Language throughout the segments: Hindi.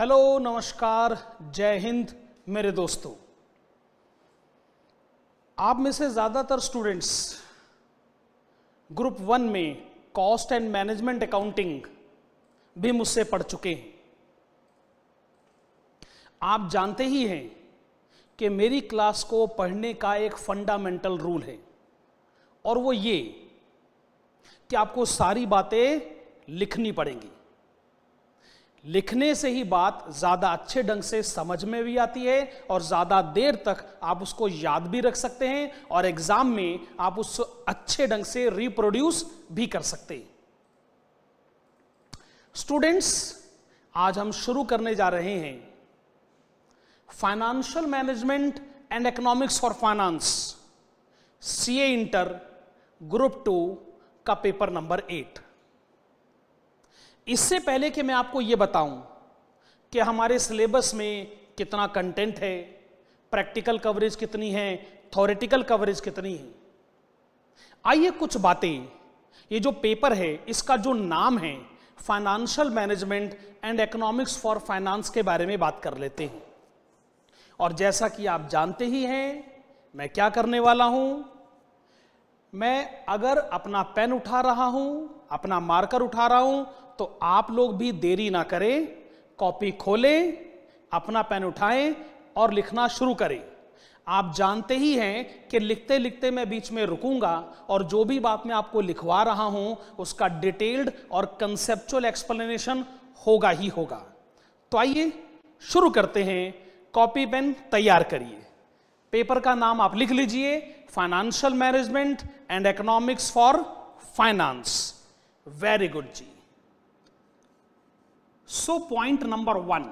हेलो नमस्कार जय हिंद मेरे दोस्तों आप में से ज़्यादातर स्टूडेंट्स ग्रुप वन में कॉस्ट एंड मैनेजमेंट अकाउंटिंग भी मुझसे पढ़ चुके हैं आप जानते ही हैं कि मेरी क्लास को पढ़ने का एक फंडामेंटल रूल है और वो ये कि आपको सारी बातें लिखनी पड़ेंगी लिखने से ही बात ज़्यादा अच्छे ढंग से समझ में भी आती है और ज़्यादा देर तक आप उसको याद भी रख सकते हैं और एग्ज़ाम में आप उस अच्छे ढंग से रिप्रोड्यूस भी कर सकते हैं स्टूडेंट्स आज हम शुरू करने जा रहे हैं financial management and economics for finance CA inter group two का पेपर नंबर एट इससे पहले कि मैं आपको ये बताऊं कि हमारे सिलेबस में कितना कंटेंट है प्रैक्टिकल कवरेज कितनी है थॉरेटिकल कवरेज कितनी है आइए कुछ बातें ये जो पेपर है इसका जो नाम है financial management and economics for finance के बारे में बात कर लेते हैं और जैसा कि आप जानते ही हैं मैं क्या करने वाला हूं मैं अगर अपना पेन उठा रहा हूं अपना मार्कर उठा रहा हूं तो आप लोग भी देरी ना करें कॉपी खोलें अपना पेन उठाएं और लिखना शुरू करें आप जानते ही हैं कि लिखते लिखते मैं बीच में रुकूंगा और जो भी बात मैं आपको लिखवा रहा हूं उसका डिटेल्ड और कंसेप्चुअल एक्सप्लेनेशन होगा ही होगा तो आइए शुरू करते हैं कॉपी पेन तैयार करिए पेपर का नाम आप लिख लीजिए financial management and economics for finance very good जी so point number 1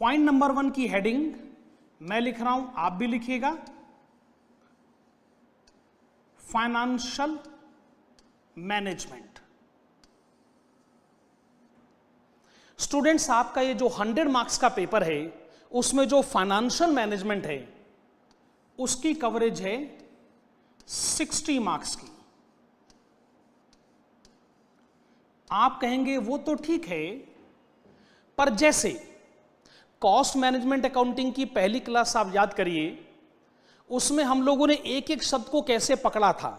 point number one की हेडिंग मैं लिख रहा हूं आप भी लिखिएगा फाइनेंशियल मैनेजमेंट स्टूडेंट्स आपका ये जो 100 मार्क्स का पेपर है उसमें जो फाइनेंशियल मैनेजमेंट है उसकी कवरेज है 60 मार्क्स की आप कहेंगे वो तो ठीक है पर जैसे कॉस्ट मैनेजमेंट अकाउंटिंग की पहली क्लास आप याद करिए उसमें हम लोगों ने एक एक शब्द को कैसे पकड़ा था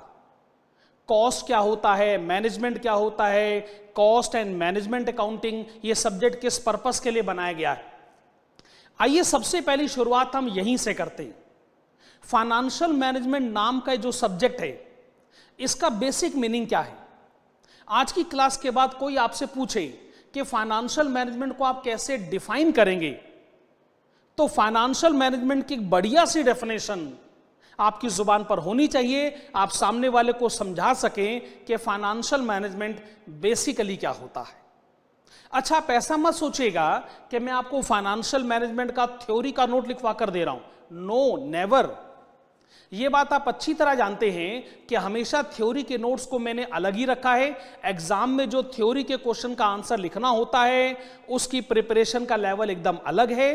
कॉस्ट क्या होता है मैनेजमेंट क्या होता है कॉस्ट एंड मैनेजमेंट अकाउंटिंग ये सब्जेक्ट किस पर्पस के लिए बनाया गया है आइए सबसे पहली शुरुआत हम यहीं से करते हैं फाइनेंशियल मैनेजमेंट नाम का जो सब्जेक्ट है इसका बेसिक मीनिंग क्या है आज की क्लास के बाद कोई आपसे पूछे कि फाइनेंशियल मैनेजमेंट को आप कैसे डिफाइन करेंगे तो फाइनेंशियल मैनेजमेंट की बढ़िया सी डेफिनेशन आपकी जुबान पर होनी चाहिए आप सामने वाले को समझा सकें कि फाइनेंशियल मैनेजमेंट बेसिकली क्या होता है अच्छा आप ऐसा मत सोचिएगा कि मैं आपको फाइनेंशियल मैनेजमेंट का थ्योरी का नोट लिखवा कर दे रहा हूं नो no, नेवर ये बात आप अच्छी तरह जानते हैं कि हमेशा थ्योरी के नोट्स को मैंने अलग ही रखा है एग्जाम में जो थ्योरी के क्वेश्चन का आंसर लिखना होता है उसकी प्रिपरेशन का लेवल एकदम अलग है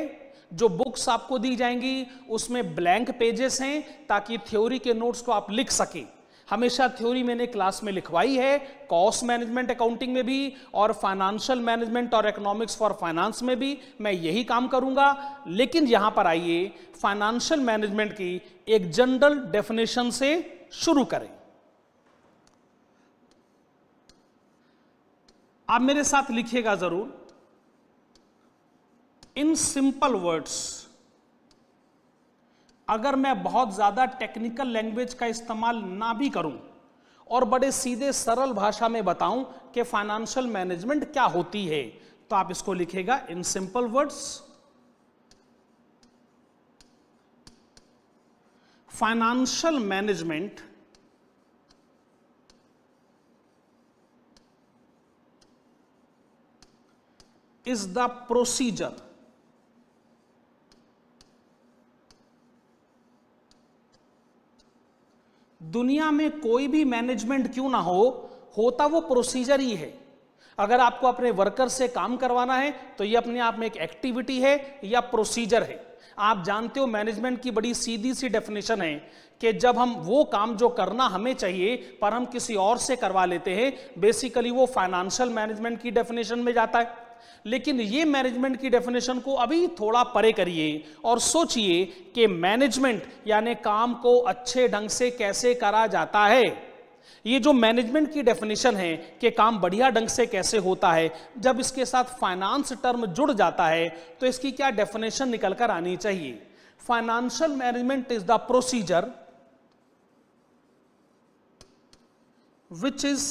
जो बुक्स आपको दी जाएंगी उसमें ब्लैंक पेजेस हैं ताकि थ्योरी के नोट्स को आप लिख सकें हमेशा थ्योरी मैंने क्लास में लिखवाई है कॉस्ट मैनेजमेंट अकाउंटिंग में भी और फाइनेंशियल मैनेजमेंट और इकोनॉमिक्स फॉर फाइनेंस में भी मैं यही काम करूंगा लेकिन यहां पर आइए फाइनेंशियल मैनेजमेंट की एक जनरल डेफिनेशन से शुरू करें आप मेरे साथ लिखिएगा जरूर इन सिंपल वर्ड्स अगर मैं बहुत ज़्यादा टेक्निकल लैंग्वेज का इस्तेमाल ना भी करूं और बड़े सीधे सरल भाषा में बताऊं कि फाइनेंशियल मैनेजमेंट क्या होती है तो आप इसको लिखेगा in simple words financial management is the procedure दुनिया में कोई भी मैनेजमेंट क्यों ना हो होता वो प्रोसीजर ही है अगर आपको अपने वर्कर से काम करवाना है तो ये अपने आप में एक एक्टिविटी है या प्रोसीजर है आप जानते हो मैनेजमेंट की बड़ी सीधी सी डेफिनेशन है कि जब हम वो काम जो करना हमें चाहिए पर हम किसी और से करवा लेते हैं बेसिकली वो फाइनेंशियल मैनेजमेंट की डेफिनेशन में जाता है लेकिन ये मैनेजमेंट की डेफिनेशन को अभी थोड़ा परे करिए और सोचिए कि मैनेजमेंट यानी काम को अच्छे ढंग से कैसे करा जाता है ये जो मैनेजमेंट की डेफिनेशन है कि काम बढ़िया ढंग से कैसे होता है जब इसके साथ फाइनेंस टर्म जुड़ जाता है तो इसकी क्या डेफिनेशन निकल कर आनी चाहिए financial management is the procedure which is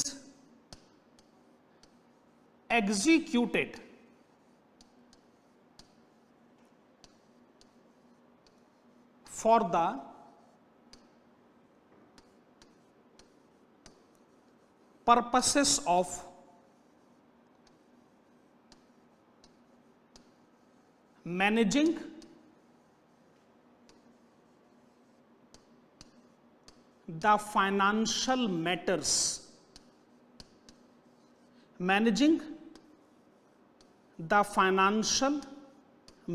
executed for the purposes of managing the financial matters managing the financial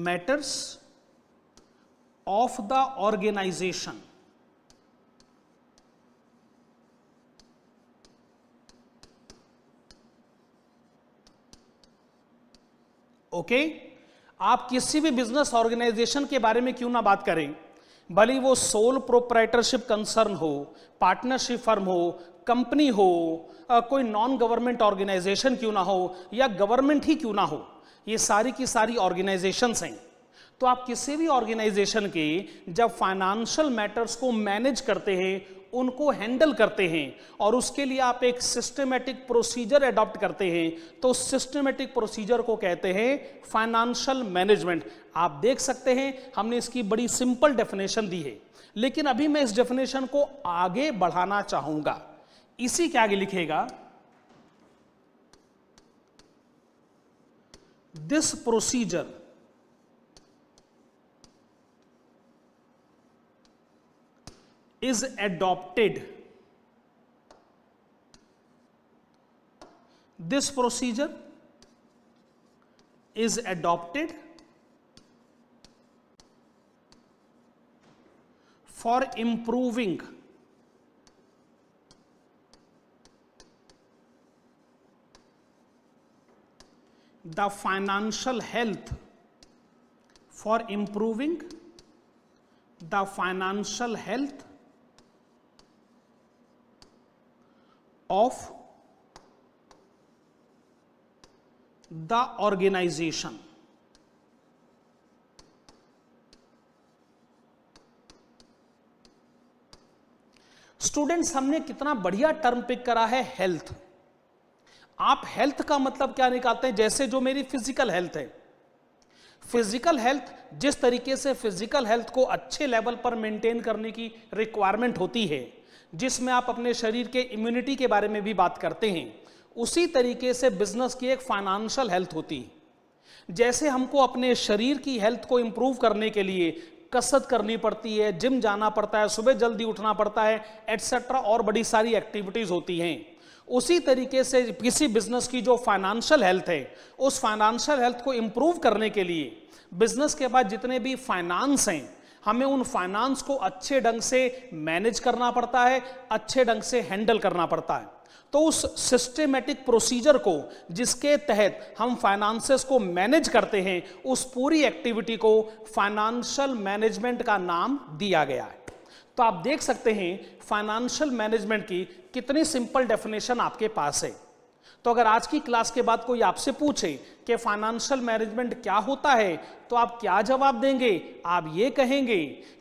matters of the organization okay okay? आप किसी भी बिजनेस ऑर्गेनाइजेशन के बारे में क्यों ना बात करें भले वो सोल प्रोपराइटरशिप कंसर्न हो पार्टनरशिप फर्म हो कंपनी हो आ, कोई नॉन गवर्नमेंट ऑर्गेनाइजेशन क्यों ना हो या गवर्नमेंट ही क्यों ना हो ये सारी की सारी ऑर्गेनाइजेशंस हैं तो आप किसी भी ऑर्गेनाइजेशन के जब फाइनेंशियल मैटर्स को मैनेज करते हैं उनको हैंडल करते हैं और उसके लिए आप एक सिस्टमेटिक प्रोसीजर अडॉप्ट करते हैं तो सिस्टमेटिक प्रोसीजर को कहते हैं फाइनेंशियल मैनेजमेंट आप देख सकते हैं हमने इसकी बड़ी सिंपल डेफिनेशन दी है लेकिन अभी मैं इस डेफिनेशन को आगे बढ़ाना चाहूंगा इसी के आगे लिखेगा this procedure is adopted this procedure is adopted for improving the financial health for improving the financial health of the organization students हमने कितना बढ़िया टर्म पिक करा है हेल्थ आप हेल्थ का मतलब क्या निकालते हैं जैसे जो मेरी फिजिकल हेल्थ है फिजिकल हेल्थ जिस तरीके से फिजिकल हेल्थ को अच्छे लेवल पर मेंटेन करने की रिक्वायरमेंट होती है जिसमें आप अपने शरीर के इम्यूनिटी के बारे में भी बात करते हैं उसी तरीके से बिजनेस की एक फाइनेंशियल हेल्थ होती है जैसे हमको अपने शरीर की हेल्थ को इम्प्रूव करने के लिए कसरत करनी पड़ती है जिम जाना पड़ता है सुबह जल्दी उठना पड़ता है एट्सेट्रा और बड़ी सारी एक्टिविटीज़ होती हैं उसी तरीके से किसी बिजनेस की जो फाइनेंशियल हेल्थ है उस फाइनेंशियल हेल्थ को इम्प्रूव करने के लिए बिजनेस के पास जितने भी फाइनेंस हैं हमें उन फाइनेंस को अच्छे ढंग से मैनेज करना पड़ता है अच्छे ढंग से हैंडल करना पड़ता है तो उस सिस्टेमेटिक प्रोसीजर को जिसके तहत हम फाइनेंसेस को मैनेज करते हैं उस पूरी एक्टिविटी को फाइनेंशियल मैनेजमेंट का नाम दिया गया है तो आप देख सकते हैं फाइनेंशियल मैनेजमेंट की कितनी सिंपल डेफिनेशन आपके पास है तो अगर आज की क्लास के बाद कोई आपसे पूछे कि फाइनेंशियल मैनेजमेंट क्या होता है तो आप क्या जवाब देंगे आप ये कहेंगे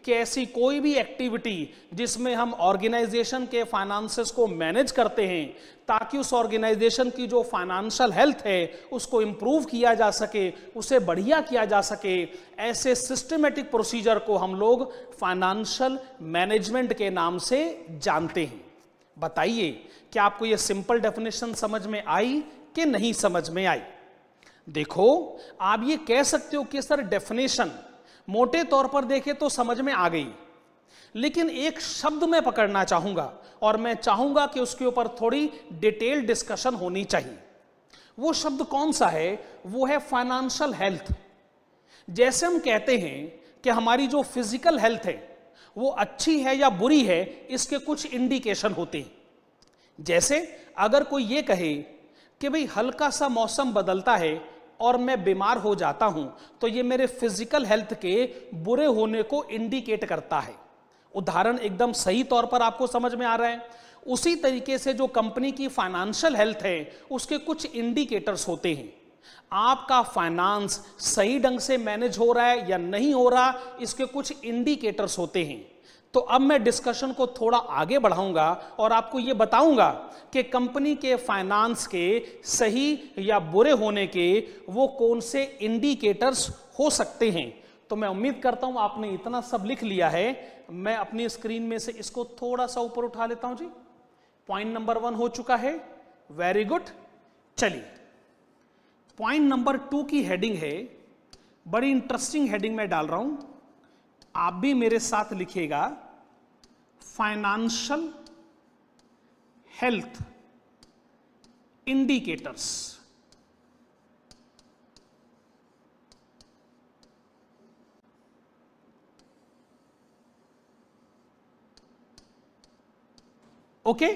कि ऐसी कोई भी एक्टिविटी जिसमें हम ऑर्गेनाइजेशन के फाइनेंसेस को मैनेज करते हैं ताकि उस ऑर्गेनाइजेशन की जो फाइनेंशियल हेल्थ है उसको इम्प्रूव किया जा सके उसे बढ़िया किया जा सके ऐसे सिस्टमेटिक प्रोसीजर को हम लोग फाइनेंशियल मैनेजमेंट के नाम से जानते हैं बताइए क्या आपको ये सिंपल डेफिनेशन समझ में आई कि नहीं समझ में आई देखो आप ये कह सकते हो कि सर डेफिनेशन मोटे तौर पर देखे तो समझ में आ गई लेकिन एक शब्द मैं पकड़ना चाहूंगा और मैं चाहूंगा कि उसके ऊपर थोड़ी डिटेल डिस्कशन होनी चाहिए वो शब्द कौन सा है वो है फाइनेंशियल हेल्थ जैसे हम कहते हैं कि हमारी जो फिजिकल हेल्थ है वो अच्छी है या बुरी है इसके कुछ इंडिकेशन होते हैं जैसे अगर कोई ये कहे कि भाई हल्का सा मौसम बदलता है और मैं बीमार हो जाता हूं तो ये मेरे फिजिकल हेल्थ के बुरे होने को इंडिकेट करता है उदाहरण एकदम सही तौर पर आपको समझ में आ रहा है उसी तरीके से जो कंपनी की फाइनेंशियल हेल्थ है उसके कुछ इंडिकेटर्स होते हैं आपका फाइनेंस सही ढंग से मैनेज हो रहा है या नहीं हो रहा इसके कुछ इंडिकेटर्स होते हैं तो अब मैं डिस्कशन को थोड़ा आगे बढ़ाऊंगा और आपको ये बताऊंगा कि कंपनी के फाइनेंस के सही या बुरे होने के वो कौन से इंडिकेटर्स हो सकते हैं तो मैं उम्मीद करता हूं आपने इतना सब लिख लिया है मैं अपनी स्क्रीन में से इसको थोड़ा सा ऊपर उठा लेता हूं जी पॉइंट नंबर वन हो चुका है वेरी गुड चलिए पॉइंट नंबर टू की हेडिंग है बड़ी इंटरेस्टिंग हेडिंग में डाल रहा हूं आप भी मेरे साथ लिखिएगा फाइनेंशियल हेल्थ इंडिकेटर्स ओके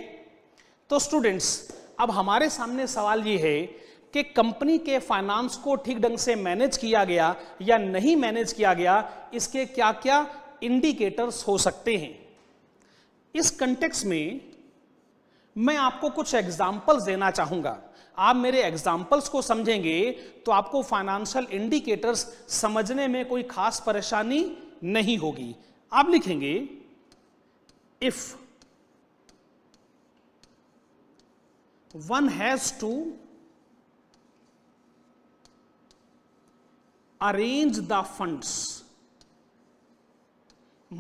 तो स्टूडेंट्स अब हमारे सामने सवाल ये है कि कंपनी के फाइनेंस को ठीक ढंग से मैनेज किया गया या नहीं मैनेज किया गया इसके क्या क्या इंडिकेटर्स हो सकते हैं इस कंटेक्स में मैं आपको कुछ एग्जाम्पल्स देना चाहूंगा आप मेरे एग्जाम्पल्स को समझेंगे तो आपको फाइनेंशियल इंडिकेटर्स समझने में कोई खास परेशानी नहीं होगी आप लिखेंगे if one has to arrange the funds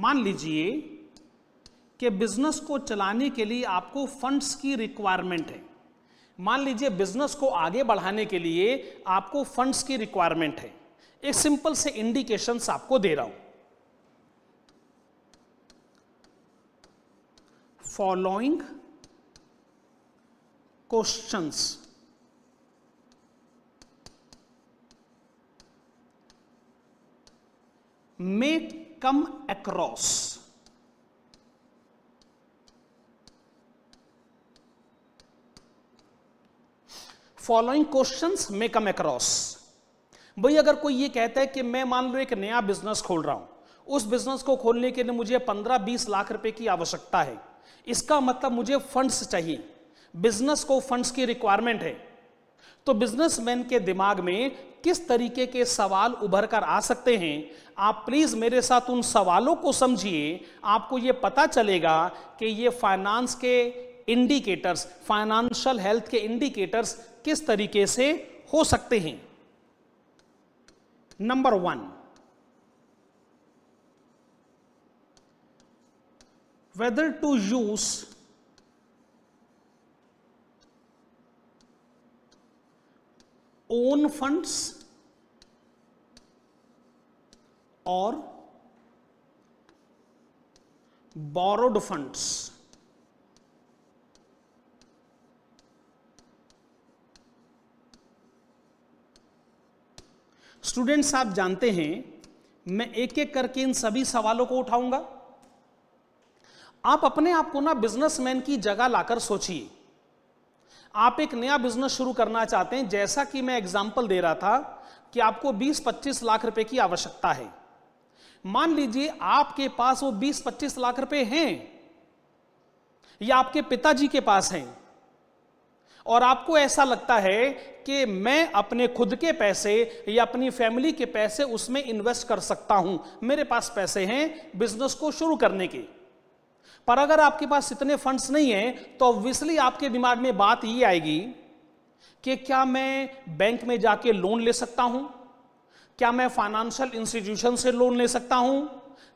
मान लीजिए कि बिजनेस को चलाने के लिए आपको फंड्स की रिक्वायरमेंट है मान लीजिए बिजनेस को आगे बढ़ाने के लिए आपको फंड्स की रिक्वायरमेंट है एक सिंपल से इंडिकेशन आपको दे रहा हूं following questions may come across following question may come across भाई अगर कोई ये कहता है कि मैं मान लो एक नया बिजनेस खोल रहा हूं उस बिजनेस को खोलने के लिए मुझे 15-20 लाख रुपए की आवश्यकता है इसका मतलब मुझे फंड्स चाहिए बिजनेस को फंड्स की रिक्वायरमेंट है तो बिजनेसमैन के दिमाग में किस तरीके के सवाल उभर कर आ सकते हैं आप प्लीज मेरे साथ उन सवालों को समझिए आपको यह पता चलेगा कि ये फाइनेंस के इंडिकेटर्स फाइनेंशियल हेल्थ के इंडिकेटर्स किस तरीके से हो सकते हैं number one whether to use own funds और बोरोड फंड्स स्टूडेंट्स आप जानते हैं मैं एक एक करके इन सभी सवालों को उठाऊंगा आप अपने आप को ना बिजनेसमैन की जगह लाकर सोचिए आप एक नया बिजनेस शुरू करना चाहते हैं जैसा कि मैं एग्जाम्पल दे रहा था कि आपको 20-25 लाख रुपए की आवश्यकता है मान लीजिए आपके पास वो 20-25 लाख रुपए हैं या आपके पिताजी के पास हैं और आपको ऐसा लगता है कि मैं अपने खुद के पैसे या अपनी फैमिली के पैसे उसमें इन्वेस्ट कर सकता हूं मेरे पास पैसे हैं बिजनेस को शुरू करने के पर अगर आपके पास इतने फंड्स नहीं हैं तो ऑब्वियसली आपके दिमाग में बात ये आएगी कि क्या मैं बैंक में जाके लोन ले सकता हूं क्या मैं फाइनेंशियल इंस्टीट्यूशन से लोन ले सकता हूं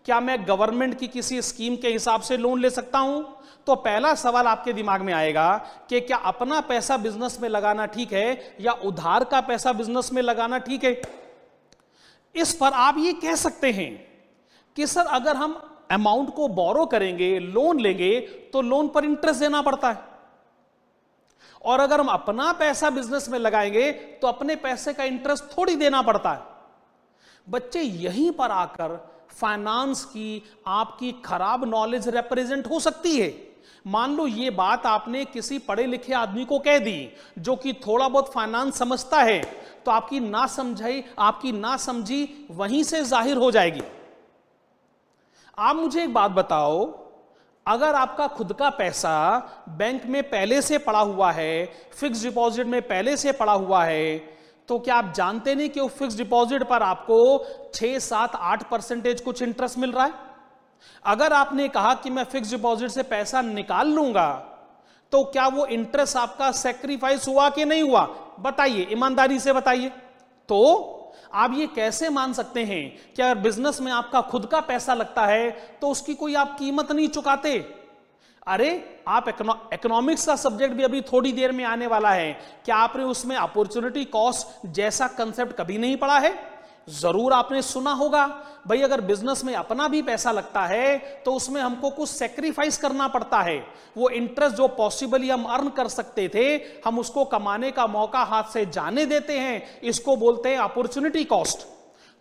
क्या मैं गवर्नमेंट की किसी स्कीम के हिसाब से लोन ले सकता हूं तो पहला सवाल आपके दिमाग में आएगा कि क्या अपना पैसा बिजनेस में लगाना ठीक है या उधार का पैसा बिजनेस में लगाना ठीक है इस पर आप ये कह सकते हैं कि सर अगर हम अमाउंट को बोरो करेंगे लोन लेंगे तो लोन पर इंटरेस्ट देना पड़ता है और अगर हम अपना पैसा बिजनेस में लगाएंगे तो अपने पैसे का इंटरेस्ट थोड़ी देना पड़ता है बच्चे यहीं पर आकर फाइनेंस की आपकी खराब नॉलेज रिप्रेजेंट हो सकती है मान लो ये बात आपने किसी पढ़े लिखे आदमी को कह दी जो कि थोड़ा बहुत फाइनेंस समझता है तो आपकी ना समझाई आपकी ना समझी वहीं से जाहिर हो जाएगी आप मुझे एक बात बताओ अगर आपका खुद का पैसा बैंक में पहले से पड़ा हुआ है फिक्स डिपॉजिट में पहले से पड़ा हुआ है तो क्या आप जानते नहीं कि फिक्स डिपॉजिट पर आपको छह सात आठ परसेंटेज कुछ इंटरेस्ट मिल रहा है अगर आपने कहा कि मैं फिक्स डिपॉजिट से पैसा निकाल लूंगा तो क्या वो इंटरेस्ट आपका सेक्रीफाइस हुआ कि नहीं हुआ बताइए ईमानदारी से बताइए तो आप ये कैसे मान सकते हैं कि अगर बिजनेस में आपका खुद का पैसा लगता है तो उसकी कोई आप कीमत नहीं चुकाते अरे आप इकोनॉमिक्स का सब्जेक्ट भी अभी थोड़ी देर में आने वाला है क्या आपने उसमें अपॉर्चुनिटी कॉस्ट जैसा कंसेप्ट कभी नहीं पढ़ा है जरूर आपने सुना होगा भाई अगर बिजनेस में अपना भी पैसा लगता है तो उसमें हमको कुछ सेक्रीफाइस करना पड़ता है वो इंटरेस्ट जो पॉसिबली हम अर्न कर सकते थे हम उसको कमाने का मौका हाथ से जाने देते हैं इसको बोलते हैं अपॉर्चुनिटी कॉस्ट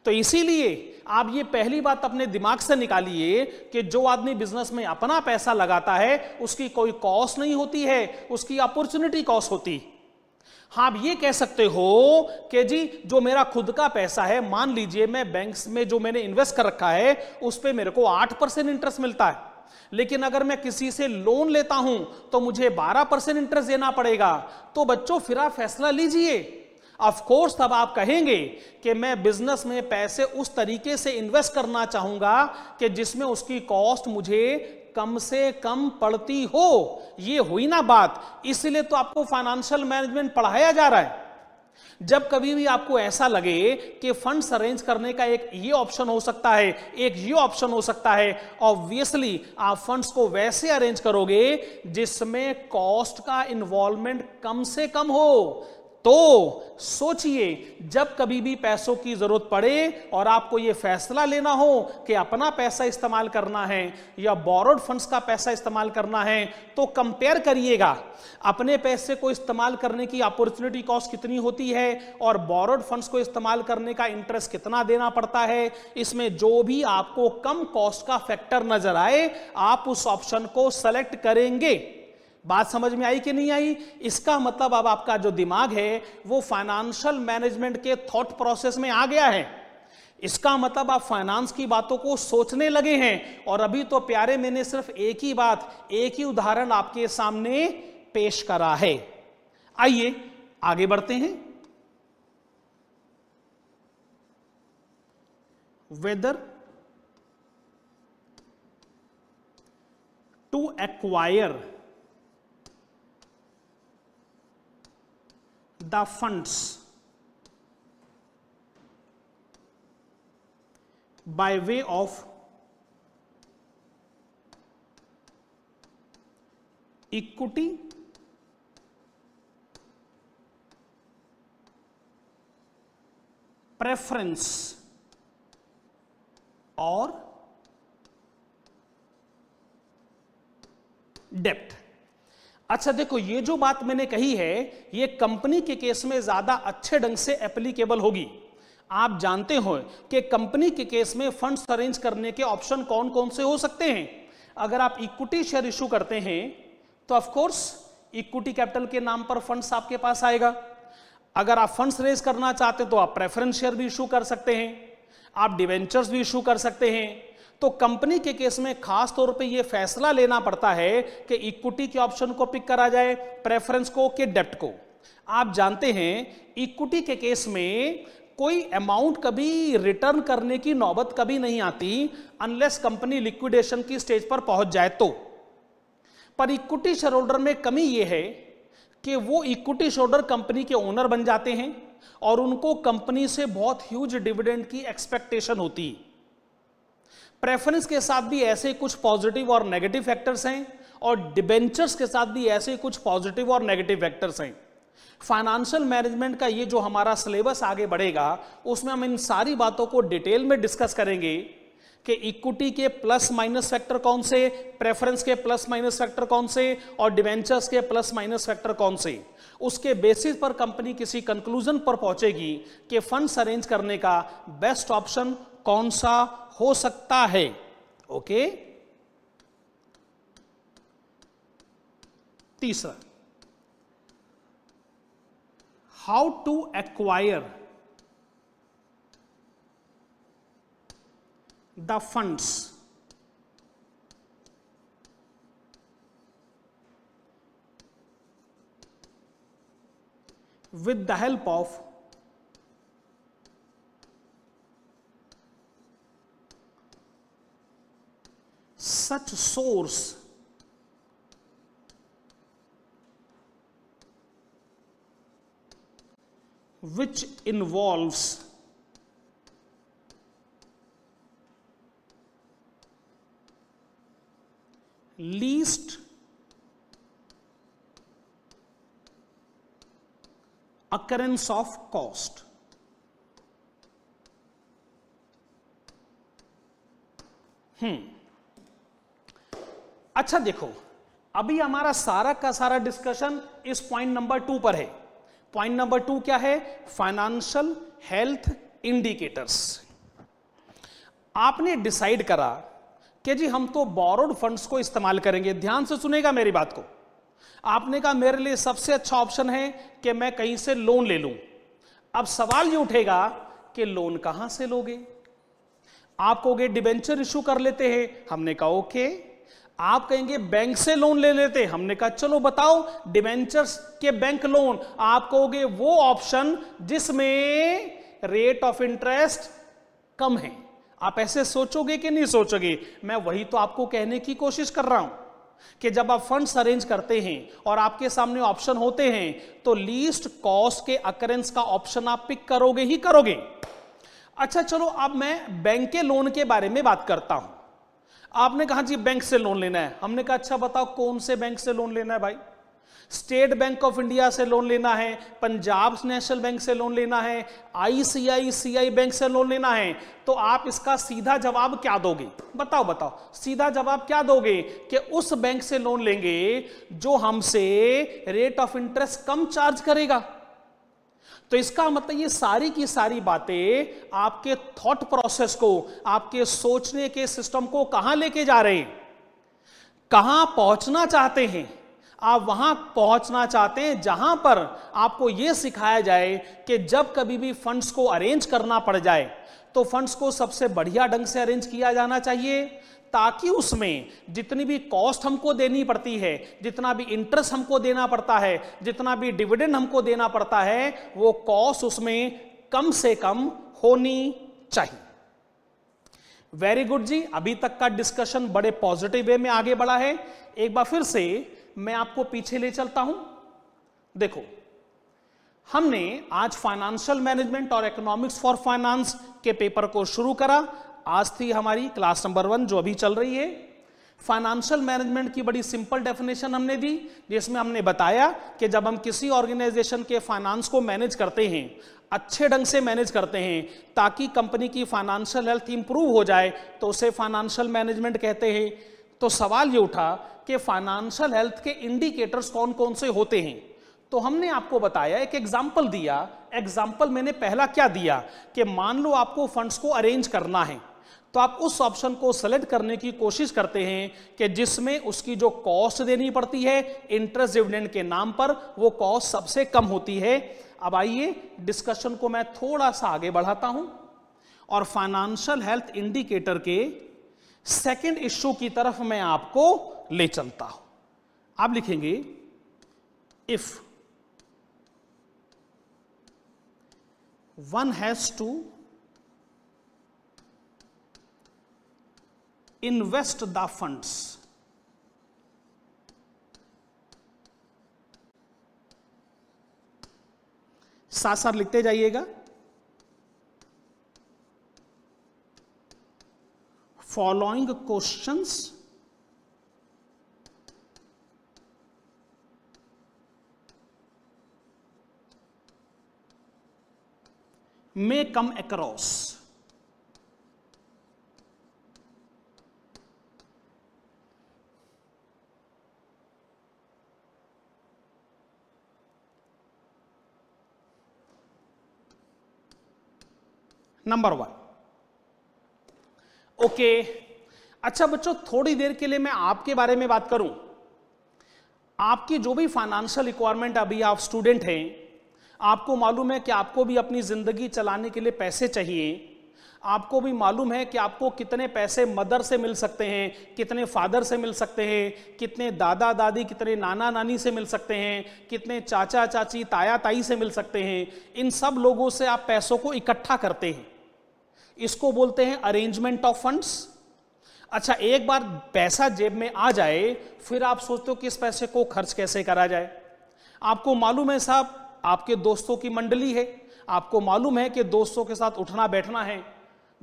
तो इसीलिए आप ये पहली बात अपने दिमाग से निकालिए कि जो आदमी बिजनेस में अपना पैसा लगाता है उसकी कोई कॉस्ट नहीं होती है उसकी अपॉर्चुनिटी कॉस्ट होती हाँ आप ये कह सकते हो कि जी जो मेरा खुद का पैसा है मान लीजिए मैं बैंक में जो मैंने इन्वेस्ट कर रखा है उस पर मेरे को आठ परसेंट इंटरेस्ट मिलता है लेकिन अगर मैं किसी से लोन लेता हूं तो मुझे बारह परसेंट इंटरेस्ट देना पड़ेगा तो बच्चों फिर आप फैसला लीजिए ऑफ कोर्स अब आप कहेंगे कि मैं बिजनेस में पैसे उस तरीके से इन्वेस्ट करना चाहूंगा कि जिसमें उसकी कॉस्ट मुझे कम से कम पड़ती हो ये हुई ना बात इसलिए तो आपको फाइनेंशियल मैनेजमेंट पढ़ाया जा रहा है जब कभी भी आपको ऐसा लगे कि फंड्स अरेंज करने का एक ये ऑप्शन हो सकता है एक ये ऑप्शन हो सकता है ऑब्वियसली आप फंड्स को वैसे अरेंज करोगे जिसमें कॉस्ट का इन्वॉल्वमेंट कम से कम हो तो सोचिए जब कभी भी पैसों की जरूरत पड़े और आपको यह फैसला लेना हो कि अपना पैसा इस्तेमाल करना है या बोरोड फंड्स का पैसा इस्तेमाल करना है तो कंपेयर करिएगा अपने पैसे को इस्तेमाल करने की अपॉर्चुनिटी कॉस्ट कितनी होती है और बोरोड फंड्स को इस्तेमाल करने का इंटरेस्ट कितना देना पड़ता है इसमें जो भी आपको कम कॉस्ट का फैक्टर नजर आए आप उस ऑप्शन को सेलेक्ट करेंगे बात समझ में आई कि नहीं आई इसका मतलब अब आपका जो दिमाग है वो फाइनेंशियल मैनेजमेंट के थॉट प्रोसेस में आ गया है इसका मतलब आप फाइनेंस की बातों को सोचने लगे हैं और अभी तो प्यारे मैंने सिर्फ एक ही बात एक ही उदाहरण आपके सामने पेश करा है आइए आगे बढ़ते हैं whether to acquire the funds by way of equity preference or debt अच्छा देखो ये जो बात मैंने कही है ये कंपनी के केस में ज्यादा अच्छे ढंग से एप्लीकेबल होगी आप जानते हो कि कंपनी के केस में फंड्स अरेंज करने के ऑप्शन कौन कौन से हो सकते हैं अगर आप इक्विटी शेयर इशू करते हैं तो ऑफकोर्स इक्विटी कैपिटल के नाम पर फंड्स आपके पास आएगा अगर आप फंड्स रेज करना चाहते तो आप प्रेफरेंस शेयर भी इशू कर सकते हैं आप डिवेंचर्स भी इशू कर सकते हैं तो कंपनी के केस में खास तौर पे ये फैसला लेना पड़ता है कि इक्विटी के ऑप्शन को पिक करा जाए प्रेफरेंस को कि डेप्ट को आप जानते हैं इक्विटी के केस में कोई अमाउंट कभी रिटर्न करने की नौबत कभी नहीं आती अनलेस कंपनी लिक्विडेशन की स्टेज पर पहुंच जाए तो पर इक्विटी शेयर होल्डर में कमी यह है कि वो इक्विटी शेयर होल्डर कंपनी के ओनर बन जाते हैं और उनको कंपनी से बहुत ह्यूज डिविडेंड की एक्सपेक्टेशन होती है प्रेफरेंस के साथ भी ऐसे कुछ पॉजिटिव और नेगेटिव फैक्टर्स हैं और डिबेंचर्स के साथ भी ऐसे कुछ पॉजिटिव और नेगेटिव फैक्टर्स हैं फाइनेंशियल मैनेजमेंट का ये जो हमारा सिलेबस आगे बढ़ेगा उसमें हम इन सारी बातों को डिटेल में डिस्कस करेंगे कि इक्विटी के प्लस माइनस फैक्टर कौन से प्रेफरेंस के प्लस माइनस फैक्टर कौन से और डिवेंचर्स के प्लस माइनस फैक्टर कौन से उसके बेसिस पर कंपनी किसी कंक्लूजन पर पहुंचेगी कि फंड्स अरेंज करने का बेस्ट ऑप्शन कौन सा हो सकता है ओके तीसरा how to acquire the funds with the help of such source which involves least occurrence of cost. Hmm. अच्छा देखो अभी हमारा सारा का सारा डिस्कशन इस पॉइंट नंबर टू पर है पॉइंट नंबर टू क्या है फाइनेंशियल हेल्थ इंडिकेटर्स आपने डिसाइड करा कि जी हम तो बोरोड फंड्स को इस्तेमाल करेंगे ध्यान से सुनेगा मेरी बात को आपने कहा मेरे लिए सबसे अच्छा ऑप्शन है कि मैं कहीं से लोन ले लूं अब सवाल ये उठेगा कि लोन कहां से लोगे आप कहोगे डिबेंचर इशू कर लेते हैं हमने कहा ओके okay, आप कहेंगे बैंक से लोन ले लेते हमने कहा चलो बताओ डिवेंचर्स के बैंक लोन आप कहोगे वो ऑप्शन जिसमें रेट ऑफ इंटरेस्ट कम है आप ऐसे सोचोगे कि नहीं सोचोगे मैं वही तो आपको कहने की कोशिश कर रहा हूं कि जब आप फंड्स अरेंज करते हैं और आपके सामने ऑप्शन होते हैं तो लीस्ट कॉस्ट के अकरेंस का ऑप्शन आप पिक करोगे ही करोगे अच्छा चलो अब मैं बैंक के लोन के बारे में बात करता हूं आपने कहा जी बैंक से लोन लेना है हमने कहा अच्छा बताओ कौन से बैंक से लोन लेना है भाई स्टेट बैंक ऑफ इंडिया से लोन लेना है पंजाब नेशनल बैंक से लोन लेना है आईसीआईसीआई बैंक से लोन लेना है तो आप इसका सीधा जवाब क्या दोगे बताओ बताओ सीधा जवाब क्या दोगे कि उस बैंक से लोन लेंगे जो हमसे रेट ऑफ इंटरेस्ट कम चार्ज करेगा तो इसका मतलब ये सारी की सारी बातें आपके थॉट प्रोसेस को आपके सोचने के सिस्टम को कहां लेके जा रहे हैं कहां पहुंचना चाहते हैं आप वहां पहुंचना चाहते हैं जहां पर आपको यह सिखाया जाए कि जब कभी भी फंड्स को अरेंज करना पड़ जाए तो फंड्स को सबसे बढ़िया ढंग से अरेंज किया जाना चाहिए ताकि उसमें जितनी भी कॉस्ट हमको देनी पड़ती है जितना भी इंटरेस्ट हमको देना पड़ता है जितना भी डिविडेंड हमको देना पड़ता है वो कॉस्ट उसमें कम से कम होनी चाहिए वेरी गुड जी अभी तक का डिस्कशन बड़े पॉजिटिव वे में आगे बढ़ा है एक बार फिर से मैं आपको पीछे ले चलता हूं देखो हमने आज फाइनेंशियल मैनेजमेंट और इकोनॉमिक्स फॉर फाइनेंस के पेपर को शुरू करा आज थी हमारी क्लास नंबर वन जो अभी चल रही है फाइनेंशियल मैनेजमेंट की बड़ी सिंपल डेफिनेशन हमने दी जिसमें हमने बताया कि जब हम किसी ऑर्गेनाइजेशन के फाइनेंस को मैनेज करते हैं अच्छे ढंग से मैनेज करते हैं ताकि कंपनी की फाइनेंशियल हेल्थ इंप्रूव हो जाए तो उसे फाइनेंशियल मैनेजमेंट कहते हैं तो सवाल ये उठा कि फाइनेंशियल हेल्थ के इंडिकेटर्स कौन कौन से होते हैं तो हमने आपको बताया एक एग्जाम्पल दिया एग्जाम्पल मैंने पहला क्या दिया कि मान लो आपको फंड्स को अरेंज करना है तो आप उस ऑप्शन को सेलेक्ट करने की कोशिश करते हैं कि जिसमें उसकी जो कॉस्ट देनी पड़ती है इंटरेस्ट डिविडेंड के नाम पर वो कॉस्ट सबसे कम होती है अब आइए डिस्कशन को मैं थोड़ा सा आगे बढ़ाता हूं और फाइनेंशियल हेल्थ इंडिकेटर के सेकंड इश्यू की तरफ मैं आपको ले चलता हूं आप लिखेंगे if one has to invest the funds साथ साथ लिखते जाइएगा following question may come across number one okay अच्छा बच्चों थोड़ी देर के लिए मैं आपके बारे में बात करूं आपकी जो भी फाइनेंशियल रिक्वायरमेंट अभी आप स्टूडेंट हैं आपको मालूम है कि आपको भी अपनी ज़िंदगी चलाने के लिए पैसे चाहिए आपको भी मालूम है कि आपको कितने पैसे मदर से मिल सकते हैं कितने फादर से मिल सकते हैं कितने दादा दादी कितने नाना नानी से मिल सकते हैं कितने चाचा चाची ताया ताई से मिल सकते हैं इन सब लोगों से आप पैसों को इकट्ठा करते हैं इसको बोलते हैं अरेंजमेंट ऑफ फंड्स अच्छा एक बार पैसा जेब में आ जाए फिर आप सोचते हो कि इस पैसे को खर्च कैसे करा जाए आपको मालूम है साहब आपके दोस्तों की मंडली है आपको मालूम है कि दोस्तों के साथ उठना बैठना है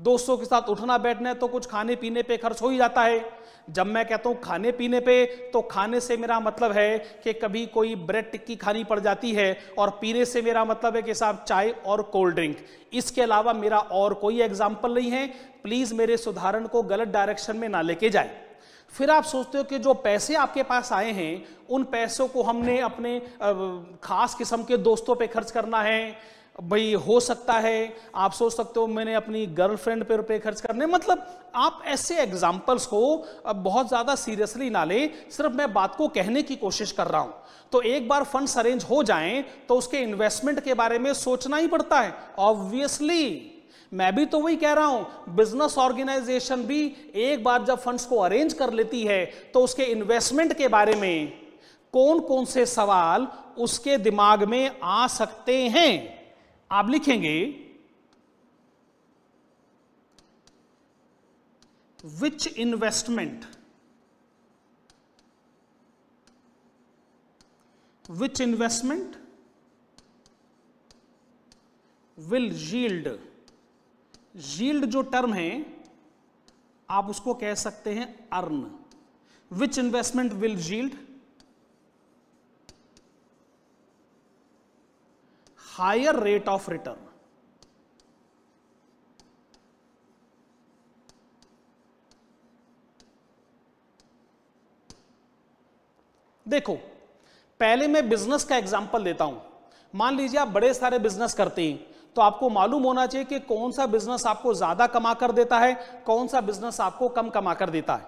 दोस्तों के साथ उठना बैठना है तो कुछ खाने पीने पे खर्च हो ही जाता है जब मैं कहता हूँ खाने पीने पे तो खाने से मेरा मतलब है कि कभी कोई ब्रेड टिक्की खानी पड़ जाती है और पीने से मेरा मतलब है कि साहब चाय और कोल्ड ड्रिंक इसके अलावा मेरा और कोई एग्जाम्पल नहीं है प्लीज़ मेरे सुधारण को गलत डायरेक्शन में ना लेके जाए फिर आप सोचते हो कि जो पैसे आपके पास आए हैं उन पैसों को हमने अपने खास किस्म के दोस्तों पे खर्च करना है भाई हो सकता है आप सोच सकते हो मैंने अपनी गर्लफ्रेंड पे रुपए खर्च करने मतलब आप ऐसे एग्जाम्पल्स को अब बहुत ज़्यादा सीरियसली ना लें सिर्फ मैं बात को कहने की कोशिश कर रहा हूं तो एक बार फंड्स अरेंज हो जाएं तो उसके इन्वेस्टमेंट के बारे में सोचना ही पड़ता है ऑब्वियसली मैं भी तो वही कह रहा हूं बिजनेस ऑर्गेनाइजेशन भी एक बार जब फंड्स को अरेंज कर लेती है तो उसके इन्वेस्टमेंट के बारे में कौन कौन से सवाल उसके दिमाग में आ सकते हैं आप लिखेंगे which investment which investment will yield yield जो टर्म है आप उसको कह सकते हैं earn which investment will yield higher rate of return. देखो पहले मैं बिजनेस का एग्जांपल देता हूं मान लीजिए आप बड़े सारे बिजनेस करते हैं तो आपको मालूम होना चाहिए कि कौन सा बिजनेस आपको ज्यादा कमा कर देता है कौन सा बिजनेस आपको कम कमा कर देता है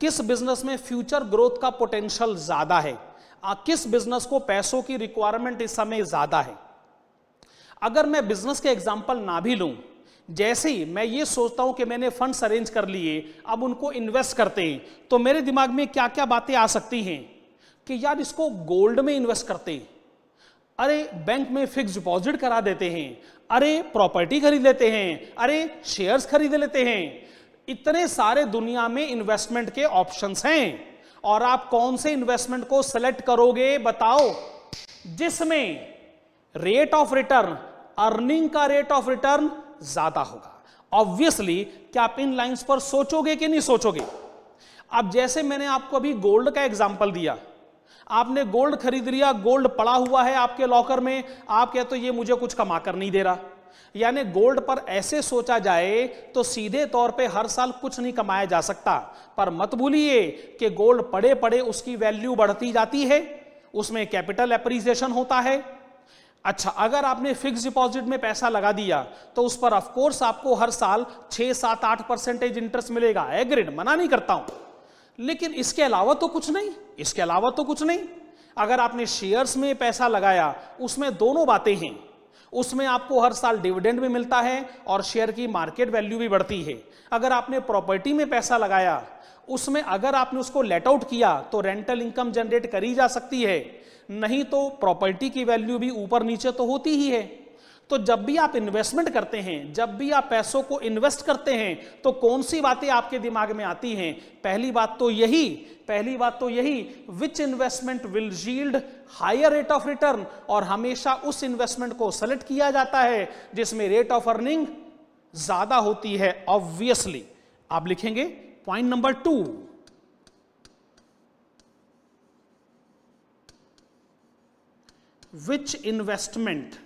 किस बिजनेस में फ्यूचर ग्रोथ का पोटेंशियल ज्यादा है आ, किस बिजनेस को पैसों की रिक्वायरमेंट इस समय ज्यादा है अगर मैं बिजनेस के एग्जाम्पल ना भी लूँ जैसे ही मैं ये सोचता हूँ कि मैंने फंड्स अरेंज कर लिए अब उनको इन्वेस्ट करते हैं तो मेरे दिमाग में क्या क्या बातें आ सकती हैं कि यार इसको गोल्ड में इन्वेस्ट करते हैं अरे बैंक में फिक्स डिपॉजिट करा देते हैं अरे प्रॉपर्टी खरीद लेते हैं अरे शेयर्स खरीद लेते हैं इतने सारे दुनिया में इन्वेस्टमेंट के ऑप्शंस हैं और आप कौन से इन्वेस्टमेंट को सेलेक्ट करोगे बताओ जिसमें रेट ऑफ रिटर्न अर्निंग का रेट ऑफ रिटर्न ज्यादा होगा ऑब्वियसली क्या आप इन लाइंस पर सोचोगे कि नहीं सोचोगे अब जैसे मैंने आपको अभी गोल्ड का एग्जाम्पल दिया आपने गोल्ड खरीद लिया गोल्ड पड़ा हुआ है आपके लॉकर में आप कहते तो ये मुझे कुछ कमा कर नहीं दे रहा यानी गोल्ड पर ऐसे सोचा जाए तो सीधे तौर पे हर साल कुछ नहीं कमाया जा सकता पर मत भूलिए कि गोल्ड पड़े पड़े उसकी वैल्यू बढ़ती जाती है उसमें कैपिटल एप्रिसिएशन होता है अच्छा अगर आपने फिक्स डिपॉजिट में पैसा लगा दिया तो उस पर ऑफकोर्स आपको हर साल छः सात आठ परसेंटेज इंटरेस्ट मिलेगा एग्रेड मना नहीं करता हूं लेकिन इसके अलावा तो कुछ नहीं इसके अलावा तो कुछ नहीं अगर आपने शेयर्स में पैसा लगाया उसमें दोनों बातें हैं उसमें आपको हर साल डिविडेंड भी मिलता है और शेयर की मार्केट वैल्यू भी बढ़ती है अगर आपने प्रॉपर्टी में पैसा लगाया उसमें अगर आपने उसको लेट आउट किया तो रेंटल इनकम जनरेट करी जा सकती है नहीं तो प्रॉपर्टी की वैल्यू भी ऊपर नीचे तो होती ही है तो जब भी आप इन्वेस्टमेंट करते हैं जब भी आप पैसों को इन्वेस्ट करते हैं तो कौन सी बातें आपके दिमाग में आती हैं पहली बात तो यही पहली बात तो यही which investment will yield higher rate of return और हमेशा उस इन्वेस्टमेंट को सेलेक्ट किया जाता है जिसमें रेट ऑफ अर्निंग ज्यादा होती है ऑब्वियसली आप लिखेंगे point number two which investment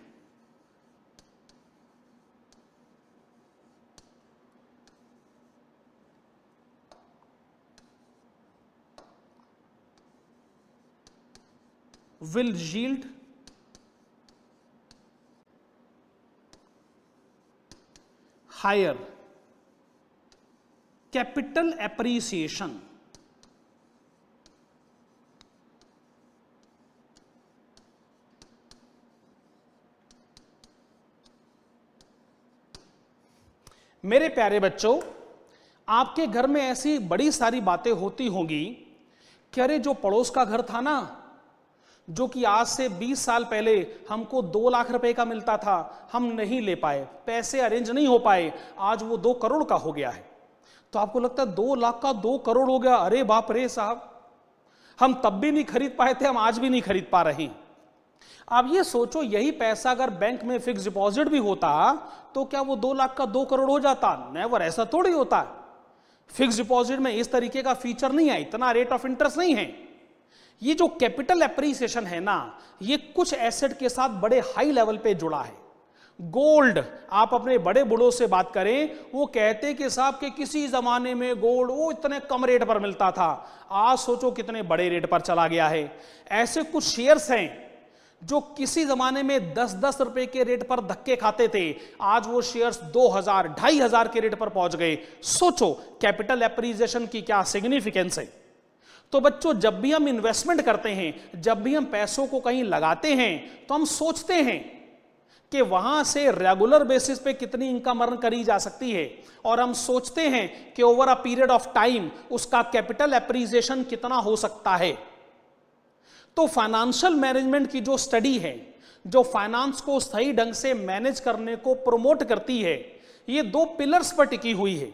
will yield higher capital appreciation मेरे प्यारे बच्चों आपके घर में ऐसी बड़ी सारी बातें होती होंगी कि अरे जो पड़ोस का घर था ना जो कि आज से 20 साल पहले हमको दो लाख रुपए का मिलता था हम नहीं ले पाए पैसे अरेंज नहीं हो पाए आज वो दो करोड़ का हो गया है तो आपको लगता है दो लाख का दो करोड़ हो गया अरे बाप रे साहब हम तब भी नहीं खरीद पाए थे हम आज भी नहीं खरीद पा रहे हैं अब ये सोचो यही पैसा अगर बैंक में फिक्स डिपॉजिट भी होता तो क्या वो दो लाख का दो करोड़ हो जाता नेवर ऐसा थोड़ी होता फिक्स डिपॉजिट में इस तरीके का फीचर नहीं है इतना रेट ऑफ इंटरेस्ट नहीं है ये जो कैपिटल एप्रिसिएशन है ना ये कुछ एसेट के साथ बड़े हाई लेवल पे जुड़ा है गोल्ड आप अपने बड़े बूढ़ों से बात करें वो कहते कि साहब के किसी जमाने में गोल्ड वो इतने कम रेट पर मिलता था आज सोचो कितने बड़े रेट पर चला गया है ऐसे कुछ शेयर्स हैं जो किसी जमाने में 10-10 रुपए के रेट पर धक्के खाते थे आज वो शेयर्स 2000 ढाई हजार के रेट पर पहुंच गए सोचो कैपिटल एप्रिजिएशन की क्या सिग्निफिकेंस है तो बच्चों जब भी हम इन्वेस्टमेंट करते हैं जब भी हम पैसों को कहीं लगाते हैं तो हम सोचते हैं कि वहां से रेगुलर बेसिस पे कितनी इनकम अर्न करी जा सकती है और हम सोचते हैं कि over a period of time उसका कैपिटल एप्रिजिएशन कितना हो सकता है तो फाइनेंशियल मैनेजमेंट की जो स्टडी है जो फाइनेंस को सही ढंग से मैनेज करने को प्रमोट करती है ये दो पिलर्स पर टिकी हुई है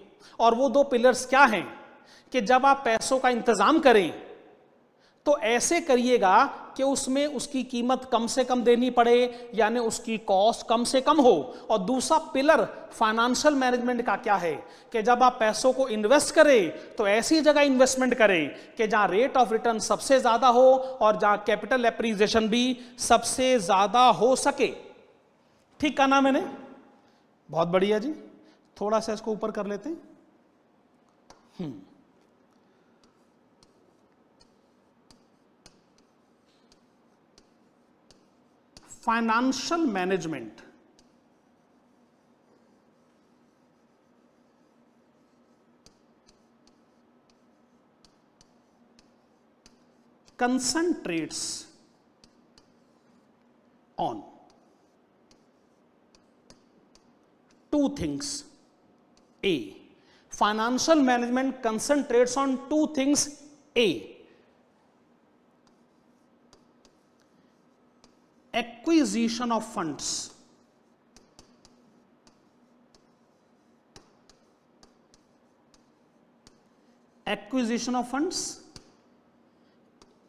और वो दो पिलर्स क्या हैं कि जब आप पैसों का इंतजाम करें तो ऐसे करिएगा कि उसमें उसकी कीमत कम से कम देनी पड़े यानी उसकी कॉस्ट कम से कम हो और दूसरा पिलर फाइनेंशियल मैनेजमेंट का क्या है कि जब आप पैसों को इन्वेस्ट करें तो ऐसी जगह इन्वेस्टमेंट करें कि जहां रेट ऑफ रिटर्न सबसे ज्यादा हो और जहां कैपिटल एप्रिजिएशन भी सबसे ज्यादा हो सके ठीक कहा ना मैंने बहुत बढ़िया जी थोड़ा सा इसको ऊपर कर लेते हैं हम्म। financial management. concentrates on two things. A. Financial management concentrates on two things. A acquisition of funds. Acquisition of funds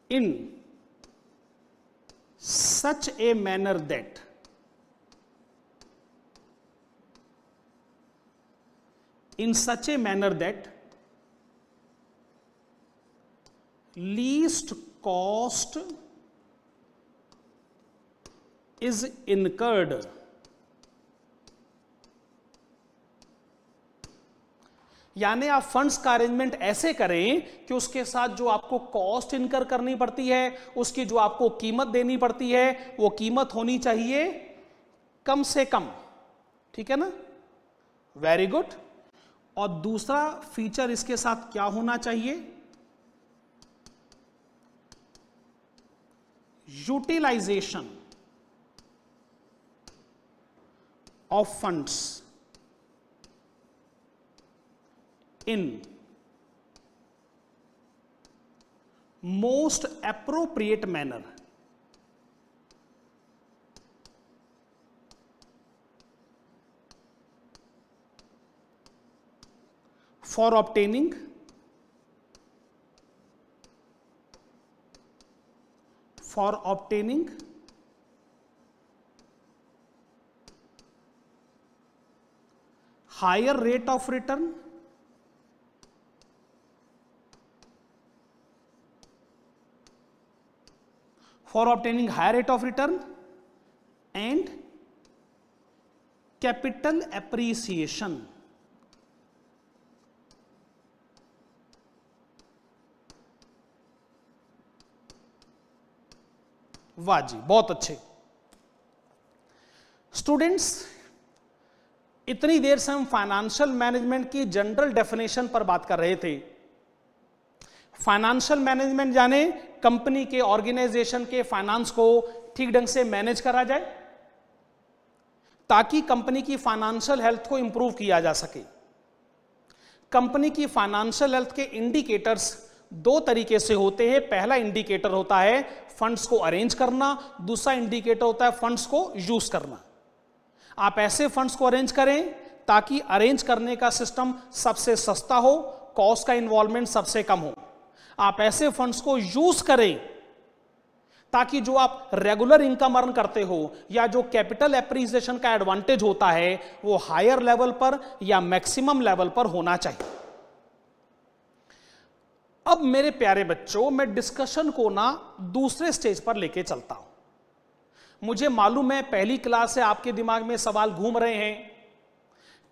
in such a manner that in such a manner that least cost is incurred यानी आप फंड्स का अरेंजमेंट ऐसे करें कि उसके साथ जो आपको कॉस्ट इनकर करनी पड़ती है उसकी जो आपको कीमत देनी पड़ती है वो कीमत होनी चाहिए कम से कम ठीक है ना वेरी गुड और दूसरा फीचर इसके साथ क्या होना चाहिए utilization of funds in most appropriate manner for obtaining for obtaining higher rate of return for obtaining higher rate of return and capital appreciation वाह जी बहुत अच्छे स्टूडेंट्स इतनी देर से हम फाइनेंशियल मैनेजमेंट की जनरल डेफिनेशन पर बात कर रहे थे फाइनेंशियल मैनेजमेंट जाने कंपनी के ऑर्गेनाइजेशन के फाइनेंस को ठीक ढंग से मैनेज करा जाए ताकि कंपनी की फाइनेंशियल हेल्थ को इंप्रूव किया जा सके कंपनी की फाइनेंशियल हेल्थ के इंडिकेटर्स दो तरीके से होते हैं पहला इंडिकेटर होता है फंड्स को अरेंज करना दूसरा इंडिकेटर होता है फंड्स को यूज करना आप ऐसे फंड्स को अरेंज करें ताकि अरेंज करने का सिस्टम सबसे सस्ता हो कॉस्ट का इन्वॉल्वमेंट सबसे कम हो आप ऐसे फंड्स को यूज करें ताकि जो आप रेगुलर इनकम अर्न करते हो या जो कैपिटल एप्रिसिएशन का एडवांटेज होता है वो हायर लेवल पर या मैक्सिमम लेवल पर होना चाहिए अब मेरे प्यारे बच्चों मैं डिस्कशन को ना दूसरे स्टेज पर लेके चलता हूं मुझे मालूम है पहली क्लास से आपके दिमाग में सवाल घूम रहे हैं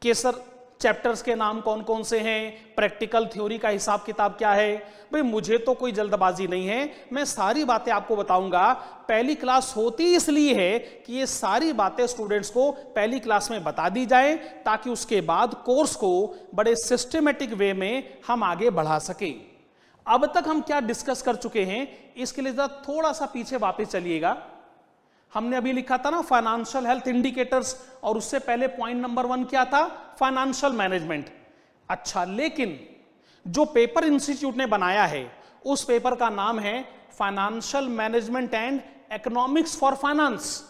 कि सर चैप्टर्स के नाम कौन कौन से हैं प्रैक्टिकल थ्योरी का हिसाब किताब क्या है भाई मुझे तो कोई जल्दबाजी नहीं है मैं सारी बातें आपको बताऊंगा पहली क्लास होती इसलिए है कि ये सारी बातें स्टूडेंट्स को पहली क्लास में बता दी जाए ताकि उसके बाद कोर्स को बड़े सिस्टमेटिक वे में हम आगे बढ़ा सकें अब तक हम क्या डिस्कस कर चुके हैं इसके लिए जरा थोड़ा सा पीछे वापिस चलिएगा हमने अभी लिखा था ना फाइनेंशियल हेल्थ इंडिकेटर्स और उससे पहले पॉइंट नंबर वन क्या था फाइनेंशियल मैनेजमेंट अच्छा लेकिन जो पेपर इंस्टीट्यूट ने बनाया है उस पेपर का नाम है financial management and economics for finance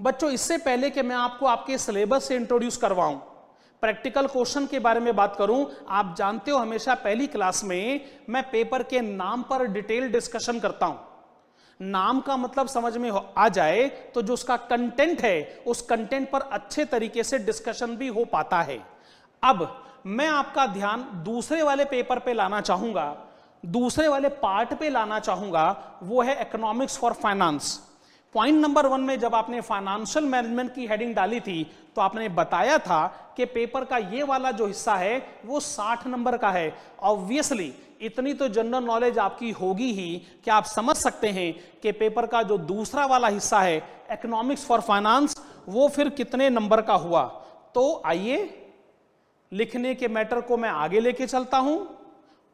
बच्चों इससे पहले कि मैं आपको आपके सिलेबस से इंट्रोड्यूस करवाऊं प्रैक्टिकल क्वेश्चन के बारे में बात करूं आप जानते हो हमेशा पहली क्लास में मैं पेपर के नाम पर डिटेल डिस्कशन करता हूं नाम का मतलब समझ में आ जाए तो जो उसका कंटेंट है उस कंटेंट पर अच्छे तरीके से डिस्कशन भी हो पाता है अब मैं आपका ध्यान दूसरे वाले पेपर पे लाना चाहूंगा दूसरे वाले पार्ट पे लाना चाहूंगा वो है economics for finance point number one में जब आपने फाइनेंशियल मैनेजमेंट की हेडिंग डाली थी तो आपने बताया था कि पेपर का ये वाला जो हिस्सा है वो 60 नंबर का है ऑब्वियसली इतनी तो जनरल नॉलेज आपकी होगी ही कि आप समझ सकते हैं कि पेपर का जो दूसरा वाला हिस्सा है इकोनॉमिक्स फॉर फाइनेंस वो फिर कितने नंबर का हुआ तो आइए लिखने के मैटर को मैं आगे लेके चलता हूं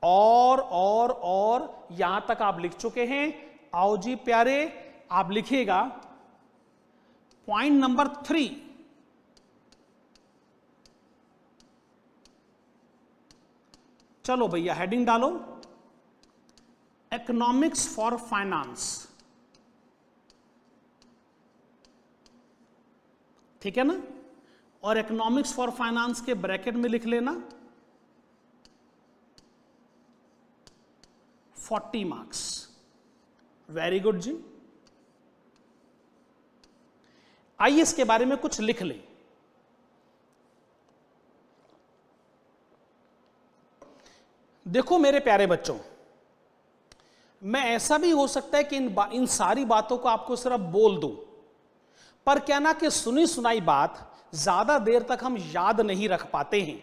और और और यहां तक आप लिख चुके हैं आओ जी प्यारे आप लिखिएगा पॉइंट नंबर थ्री चलो भैया हेडिंग डालो इकोनॉमिक्स फॉर फाइनेंस ठीक है ना और इकोनॉमिक्स फॉर फाइनेंस के ब्रैकेट में लिख लेना 40 मार्क्स वेरी गुड जी आइए इसके बारे में कुछ लिख लें देखो मेरे प्यारे बच्चों मैं ऐसा भी हो सकता है कि इन इन सारी बातों को आपको सिर्फ बोल दूं पर क्या ना कि सुनी सुनाई बात ज्यादा देर तक हम याद नहीं रख पाते हैं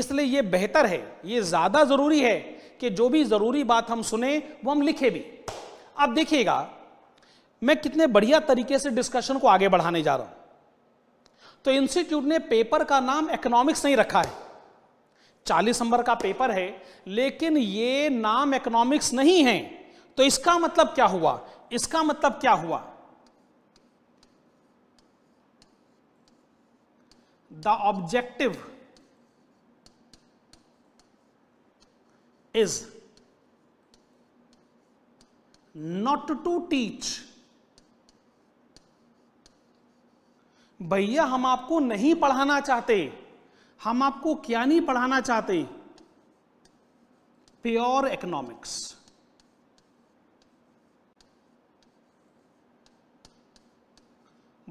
इसलिए यह बेहतर है ये ज्यादा जरूरी है कि जो भी जरूरी बात हम सुने वो हम लिखे भी अब देखिएगा मैं कितने बढ़िया तरीके से डिस्कशन को आगे बढ़ाने जा रहा हूं तो इंस्टीट्यूट ने पेपर का नाम इकोनॉमिक्स नहीं रखा है चालीस नंबर का पेपर है लेकिन ये नाम इकोनॉमिक्स नहीं है तो इसका मतलब क्या हुआ इसका मतलब क्या हुआ the objective is not to teach भैया हम आपको नहीं पढ़ाना चाहते हम आपको क्या नहीं पढ़ाना चाहते प्योर इकोनॉमिक्स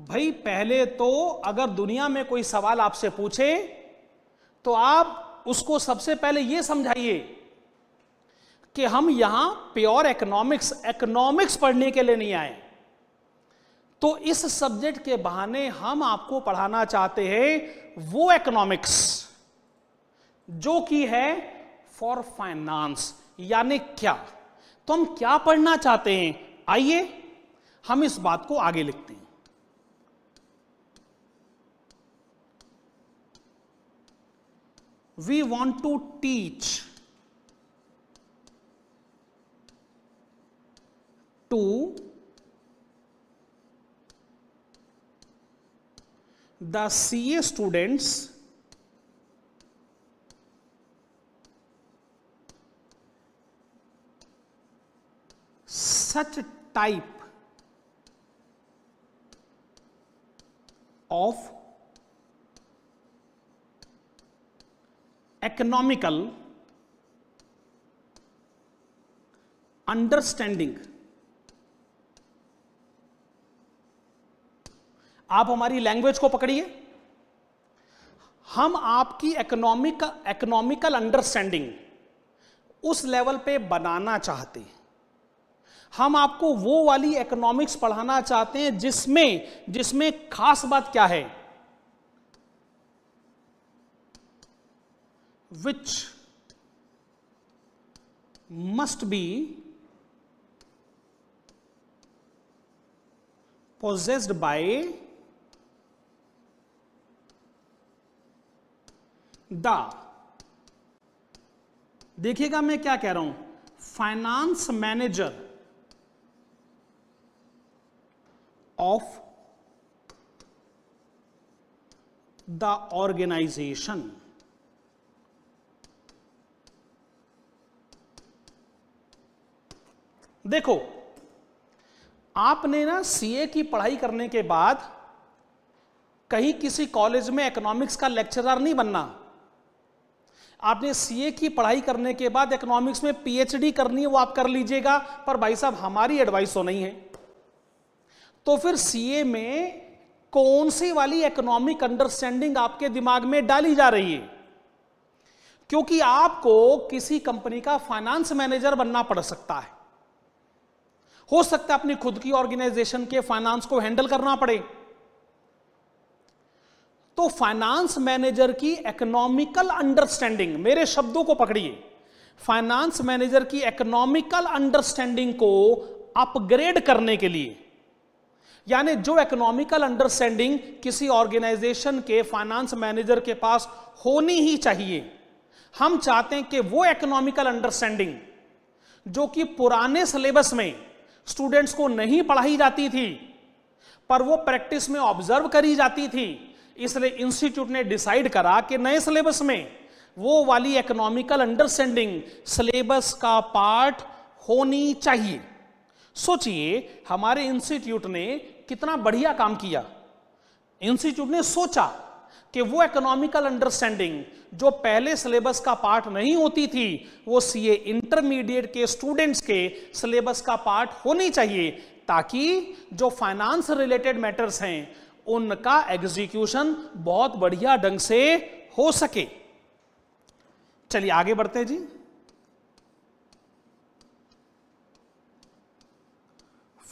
भाई पहले तो अगर दुनिया में कोई सवाल आपसे पूछे तो आप उसको सबसे पहले यह समझाइए कि हम यहां प्योर इकोनॉमिक्स इकोनॉमिक्स पढ़ने के लिए नहीं आए तो इस सब्जेक्ट के बहाने हम आपको पढ़ाना चाहते हैं वो इकोनॉमिक्स जो कि है फॉर फाइनेंस यानी क्या तो हम क्या पढ़ना चाहते हैं आइए हम इस बात को आगे लिखते हैं we want to teach to the CA students such type of economical understanding आप हमारी लैंग्वेज को पकड़िए हम आपकी इकोनॉमिक इकोनॉमिकल अंडरस्टैंडिंग उस लेवल पे बनाना चाहते हम आपको वो वाली इकोनॉमिक्स पढ़ाना चाहते हैं जिसमें जिसमें खास बात क्या है which must be possessed by the देखिएगा मैं क्या कह रहा हूं finance manager of the organisation देखो आपने ना सीए की पढ़ाई करने के बाद कहीं किसी कॉलेज में इकोनॉमिक्स का लेक्चरर नहीं बनना आपने सीए की पढ़ाई करने के बाद इकोनॉमिक्स में पीएचडी करनी है वो आप कर लीजिएगा पर भाई साहब हमारी एडवाइस तो नहीं है तो फिर सीए में कौन सी वाली इकोनॉमिक अंडरस्टैंडिंग आपके दिमाग में डाली जा रही है क्योंकि आपको किसी कंपनी का फाइनेंस मैनेजर बनना पड़ सकता है हो सकता है अपनी खुद की ऑर्गेनाइजेशन के फाइनेंस को हैंडल करना पड़े तो फाइनेंस मैनेजर की इकोनॉमिकल अंडरस्टैंडिंग मेरे शब्दों को पकड़िए फाइनेंस मैनेजर की इकोनॉमिकल अंडरस्टैंडिंग को अपग्रेड करने के लिए यानी जो इकोनॉमिकल अंडरस्टैंडिंग किसी ऑर्गेनाइजेशन के फाइनेंस मैनेजर के पास होनी ही चाहिए हम चाहते हैं कि वो इकोनॉमिकल अंडरस्टैंडिंग जो कि पुराने सिलेबस में स्टूडेंट्स को नहीं पढ़ाई जाती थी पर वो प्रैक्टिस में ऑब्जर्व करी जाती थी इसलिए इंस्टीट्यूट ने डिसाइड करा कि नए सिलेबस में वो वाली इकोनॉमिकल अंडरस्टैंडिंग सिलेबस का पार्ट होनी चाहिए सोचिए हमारे इंस्टीट्यूट ने कितना बढ़िया काम किया इंस्टीट्यूट ने सोचा कि वो इकोनॉमिकल अंडरस्टैंडिंग जो पहले सिलेबस का पार्ट नहीं होती थी वो सीए इंटरमीडिएट के स्टूडेंट्स के सिलेबस का पार्ट होनी चाहिए ताकि जो फाइनेंस रिलेटेड मैटर्स हैं उनका एग्जीक्यूशन बहुत बढ़िया ढंग से हो सके चलिए आगे बढ़ते हैं जी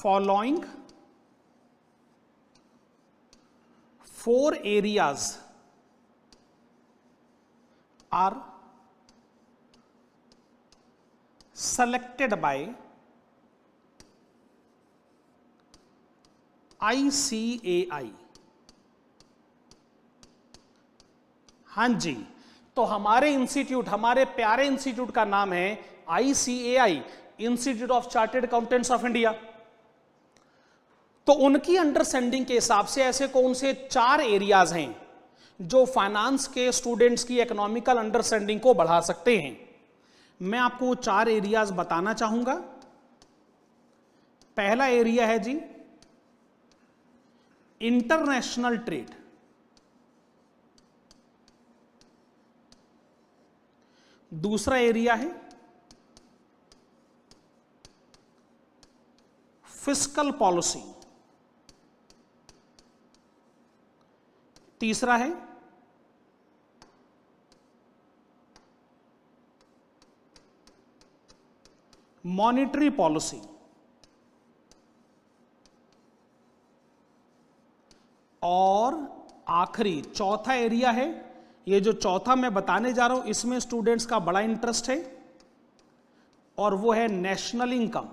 following four areas are selected by I C A I हाँ जी तो हमारे इंस्टीट्यूट हमारे प्यारे इंस्टीट्यूट का नाम है ICAI institute of chartered accountants of India तो उनकी अंडरस्टैंडिंग के हिसाब से ऐसे कौन से चार एरियाज हैं जो फाइनेंस के स्टूडेंट्स की इकोनॉमिकल अंडरस्टैंडिंग को बढ़ा सकते हैं मैं आपको चार एरियाज बताना चाहूंगा पहला एरिया है जी इंटरनेशनल ट्रेड दूसरा एरिया है फिस्कल पॉलिसी तीसरा है मॉनिटरी पॉलिसी और आखिरी चौथा एरिया है ये जो चौथा मैं बताने जा रहा हूं इसमें स्टूडेंट्स का बड़ा इंटरेस्ट है और वो है नेशनल इनकम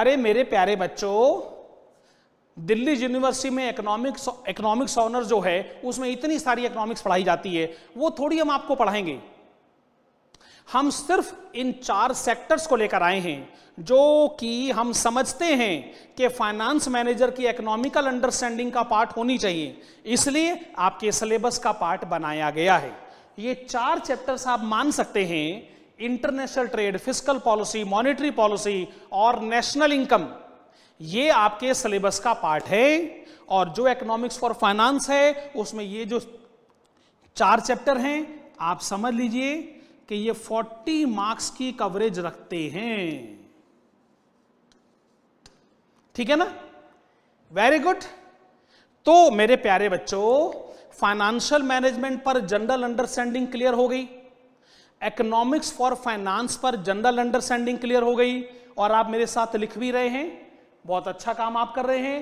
अरे मेरे प्यारे बच्चों दिल्ली यूनिवर्सिटी में इकोनॉमिक्स इकोनॉमिक्स ऑनर जो है उसमें इतनी सारी इकोनॉमिक्स पढ़ाई जाती है वो थोड़ी हम आपको पढ़ाएंगे हम सिर्फ इन चार सेक्टर्स को लेकर आए हैं जो कि हम समझते हैं कि फाइनेंस मैनेजर की इकोनॉमिकल अंडरस्टैंडिंग का पार्ट होनी चाहिए इसलिए आपके सिलेबस का पार्ट बनाया गया है ये चार चैप्टर्स आप मान सकते हैं international trade physical policy monetary policy और नेशनल इनकम ये आपके सिलेबस का पार्ट है और जो इकोनॉमिक्स फॉर फाइनेंस है उसमें ये जो चार चैप्टर हैं आप समझ लीजिए कि ये 40 मार्क्स की कवरेज रखते हैं ठीक है ना वेरी गुड तो मेरे प्यारे बच्चों फाइनेंशियल मैनेजमेंट पर जनरल अंडरस्टैंडिंग क्लियर हो गई इकोनॉमिक्स फॉर फाइनेंस पर जनरल अंडरस्टैंडिंग क्लियर हो गई और आप मेरे साथ लिख भी रहे हैं बहुत अच्छा काम आप कर रहे हैं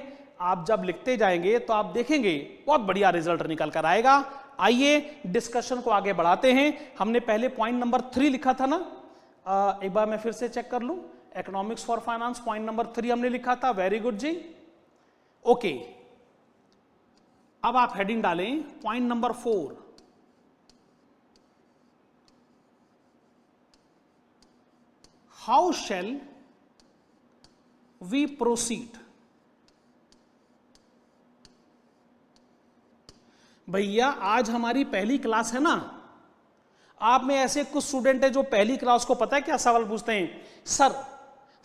आप जब लिखते जाएंगे तो आप देखेंगे बहुत बढ़िया रिजल्ट निकल कर आएगा आइए डिस्कशन को आगे बढ़ाते हैं हमने पहले पॉइंट नंबर थ्री लिखा था ना आ, एक बार मैं फिर से चेक कर लू economics for finance point number three हमने लिखा था वेरी गुड जी ओके अब आप हेडिंग डालें point number four how shall we proceed भैया आज हमारी पहली क्लास है ना आप में ऐसे कुछ स्टूडेंट है जो पहली क्लास को पता है क्या सवाल पूछते हैं सर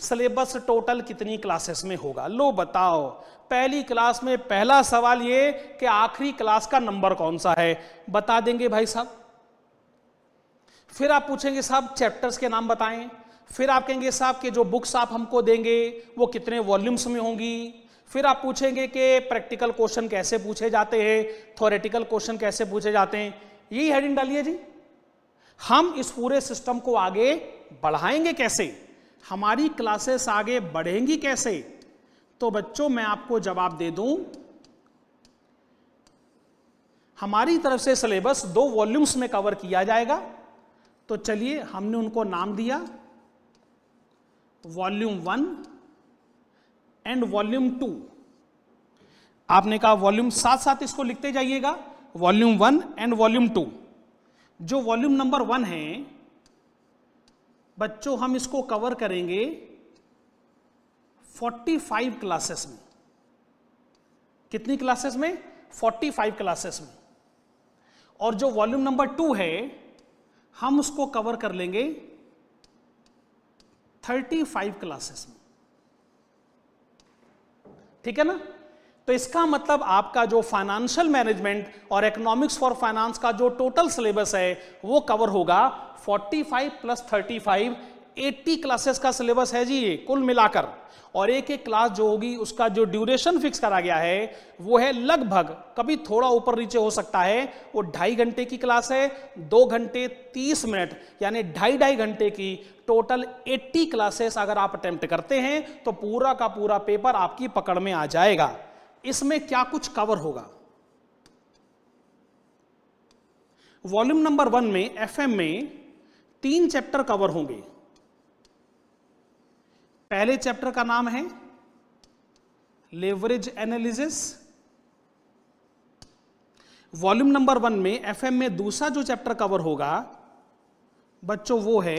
सिलेबस टोटल कितनी क्लासेस में होगा लो बताओ पहली क्लास में पहला सवाल ये कि आखिरी क्लास का नंबर कौन सा है बता देंगे भाई साहब फिर आप पूछेंगे साहब चैप्टर्स के नाम बताएं फिर आप कहेंगे साहब कि जो बुक्स आप हमको देंगे वो कितने वॉल्यूम्स में होंगी फिर आप पूछेंगे कि प्रैक्टिकल क्वेश्चन कैसे पूछे जाते हैं थोरेटिकल क्वेश्चन कैसे पूछे जाते हैं यही हेडिंग डालिए जी हम इस पूरे सिस्टम को आगे बढ़ाएंगे कैसे हमारी क्लासेस आगे बढ़ेंगी कैसे तो बच्चों मैं आपको जवाब दे दूं हमारी तरफ से सिलेबस दो वॉल्यूम्स में कवर किया जाएगा तो चलिए हमने उनको नाम दिया volume one and volume two आपने कहा वॉल्यूम साथ साथ इसको लिखते जाइएगा volume one and volume two जो वॉल्यूम नंबर वन है बच्चों हम इसको कवर करेंगे 45 क्लासेस में कितनी क्लासेस में 45 क्लासेस में और जो वॉल्यूम नंबर टू है हम उसको कवर कर लेंगे 35 क्लासेस में ठीक है ना तो इसका मतलब आपका जो फाइनेंशियल मैनेजमेंट और इकोनॉमिक्स फॉर फाइनेंस का जो टोटल सिलेबस है वो कवर होगा 45 प्लस थर्टी 80 क्लासेस का सिलेबस है जी ये कुल मिलाकर और एक एक क्लास जो होगी उसका जो ड्यूरेशन फिक्स करा गया है वो है लगभग कभी थोड़ा ऊपर नीचे हो सकता है वो ढाई घंटे की क्लास है दो घंटे तीस मिनट यानी ढाई ढाई घंटे की टोटल 80 क्लासेस अगर आप अटेम्प्ट करते हैं तो पूरा का पूरा पेपर आपकी पकड़ में आ जाएगा इसमें क्या कुछ कवर होगा वॉल्यूम नंबर वन में एफ में तीन चैप्टर कवर होंगे पहले चैप्टर का नाम है leverage analysis volume number one में एफएम में दूसरा जो चैप्टर कवर होगा बच्चों वो है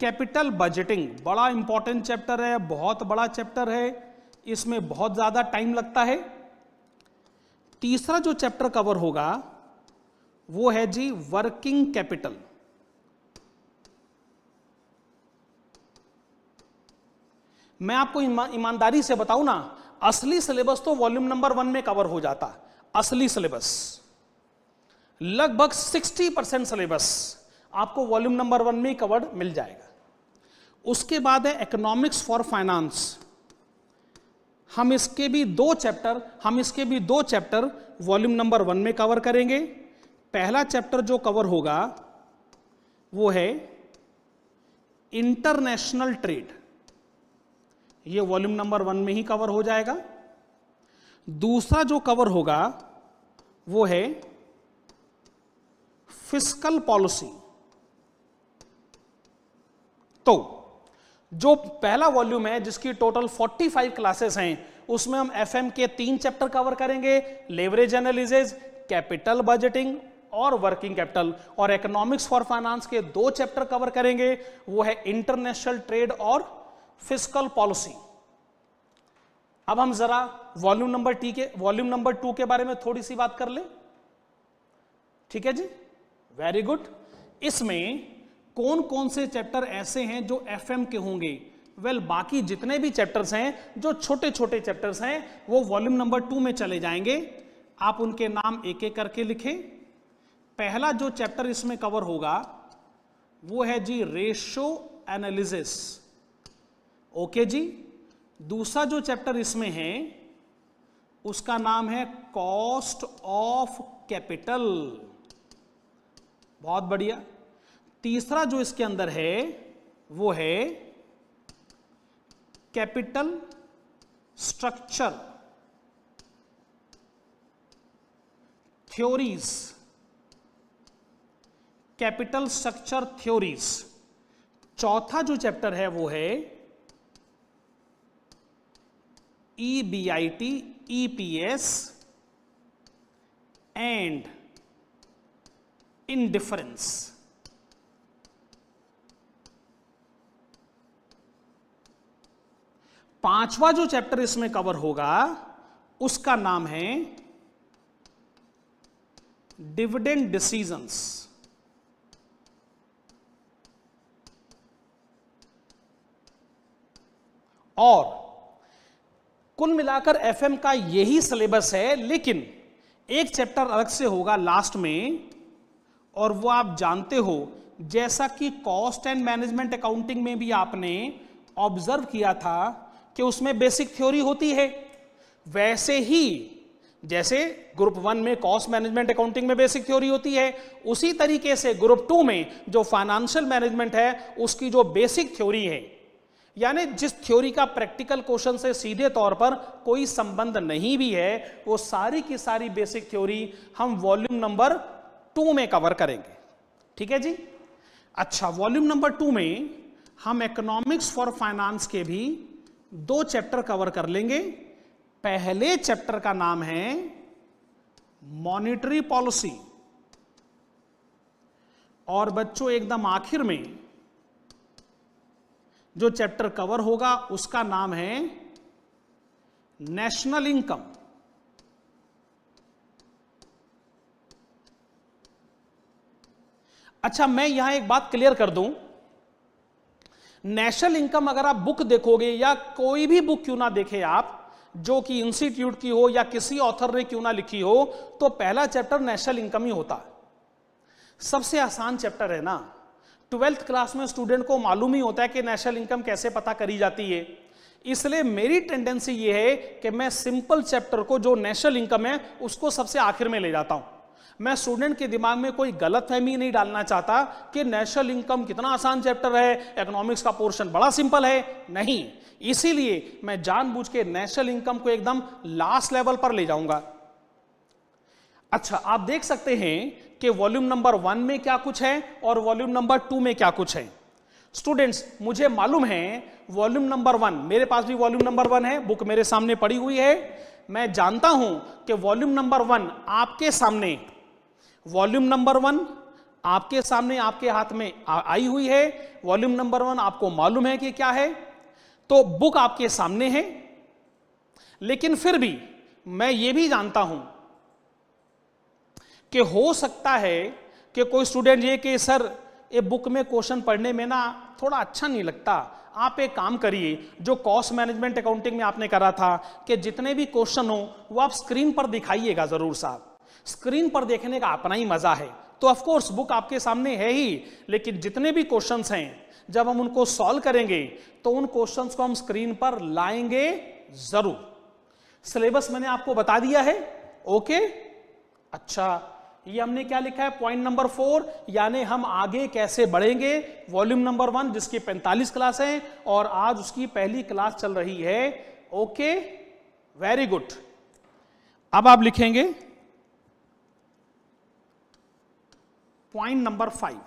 कैपिटल बजटिंग बड़ा इंपॉर्टेंट चैप्टर है बहुत बड़ा चैप्टर है इसमें बहुत ज़्यादा टाइम लगता है तीसरा जो चैप्टर कवर होगा वो है जी वर्किंग कैपिटल मैं आपको ईमानदारी से बताऊं ना असली सिलेबस तो वॉल्यूम नंबर वन में कवर हो जाता असली सिलेबस लगभग 60 परसेंट सिलेबस आपको वॉल्यूम नंबर वन में कवर मिल जाएगा उसके बाद है इकोनॉमिक्स फॉर फाइनेंस हम इसके भी दो चैप्टर हम इसके भी दो चैप्टर वॉल्यूम नंबर वन में कवर करेंगे पहला चैप्टर जो कवर होगा वो है इंटरनेशनल ट्रेड ये वॉल्यूम नंबर वन में ही कवर हो जाएगा दूसरा जो कवर होगा वो है फिस्कल पॉलिसी तो जो पहला वॉल्यूम है जिसकी टोटल 45 क्लासेस हैं उसमें हम एफएम के तीन चैप्टर कवर करेंगे लेवरेज एनालिसिस कैपिटल बजटिंग और वर्किंग कैपिटल और इकोनॉमिक्स फॉर फाइनेंस के दो चैप्टर कवर करेंगे वो है इंटरनेशनल ट्रेड और फिजिकल पॉलिसी अब हम जरा वॉल्यूम नंबर टी के वॉल्यूम नंबर टू के बारे में थोड़ी सी बात कर ले ठीक है जी वेरी गुड इसमें कौन कौन से चैप्टर ऐसे हैं जो एफएम के होंगे वेल well, बाकी जितने भी चैप्टर्स हैं जो छोटे छोटे चैप्टर्स हैं वो वॉल्यूम नंबर टू में चले जाएंगे आप उनके नाम एक एक करके लिखें पहला जो चैप्टर इसमें कवर होगा वो है जी रेशो एनालिसिस ओके जी दूसरा जो चैप्टर इसमें है उसका नाम है कॉस्ट ऑफ कैपिटल बहुत बढ़िया तीसरा जो इसके अंदर है वो है capital structure theories capital structure theories चौथा जो चैप्टर है वो है E B I T E P S and indifference. पांचवा जो चैप्टर इसमें कवर होगा उसका नाम है डिविडेंड डिसीजंस और कुल मिलाकर एफएम का यही सिलेबस है लेकिन एक चैप्टर अलग से होगा लास्ट में और वो आप जानते हो जैसा कि कॉस्ट एंड मैनेजमेंट अकाउंटिंग में भी आपने ऑब्जर्व किया था कि उसमें बेसिक थ्योरी होती है वैसे ही जैसे ग्रुप वन में कॉस्ट मैनेजमेंट अकाउंटिंग में बेसिक थ्योरी होती है उसी तरीके से ग्रुप टू में जो फाइनेंशियल मैनेजमेंट है उसकी जो बेसिक थ्योरी है यानी जिस थ्योरी का प्रैक्टिकल क्वेश्चन से सीधे तौर पर कोई संबंध नहीं भी है वो सारी की सारी बेसिक थ्योरी हम वॉल्यूम नंबर टू में कवर करेंगे ठीक है जी अच्छा वॉल्यूम नंबर टू में हम इकोनॉमिक्स फॉर फाइनेंस के भी दो चैप्टर कवर कर लेंगे पहले चैप्टर का नाम है मॉनिटरी पॉलिसी और बच्चों एकदम आखिर में जो चैप्टर कवर होगा उसका नाम है नेशनल इनकम अच्छा मैं यहां एक बात क्लियर कर दूं नेशनल इनकम अगर आप बुक देखोगे या कोई भी बुक क्यों ना देखे आप जो कि इंस्टीट्यूट की हो या किसी ऑथर ने क्यों ना लिखी हो तो पहला चैप्टर नेशनल इनकम ही होता है सबसे आसान चैप्टर है ना ट्वेल्थ क्लास में स्टूडेंट को मालूम ही होता है कि नेशनल इनकम कैसे पता करी जाती है इसलिए मेरी टेंडेंसी ये है कि मैं सिंपल चैप्टर को जो नेशनल इनकम है उसको सबसे आखिर में ले जाता हूं मैं स्टूडेंट के दिमाग में कोई गलत फहमी नहीं डालना चाहता कि नेशनल इनकम कितना आसान चैप्टर है इकोनॉमिक्स का पोर्शन बड़ा सिंपल है नहीं इसीलिए मैं जानबूझ के नेशनल इनकम को एकदम लास्ट लेवल पर ले जाऊंगा अच्छा आप देख सकते हैं कि वॉल्यूम नंबर वन में क्या कुछ है और वॉल्यूम नंबर टू में क्या कुछ है स्टूडेंट्स मुझे मालूम है वॉल्यूम नंबर वन मेरे पास भी वॉल्यूम नंबर वन है बुक मेरे सामने पड़ी हुई है मैं जानता हूं कि वॉल्यूम नंबर वन आपके सामने वॉल्यूम नंबर वन आपके सामने आपके हाथ में आई हुई है वॉल्यूम नंबर वन आपको मालूम है कि क्या है तो बुक आपके सामने है लेकिन फिर भी मैं ये भी जानता हूं कि हो सकता है कि कोई स्टूडेंट ये कि सर ये बुक में क्वेश्चन पढ़ने में ना थोड़ा अच्छा नहीं लगता आप एक काम करिए जो कॉस्ट मैनेजमेंट अकाउंटिंग में आपने करा था कि जितने भी क्वेश्चन हो वो आप स्क्रीन पर दिखाइएगा ज़रूर साहब स्क्रीन पर देखने का अपना ही मज़ा है तो ऑफकोर्स बुक आपके सामने है ही लेकिन जितने भी क्वेश्चन हैं जब हम उनको सॉल्व करेंगे तो उन क्वेश्चन को हम स्क्रीन पर लाएंगे ज़रूर सिलेबस मैंने आपको बता दिया है ओके अच्छा ये हमने क्या लिखा है पॉइंट नंबर फोर यानी हम आगे कैसे बढ़ेंगे वॉल्यूम नंबर वन जिसकी 45 क्लास है और आज उसकी पहली क्लास चल रही है ओके वेरी गुड अब आप लिखेंगे point number five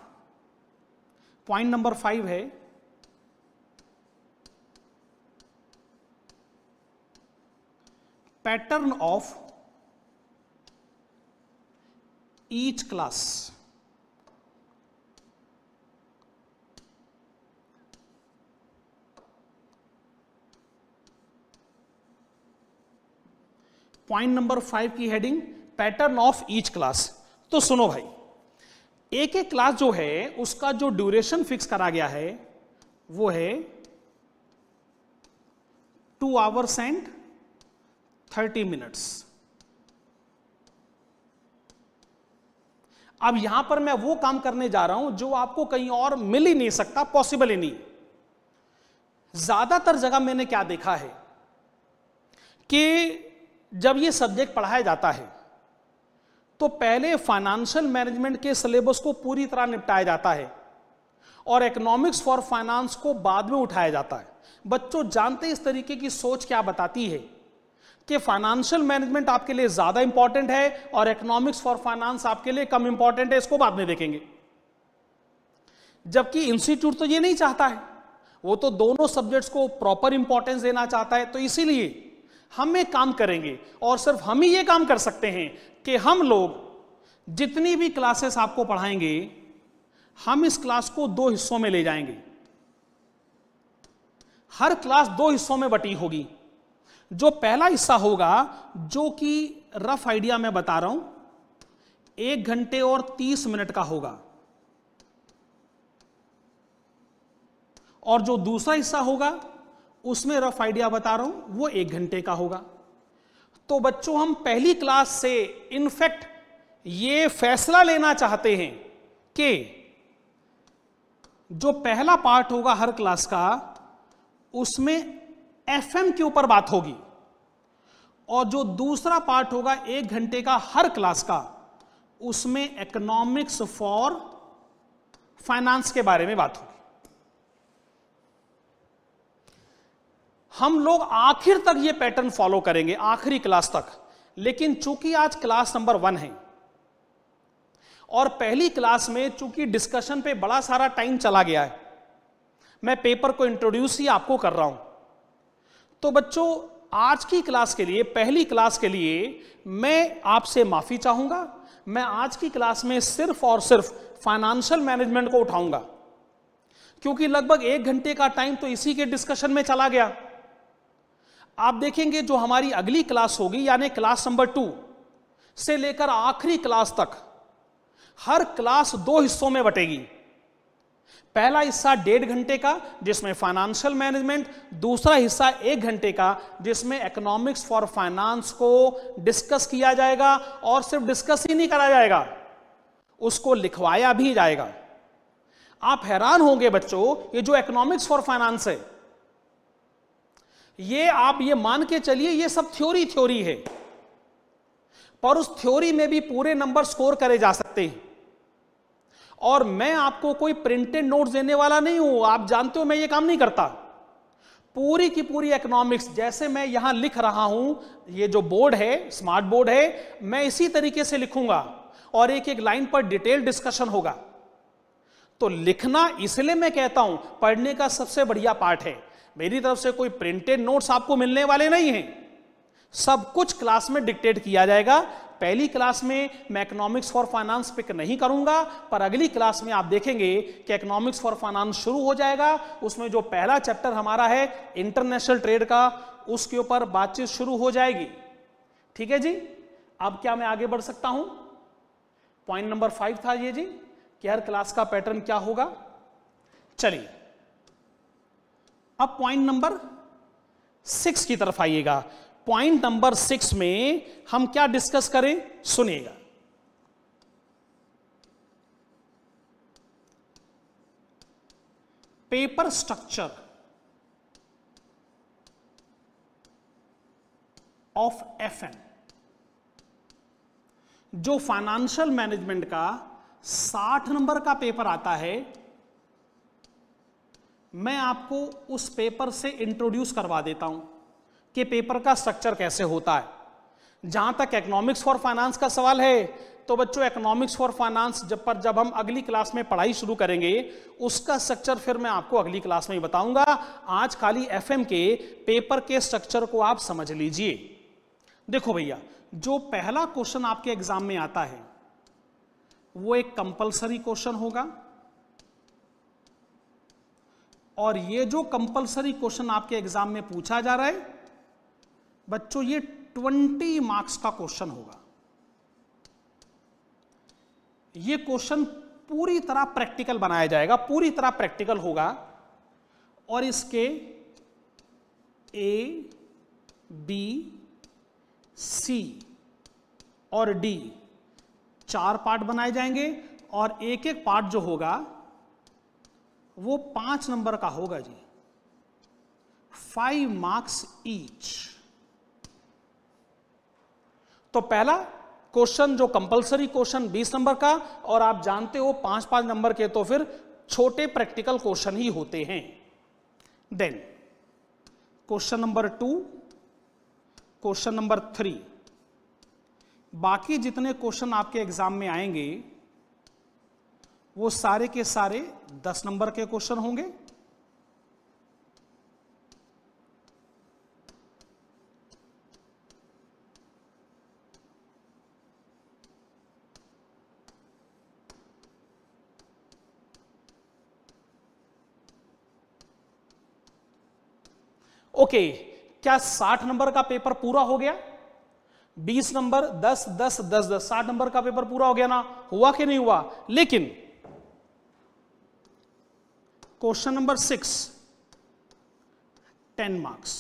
point number five है pattern of each class. Point number five की heading pattern of each class तो सुनो भाई एक एक क्लास जो है उसका जो ड्यूरेशन फिक्स करा गया है वो है two hours and thirty minutes अब यहां पर मैं वो काम करने जा रहा हूं जो आपको कहीं और मिल ही नहीं सकता पॉसिबल ही नहीं ज्यादातर जगह मैंने क्या देखा है कि जब ये सब्जेक्ट पढ़ाया जाता है तो पहले फाइनेंशियल मैनेजमेंट के सिलेबस को पूरी तरह निपटाया जाता है और इकोनॉमिक्स फॉर फाइनेंस को बाद में उठाया जाता है बच्चों जानते इस तरीके की सोच क्या बताती है कि फाइनेंशियल मैनेजमेंट आपके लिए ज्यादा इंपॉर्टेंट है और इकोनॉमिक्स फॉर फाइनेंस आपके लिए कम इंपॉर्टेंट है इसको बाद में देखेंगे जबकि इंस्टीट्यूट तो ये नहीं चाहता है वो तो दोनों सब्जेक्ट्स को प्रॉपर इंपॉर्टेंस देना चाहता है तो इसीलिए हम एक काम करेंगे और सिर्फ हम ही ये काम कर सकते हैं कि हम लोग जितनी भी क्लासेस आपको पढ़ाएंगे हम इस क्लास को दो हिस्सों में ले जाएंगे हर क्लास दो हिस्सों में बटी होगी जो पहला हिस्सा होगा जो कि रफ आइडिया मैं बता रहा हूं एक घंटे और तीस मिनट का होगा और जो दूसरा हिस्सा होगा उसमें रफ आइडिया बता रहा हूं वो एक घंटे का होगा तो बच्चों हम पहली क्लास से इनफैक्ट ये फैसला लेना चाहते हैं कि जो पहला पार्ट होगा हर क्लास का उसमें एफएम के ऊपर बात होगी और जो दूसरा पार्ट होगा एक घंटे का हर क्लास का उसमें इकोनॉमिक्स फॉर फाइनेंस के बारे में बात होगी हम लोग आखिर तक ये पैटर्न फॉलो करेंगे आखिरी क्लास तक लेकिन चूंकि आज क्लास नंबर वन है और पहली क्लास में चूंकि डिस्कशन पे बड़ा सारा टाइम चला गया है मैं पेपर को इंट्रोड्यूस ही आपको कर रहा हूं तो बच्चों आज की क्लास के लिए पहली क्लास के लिए मैं आपसे माफी चाहूंगा मैं आज की क्लास में सिर्फ और सिर्फ फाइनेंशियल मैनेजमेंट को उठाऊंगा क्योंकि लगभग एक घंटे का टाइम तो इसी के डिस्कशन में चला गया आप देखेंगे जो हमारी अगली क्लास होगी यानी क्लास नंबर टू से लेकर आखिरी क्लास तक हर क्लास दो हिस्सों में बटेगी पहला हिस्सा डेढ़ घंटे का जिसमें फाइनेंशियल मैनेजमेंट दूसरा हिस्सा एक घंटे का जिसमें इकोनॉमिक्स फॉर फाइनेंस को डिस्कस किया जाएगा और सिर्फ डिस्कस ही नहीं करा जाएगा उसको लिखवाया भी जाएगा आप हैरान होंगे बच्चों ये जो इकोनॉमिक्स फॉर फाइनेंस है ये आप ये मान के चलिए ये सब थ्योरी थ्योरी है पर उस थ्योरी में भी पूरे नंबर स्कोर करे जा सकते हैं और मैं आपको कोई प्रिंटेड नोट देने वाला नहीं हूं आप जानते हो मैं ये काम नहीं करता पूरी की पूरी इकोनॉमिक्स जैसे मैं यहां लिख रहा हूं ये जो बोर्ड है स्मार्ट बोर्ड है मैं इसी तरीके से लिखूंगा और एक एक लाइन पर डिटेल डिस्कशन होगा तो लिखना इसलिए मैं कहता हूं पढ़ने का सबसे बढ़िया पार्ट है मेरी तरफ से कोई प्रिंटेड नोट्स आपको मिलने वाले नहीं हैं सब कुछ क्लास में डिक्टेट किया जाएगा पहली क्लास में मैं इकोनॉमिक्स फॉर फाइनेंस पिक नहीं करूंगा पर अगली क्लास में आप देखेंगे कि इकोनॉमिक्स फॉर फाइनेंस शुरू हो जाएगा उसमें जो पहला चैप्टर हमारा है इंटरनेशनल ट्रेड का उसके ऊपर बातचीत शुरू हो जाएगी ठीक है जी अब क्या मैं आगे बढ़ सकता हूं पॉइंट नंबर फाइव था ये जी कि हर क्लास का पैटर्न क्या होगा चलिए अब पॉइंट नंबर सिक्स की तरफ आइएगा पॉइंट नंबर सिक्स में हम क्या डिस्कस करें सुनिएगा paper structure of F M जो फाइनेंशियल मैनेजमेंट का साठ नंबर का पेपर आता है मैं आपको उस पेपर से इंट्रोड्यूस करवा देता हूं कि पेपर का स्ट्रक्चर कैसे होता है जहां तक इकोनॉमिक्स फॉर फाइनेंस का सवाल है तो बच्चों इकोनॉमिक्स फॉर फाइनेंस जब पर जब हम अगली क्लास में पढ़ाई शुरू करेंगे उसका स्ट्रक्चर फिर मैं आपको अगली क्लास में ही बताऊंगा आज खाली एफ के पेपर के स्ट्रक्चर को आप समझ लीजिए देखो भैया जो पहला क्वेश्चन आपके एग्जाम में आता है वो एक कंपलसरी क्वेश्चन होगा और ये जो कंपलसरी क्वेश्चन आपके एग्जाम में पूछा जा रहा है बच्चों ये 20 मार्क्स का क्वेश्चन होगा ये क्वेश्चन पूरी तरह प्रैक्टिकल बनाया जाएगा पूरी तरह प्रैक्टिकल होगा और इसके ए बी सी और डी चार पार्ट बनाए जाएंगे और एक एक पार्ट जो होगा वो पांच नंबर का होगा जी फाइव मार्क्स ईच तो पहला क्वेश्चन जो कंपलसरी क्वेश्चन 20 नंबर का और आप जानते हो पांच पांच नंबर के तो फिर छोटे प्रैक्टिकल क्वेश्चन ही होते हैं then question number two question number three बाकी जितने क्वेश्चन आपके एग्जाम में आएंगे वो सारे के सारे दस नंबर के क्वेश्चन होंगे ओके क्या साठ नंबर का पेपर पूरा हो गया बीस नंबर दस दस दस दस साठ नंबर का पेपर पूरा हो गया ना हुआ कि नहीं हुआ लेकिन question number six ten marks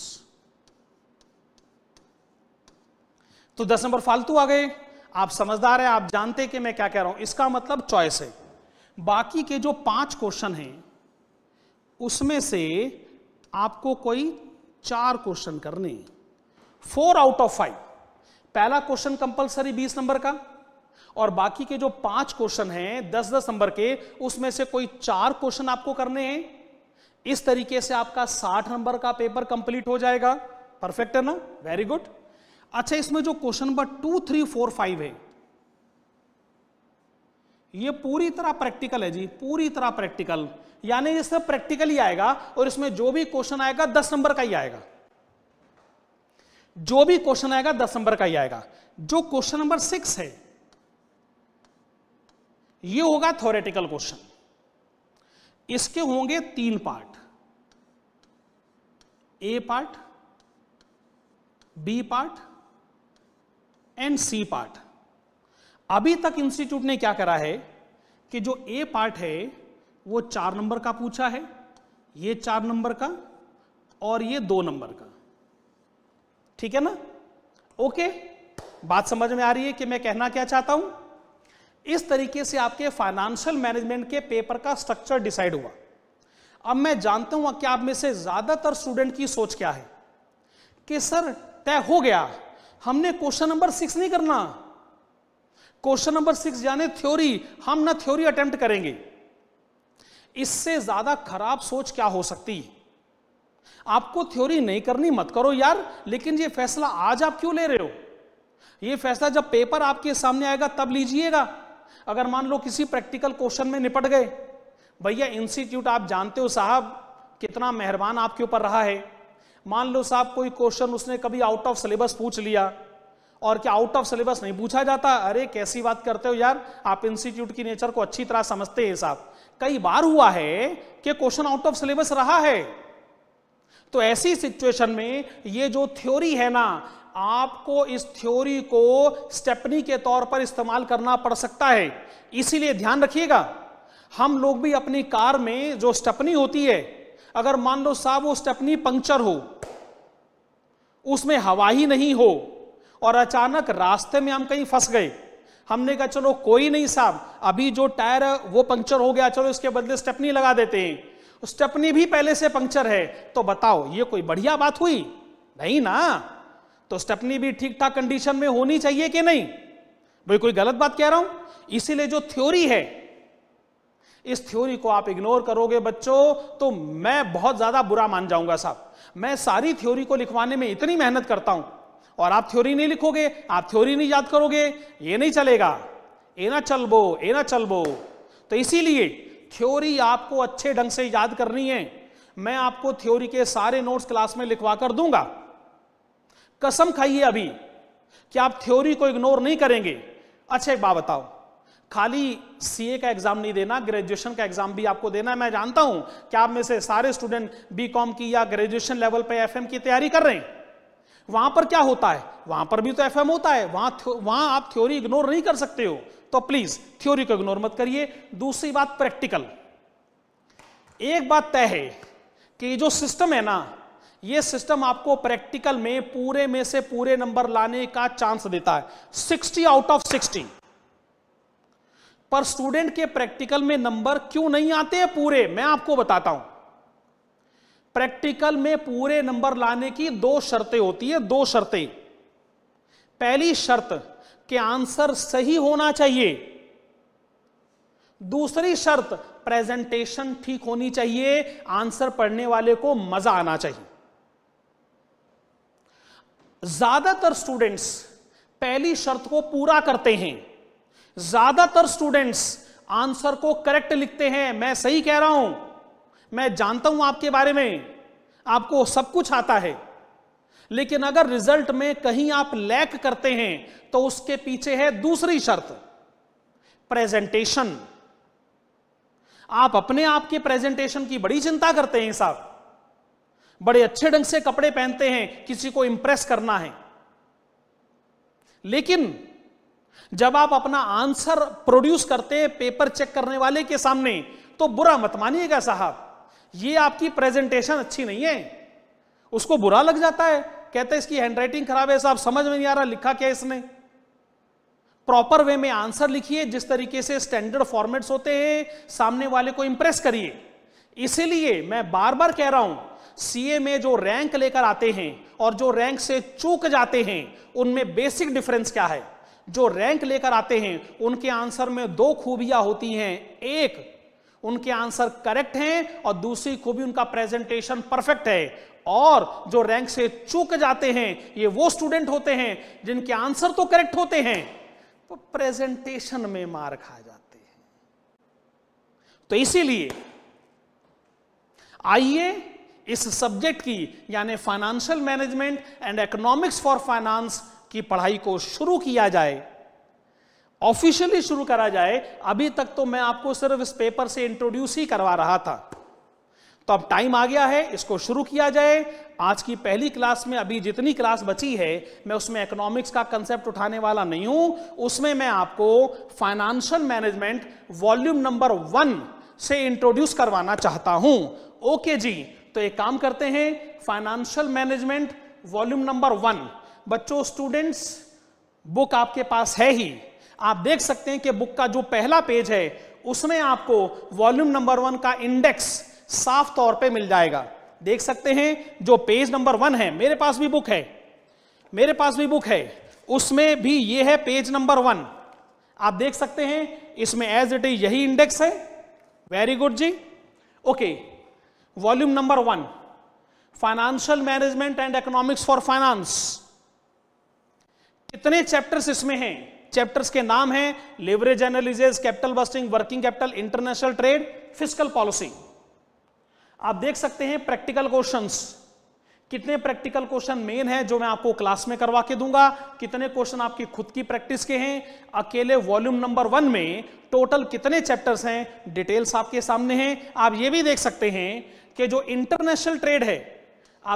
तो दस नंबर फालतू आ गए आप समझदार हैं आप जानते कि मैं क्या कह रहा हूं इसका मतलब चॉइस है बाकी के जो पांच क्वेश्चन हैं उसमें से आपको कोई चार क्वेश्चन करने फोर आउट ऑफ फाइव पहला क्वेश्चन कंपलसरी बीस नंबर का और बाकी के जो पांच क्वेश्चन हैं दस दस नंबर के उसमें से कोई चार क्वेश्चन आपको करने हैं इस तरीके से आपका साठ नंबर का पेपर कंप्लीट हो जाएगा परफेक्ट है ना वेरी गुड अच्छा इसमें जो question number two three four five है ये पूरी तरह प्रैक्टिकल है जी पूरी तरह प्रैक्टिकल यानी इसमें प्रैक्टिकल ही आएगा और इसमें जो भी क्वेश्चन आएगा दस नंबर का ही आएगा जो भी क्वेश्चन आएगा दस नंबर का ही आएगा जो क्वेश्चन नंबर सिक्स है ये होगा थोरेटिकल क्वेश्चन इसके होंगे तीन part A part B part and C part अभी तक इंस्टीट्यूट ने क्या करा है कि जो ए पार्ट है वो चार नंबर का पूछा है ये चार नंबर का और ये दो नंबर का ठीक है ना ओके बात समझ में आ रही है कि मैं कहना क्या चाहता हूं इस तरीके से आपके फाइनेंशियल मैनेजमेंट के पेपर का स्ट्रक्चर डिसाइड हुआ अब मैं जानता हूं कि आप में से ज्यादातर स्टूडेंट की सोच क्या है कि सर तय हो गया हमने क्वेश्चन नंबर सिक्स नहीं करना क्वेश्चन नंबर सिक्स यानी थ्योरी हम ना थ्योरी अटेम्प्ट करेंगे इससे ज्यादा खराब सोच क्या हो सकती आपको थ्योरी नहीं करनी मत करो यार लेकिन ये फैसला आज आप क्यों ले रहे हो ये फैसला जब पेपर आपके सामने आएगा तब लीजिएगा अगर मान लो किसी प्रैक्टिकल क्वेश्चन में निपट गए भैया इंस्टीट्यूट आप जानते हो साहब कितना मेहरबान आपके ऊपर रहा है मान लो साहब कोई क्वेश्चन उसने कभी आउट ऑफ सिलेबस पूछ लिया और क्या आउट ऑफ सिलेबस नहीं पूछा जाता अरे कैसी बात करते हो यार आप इंस्टीट्यूट की नेचर को अच्छी तरह समझते हैं साहब कई बार हुआ है कि क्वेश्चन आउट ऑफ सिलेबस रहा है तो ऐसी सिचुएशन में ये जो थ्योरी है ना आपको इस थ्योरी को स्टेपनी के तौर पर इस्तेमाल करना पड़ सकता है इसीलिए ध्यान रखिएगा हम लोग भी अपनी कार में जो स्टेपनी होती है अगर मान लो साहब वो स्टेपनी पंक्चर हो उसमें हवा ही नहीं हो और अचानक रास्ते में हम कहीं फंस गए हमने कहा चलो कोई नहीं साहब अभी जो टायर है वो पंक्चर हो गया चलो इसके बदले स्टेपनी लगा देते हैं तो स्टेपनी भी पहले से पंक्चर है तो बताओ ये कोई बढ़िया बात हुई नहीं ना तो स्टेपनी भी ठीक ठाक कंडीशन में होनी चाहिए कि नहीं भाई कोई गलत बात कह रहा हूं इसीलिए जो थ्योरी है इस थ्योरी को आप इग्नोर करोगे बच्चों तो मैं बहुत ज्यादा बुरा मान जाऊंगा साहब मैं सारी थ्योरी को लिखवाने में इतनी मेहनत करता हूं और आप थ्योरी नहीं लिखोगे आप थ्योरी नहीं याद करोगे ये नहीं चलेगा ए ना बो ए ना बो तो इसीलिए थ्योरी आपको अच्छे ढंग से याद करनी है मैं आपको थ्योरी के सारे नोट्स क्लास में लिखवा कर दूंगा कसम खाइए अभी कि आप थ्योरी को इग्नोर नहीं करेंगे अच्छा एक बात बताओ खाली सीए का एग्जाम नहीं देना ग्रेजुएशन का एग्जाम भी आपको देना है मैं जानता हूं कि आप में से सारे स्टूडेंट बीकॉम की या ग्रेजुएशन लेवल पर एफएम की तैयारी कर रहे हैं वहां पर क्या होता है वहां पर भी तो एफ होता है वहां वहां आप थ्योरी इग्नोर नहीं कर सकते हो तो प्लीज थ्योरी को इग्नोर मत करिए दूसरी बात प्रैक्टिकल एक बात तय है कि जो सिस्टम है ना ये सिस्टम आपको प्रैक्टिकल में पूरे में से पूरे नंबर लाने का चांस देता है 60 आउट ऑफ 60 पर स्टूडेंट के प्रैक्टिकल में नंबर क्यों नहीं आते हैं पूरे मैं आपको बताता हूं प्रैक्टिकल में पूरे नंबर लाने की दो शर्तें होती है दो शर्तें पहली शर्त कि आंसर सही होना चाहिए दूसरी शर्त प्रेजेंटेशन ठीक होनी चाहिए आंसर पढ़ने वाले को मजा आना चाहिए ज्यादातर स्टूडेंट्स पहली शर्त को पूरा करते हैं ज्यादातर स्टूडेंट्स आंसर को करेक्ट लिखते हैं मैं सही कह रहा हूं मैं जानता हूं आपके बारे में आपको सब कुछ आता है लेकिन अगर रिजल्ट में कहीं आप लैक करते हैं तो उसके पीछे है दूसरी शर्त प्रेजेंटेशन आप अपने आप के प्रेजेंटेशन की बड़ी चिंता करते हैं साहब बड़े अच्छे ढंग से कपड़े पहनते हैं किसी को इंप्रेस करना है लेकिन जब आप अपना आंसर प्रोड्यूस करते हैं पेपर चेक करने वाले के सामने तो बुरा मत मानिएगा साहब ये आपकी प्रेजेंटेशन अच्छी नहीं है उसको बुरा लग जाता है कहते इसकी हैंडराइटिंग खराब है साहब समझ में नहीं आ रहा लिखा क्या इसने प्रॉपर वे में आंसर लिखिए जिस तरीके से स्टैंडर्ड फॉर्मेट्स होते हैं सामने वाले को इंप्रेस करिए इसीलिए मैं बार बार कह रहा हूं सीए में जो रैंक लेकर आते हैं और जो रैंक से चूक जाते हैं उनमें बेसिक डिफरेंस क्या है जो रैंक लेकर आते हैं उनके आंसर में दो खूबियां होती हैं एक उनके आंसर करेक्ट हैं और दूसरी को भी उनका प्रेजेंटेशन परफेक्ट है और जो रैंक से चूक जाते हैं ये वो स्टूडेंट होते हैं जिनके आंसर तो करेक्ट होते हैं तो प्रेजेंटेशन में मार खा जाते हैं तो इसीलिए आइए इस सब्जेक्ट की यानी financial management and economics for finance की पढ़ाई को शुरू किया जाए ऑफिशियली शुरू करा जाए अभी तक तो मैं आपको सिर्फ इस पेपर से इंट्रोड्यूस ही करवा रहा था तो अब टाइम आ गया है इसको शुरू किया जाए आज की पहली क्लास में अभी जितनी क्लास बची है मैं उसमें इकोनॉमिक्स का कंसेप्ट उठाने वाला नहीं हूं उसमें मैं आपको financial management volume number one से इंट्रोड्यूस करवाना चाहता हूं ओके जी तो एक काम करते हैं financial management volume number one बच्चों स्टूडेंट्स बुक आपके पास है ही आप देख सकते हैं कि बुक का जो पहला पेज है उसमें आपको वॉल्यूम नंबर वन का इंडेक्स साफ तौर पे मिल जाएगा देख सकते हैं जो पेज नंबर वन है मेरे पास भी बुक है मेरे पास भी बुक है उसमें भी ये है पेज नंबर वन आप देख सकते हैं इसमें एज इट इज यही इंडेक्स है वेरी गुड जी okay volume number one financial management and economics for finance कितने चैप्टर्स इसमें हैं चैप्टर्स के नाम हैं leverage analysis capital budgeting working capital international trade physical policy आप देख सकते हैं प्रैक्टिकल क्वेश्चंस कितने प्रैक्टिकल क्वेश्चन मेन है जो मैं आपको क्लास में करवा के दूंगा कितने क्वेश्चन आपकी खुद की प्रैक्टिस के हैं अकेले वॉल्यूम नंबर वन में टोटल कितने चैप्टर्स हैं डिटेल्स आपके सामने हैं आप ये भी देख सकते हैं कि जो इंटरनेशनल ट्रेड है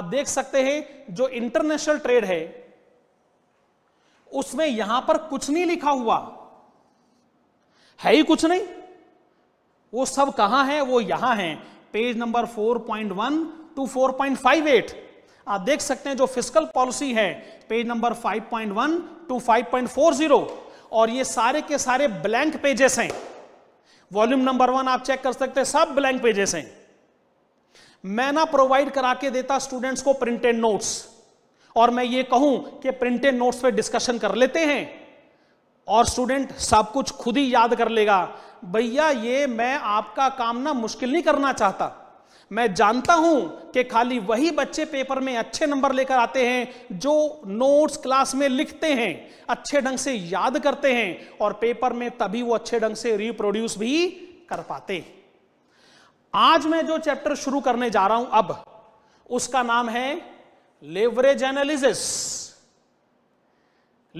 आप देख सकते हैं जो इंटरनेशनल ट्रेड है उसमें यहां पर कुछ नहीं लिखा हुआ है ही कुछ नहीं वो सब कहां है वो यहां है पेज नंबर 4.1 टू 4.58 आप देख सकते हैं जो फिजिकल पॉलिसी है पेज नंबर 5.1 टू 5.40 और ये सारे के सारे ब्लैंक पेजेस हैं वॉल्यूम नंबर वन आप चेक कर सकते हैं सब ब्लैंक पेजेस हैं मैं ना प्रोवाइड करा के देता स्टूडेंट्स को प्रिंटेड नोट्स और मैं ये कहूं कि प्रिंटेड नोट्स पे डिस्कशन कर लेते हैं और स्टूडेंट सब कुछ खुद ही याद कर लेगा भैया ये मैं आपका काम ना मुश्किल नहीं करना चाहता मैं जानता हूं कि खाली वही बच्चे पेपर में अच्छे नंबर लेकर आते हैं जो नोट्स क्लास में लिखते हैं अच्छे ढंग से याद करते हैं और पेपर में तभी वो अच्छे ढंग से रिप्रोड्यूस भी कर पाते आज मैं जो चैप्टर शुरू करने जा रहा हूं अब उसका नाम है लेवरेज एनालिसिस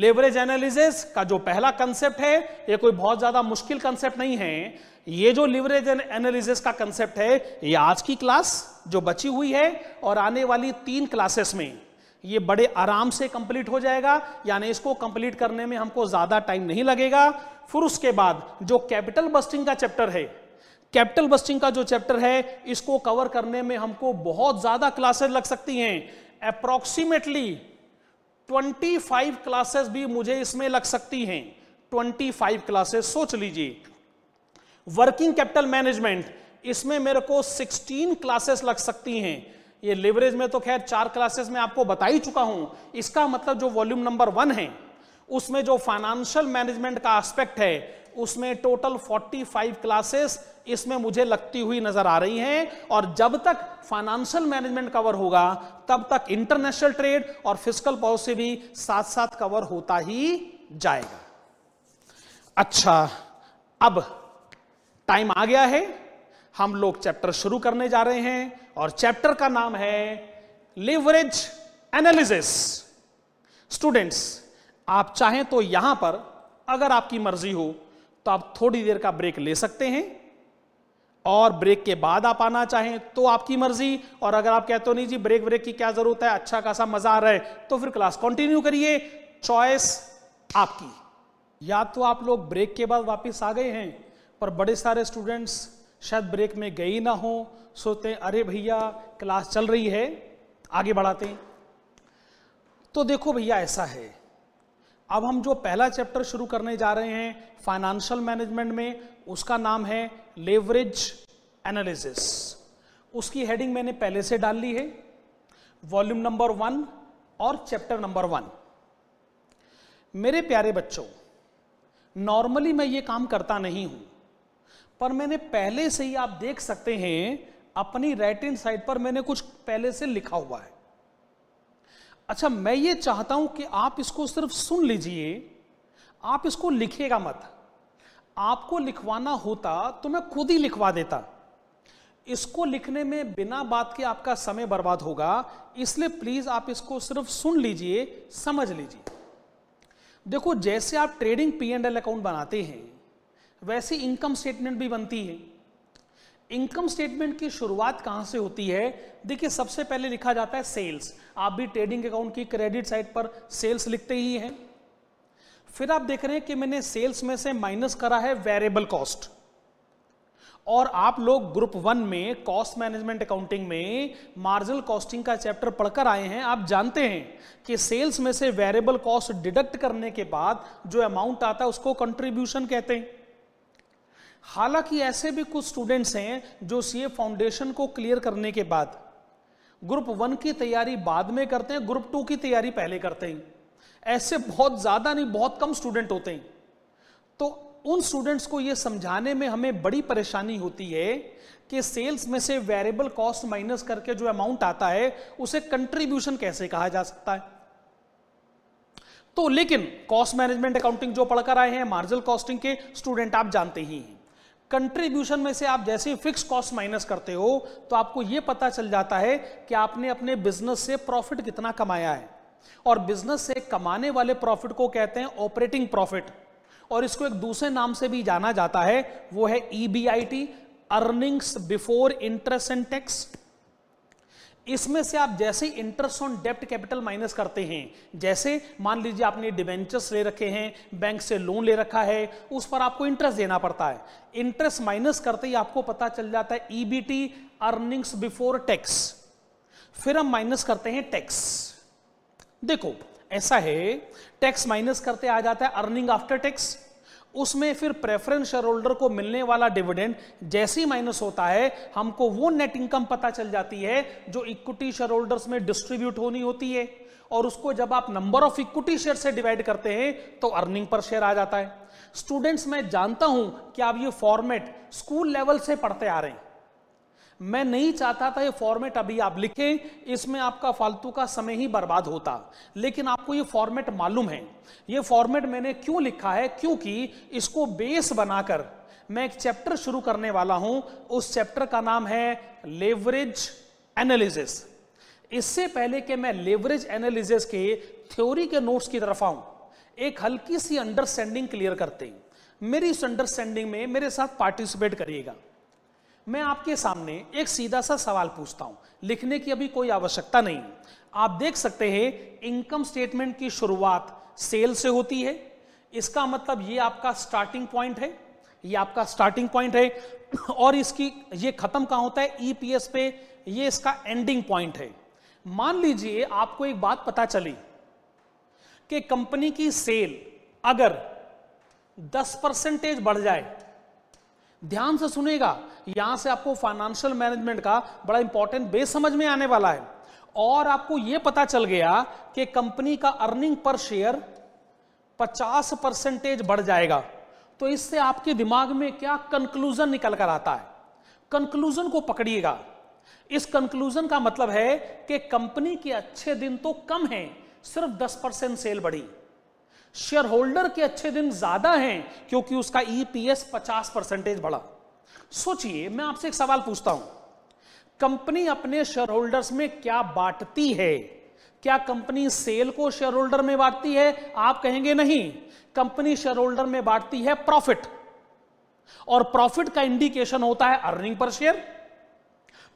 लेवरेज एनालिसिस का जो पहला कंसेप्ट है ये कोई बहुत ज्यादा मुश्किल कंसेप्ट नहीं है ये जो लिवरेज एनालिसिस का कंसेप्ट है ये आज की क्लास जो बची हुई है और आने वाली तीन क्लासेस में ये बड़े आराम से कंप्लीट हो जाएगा यानी इसको कंप्लीट करने में हमको ज्यादा टाइम नहीं लगेगा फिर उसके बाद जो कैपिटल बस्टिंग का चैप्टर है कैपिटल बस्टिंग का जो चैप्टर है इसको कवर करने में हमको बहुत ज्यादा क्लासेस लग सकती हैं अप्रोक्सीमेटली 25 क्लासेस भी मुझे इसमें लग सकती हैं 25 क्लासेस सोच लीजिए वर्किंग कैपिटल मैनेजमेंट इसमें मेरे को 16 क्लासेस लग सकती हैं ये लेवरेज में तो खैर चार क्लासेस में आपको बता ही चुका हूं इसका मतलब जो वॉल्यूम नंबर वन है उसमें जो फाइनेंशियल मैनेजमेंट का एस्पेक्ट है उसमें टोटल 45 क्लासेस इसमें मुझे लगती हुई नजर आ रही हैं और जब तक फाइनेंशियल मैनेजमेंट कवर होगा तब तक इंटरनेशनल ट्रेड और फिजिकल पॉलिसी भी साथ साथ कवर होता ही जाएगा अच्छा अब टाइम आ गया है हम लोग चैप्टर शुरू करने जा रहे हैं और चैप्टर का नाम है लिवरेज एनालिसिस स्टूडेंट्स आप चाहें तो यहां पर अगर आपकी मर्जी हो तो आप थोड़ी देर का ब्रेक ले सकते हैं और ब्रेक के बाद आप आना चाहें तो आपकी मर्जी और अगर आप कहते हो नहीं जी ब्रेक ब्रेक की क्या जरूरत है अच्छा खासा मजा आ रहा है तो फिर क्लास कंटिन्यू करिए चॉइस आपकी या तो आप लोग ब्रेक के बाद वापस आ गए हैं पर बड़े सारे स्टूडेंट्स शायद ब्रेक में ही ना हो सोचते अरे भैया क्लास चल रही है आगे बढ़ाते तो देखो भैया ऐसा है अब हम जो पहला चैप्टर शुरू करने जा रहे हैं फाइनेंशियल मैनेजमेंट में उसका नाम है लेवरेज एनालिसिस उसकी हेडिंग मैंने पहले से डाल ली है वॉल्यूम नंबर वन और चैप्टर नंबर वन मेरे प्यारे बच्चों नॉर्मली मैं ये काम करता नहीं हूं पर मैंने पहले से ही आप देख सकते हैं अपनी राइट इन साइड पर मैंने कुछ पहले से लिखा हुआ है अच्छा मैं ये चाहता हूं कि आप इसको सिर्फ सुन लीजिए आप इसको लिखेगा मत आपको लिखवाना होता तो मैं खुद ही लिखवा देता इसको लिखने में बिना बात के आपका समय बर्बाद होगा इसलिए प्लीज आप इसको सिर्फ सुन लीजिए समझ लीजिए देखो जैसे आप trading P and L account बनाते हैं वैसे इनकम स्टेटमेंट भी बनती है इनकम स्टेटमेंट की शुरुआत कहां से होती है देखिए सबसे पहले लिखा जाता है सेल्स आप भी ट्रेडिंग अकाउंट की क्रेडिट साइड पर सेल्स लिखते ही हैं फिर आप देख रहे हैं कि मैंने सेल्स में से माइनस करा है वेरिएबल कॉस्ट और आप लोग ग्रुप वन में कॉस्ट मैनेजमेंट अकाउंटिंग में मार्जिन कॉस्टिंग का चैप्टर पढ़कर आए हैं आप जानते हैं कि सेल्स में से वेरिएबल कॉस्ट डिडक्ट करने के बाद जो अमाउंट आता है उसको कंट्रीब्यूशन कहते हैं हालांकि ऐसे भी कुछ स्टूडेंट्स हैं जो सीए फाउंडेशन को क्लियर करने के बाद ग्रुप वन की तैयारी बाद में करते हैं ग्रुप टू की तैयारी पहले करते हैं ऐसे बहुत ज़्यादा नहीं बहुत कम स्टूडेंट होते हैं तो उन स्टूडेंट्स को यह समझाने में हमें बड़ी परेशानी होती है कि सेल्स में से वेरिएबल कॉस्ट माइनस करके जो अमाउंट आता है उसे कंट्रीब्यूशन कैसे कहा जा सकता है तो लेकिन कॉस्ट मैनेजमेंट अकाउंटिंग जो पढ़कर आए हैं मार्जिनल कॉस्टिंग के स्टूडेंट आप जानते ही हैं कंट्रीब्यूशन में से आप जैसे ही फिक्स कॉस्ट माइनस करते हो तो आपको यह पता चल जाता है कि आपने अपने बिजनेस से प्रॉफिट कितना कमाया है और बिजनेस से कमाने वाले प्रॉफिट को कहते हैं ऑपरेटिंग प्रॉफिट और इसको एक दूसरे नाम से भी जाना जाता है वो है E earnings before interest and tax इसमें से आप जैसे ही इंटरेस्ट ऑन डेप्ट कैपिटल माइनस करते हैं जैसे मान लीजिए आपने डिवेंचर्स ले रखे हैं बैंक से लोन ले रखा है उस पर आपको इंटरेस्ट देना पड़ता है इंटरेस्ट माइनस करते ही आपको पता चल जाता है ईबीटी अर्निंग्स बिफोर टैक्स फिर हम माइनस करते हैं टैक्स देखो ऐसा है टैक्स माइनस करते आ जाता है अर्निंग आफ्टर टैक्स उसमें फिर प्रेफरेंस शेयर होल्डर को मिलने वाला डिविडेंड जैसे ही माइनस होता है हमको वो नेट इनकम पता चल जाती है जो इक्विटी शेयर होल्डर्स में डिस्ट्रीब्यूट होनी होती है और उसको जब आप नंबर ऑफ इक्विटी शेयर से डिवाइड करते हैं तो अर्निंग पर शेयर आ जाता है स्टूडेंट्स मैं जानता हूं कि आप ये फॉर्मेट स्कूल लेवल से पढ़ते आ रहे हैं मैं नहीं चाहता था ये फॉर्मेट अभी आप लिखें इसमें आपका फालतू का समय ही बर्बाद होता लेकिन आपको ये फॉर्मेट मालूम है ये फॉर्मेट मैंने क्यों लिखा है क्योंकि इसको बेस बनाकर मैं एक चैप्टर शुरू करने वाला हूं उस चैप्टर का नाम है लेवरेज एनालिसिस इससे पहले कि मैं लेवरेज एनालिसिस के थ्योरी के नोट्स की तरफ आऊं एक हल्की सी अंडरस्टैंडिंग क्लियर करते हैं मेरी इस अंडरस्टैंडिंग में मेरे साथ पार्टिसिपेट करिएगा मैं आपके सामने एक सीधा सा सवाल पूछता हूं लिखने की अभी कोई आवश्यकता नहीं आप देख सकते हैं इनकम स्टेटमेंट की शुरुआत सेल से होती है इसका मतलब ये आपका स्टार्टिंग पॉइंट है ये आपका स्टार्टिंग पॉइंट है और इसकी ये खत्म कहां होता है ईपीएस e पे ये इसका एंडिंग पॉइंट है मान लीजिए आपको एक बात पता चली कि कंपनी की सेल अगर 10 परसेंटेज बढ़ जाए ध्यान से सुनेगा यहां से आपको फाइनेंशियल मैनेजमेंट का बड़ा इंपॉर्टेंट बेस समझ में आने वाला है और आपको यह पता चल गया कि कंपनी का अर्निंग पर शेयर 50 परसेंटेज बढ़ जाएगा तो इससे आपके दिमाग में क्या कंक्लूजन निकल कर आता है कंक्लूजन को पकड़िएगा इस कंक्लूजन का मतलब है कि कंपनी के अच्छे दिन तो कम हैं सिर्फ 10 परसेंट सेल बढ़ी शेयर होल्डर के अच्छे दिन ज्यादा हैं क्योंकि उसका ईपीएस 50 परसेंटेज बढ़ा सोचिए मैं आपसे एक सवाल पूछता हूं कंपनी अपने शेयर होल्डर्स में क्या बांटती है क्या कंपनी सेल को शेयर होल्डर में बांटती है आप कहेंगे नहीं कंपनी शेयर होल्डर में बांटती है प्रॉफिट और प्रॉफिट का इंडिकेशन होता है अर्निंग पर शेयर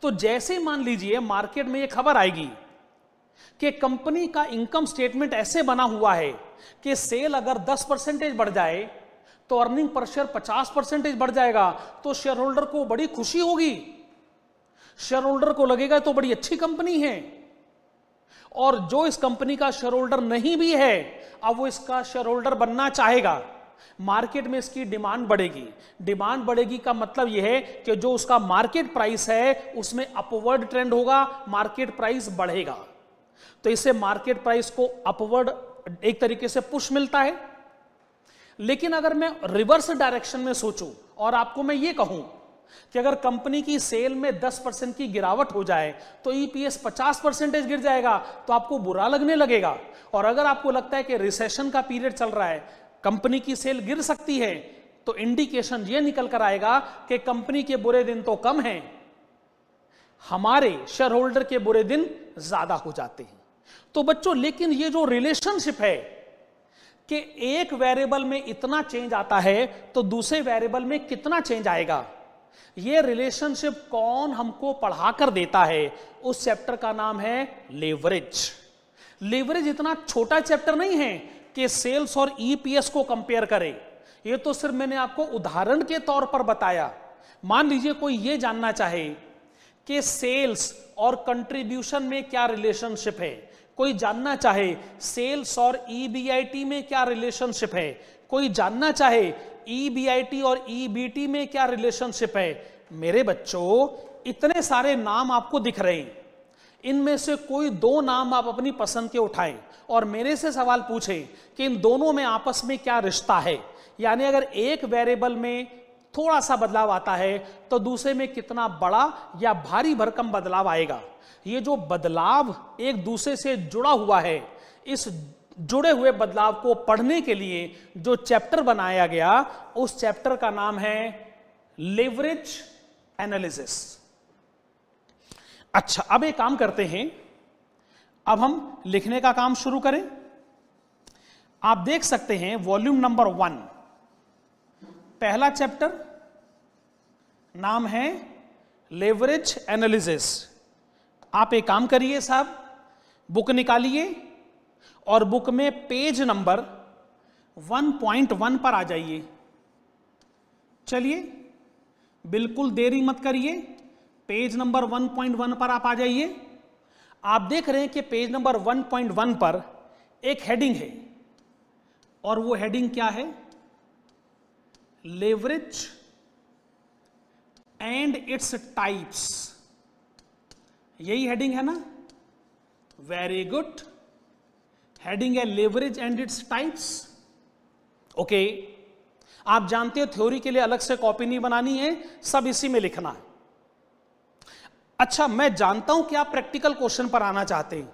तो जैसे मान लीजिए मार्केट में यह खबर आएगी कि कंपनी का इनकम स्टेटमेंट ऐसे बना हुआ है कि सेल अगर 10 परसेंटेज बढ़ जाए तो अर्निंग पर शेयर 50 परसेंटेज बढ़ जाएगा तो शेयर होल्डर को बड़ी खुशी होगी शेयर होल्डर को लगेगा तो बड़ी अच्छी कंपनी है और जो इस कंपनी का शेयर होल्डर नहीं भी है अब वो इसका शेयर होल्डर बनना चाहेगा मार्केट में इसकी डिमांड बढ़ेगी डिमांड बढ़ेगी का मतलब यह है कि जो उसका मार्केट प्राइस है उसमें अपवर्ड ट्रेंड होगा मार्केट प्राइस बढ़ेगा तो इसे मार्केट प्राइस को अपवर्ड एक तरीके से पुश मिलता है लेकिन अगर मैं रिवर्स डायरेक्शन में सोचूं और आपको मैं ये कहूं कि अगर कंपनी की सेल में 10 परसेंट की गिरावट हो जाए तो ईपीएस e 50 परसेंटेज गिर जाएगा तो आपको बुरा लगने लगेगा और अगर आपको लगता है कि रिसेशन का पीरियड चल रहा है कंपनी की सेल गिर सकती है तो इंडिकेशन यह निकल कर आएगा कि कंपनी के बुरे दिन तो कम हैं हमारे शेयर होल्डर के बुरे दिन ज्यादा हो जाते हैं तो बच्चों लेकिन ये जो रिलेशनशिप है कि एक वेरिएबल में इतना चेंज आता है तो दूसरे वेरिएबल में कितना चेंज आएगा यह रिलेशनशिप कौन हमको पढ़ाकर देता है उस चैप्टर का नाम है लेवरेज लेवरेज इतना छोटा चैप्टर नहीं है कि सेल्स और ईपीएस e को कंपेयर करें ये तो सिर्फ मैंने आपको उदाहरण के तौर पर बताया मान लीजिए कोई ये जानना चाहे कि सेल्स और कंट्रीब्यूशन में क्या रिलेशनशिप है कोई जानना चाहे सेल्स और ईबीआईटी e में क्या रिलेशनशिप है कोई जानना चाहे ईबीआईटी e और ईबीटी e में क्या रिलेशनशिप है मेरे बच्चों इतने सारे नाम आपको दिख रहे हैं इनमें से कोई दो नाम आप अपनी पसंद के उठाएं और मेरे से सवाल पूछें कि इन दोनों में आपस में क्या रिश्ता है यानी अगर एक वेरिएबल में थोड़ा सा बदलाव आता है तो दूसरे में कितना बड़ा या भारी भरकम बदलाव आएगा ये जो बदलाव एक दूसरे से जुड़ा हुआ है इस जुड़े हुए बदलाव को पढ़ने के लिए जो चैप्टर बनाया गया उस चैप्टर का नाम है लेवरेज एनालिसिस अच्छा अब एक काम करते हैं अब हम लिखने का काम शुरू करें आप देख सकते हैं वॉल्यूम नंबर वन पहला चैप्टर नाम है लेवरेज एनालिसिस आप एक काम करिए साहब बुक निकालिए और बुक में पेज नंबर 1.1 पर आ जाइए चलिए बिल्कुल देरी मत करिए पेज नंबर 1.1 पर आप आ जाइए आप देख रहे हैं कि पेज नंबर 1.1 पर एक हेडिंग है और वो हेडिंग क्या है leverage एंड इट्स टाइप्स यही हेडिंग है ना वेरी गुड हेडिंग है leverage and its types okay आप जानते हो थ्योरी के लिए अलग से कॉपी नहीं बनानी है सब इसी में लिखना है अच्छा मैं जानता हूं कि आप प्रैक्टिकल क्वेश्चन पर आना चाहते हैं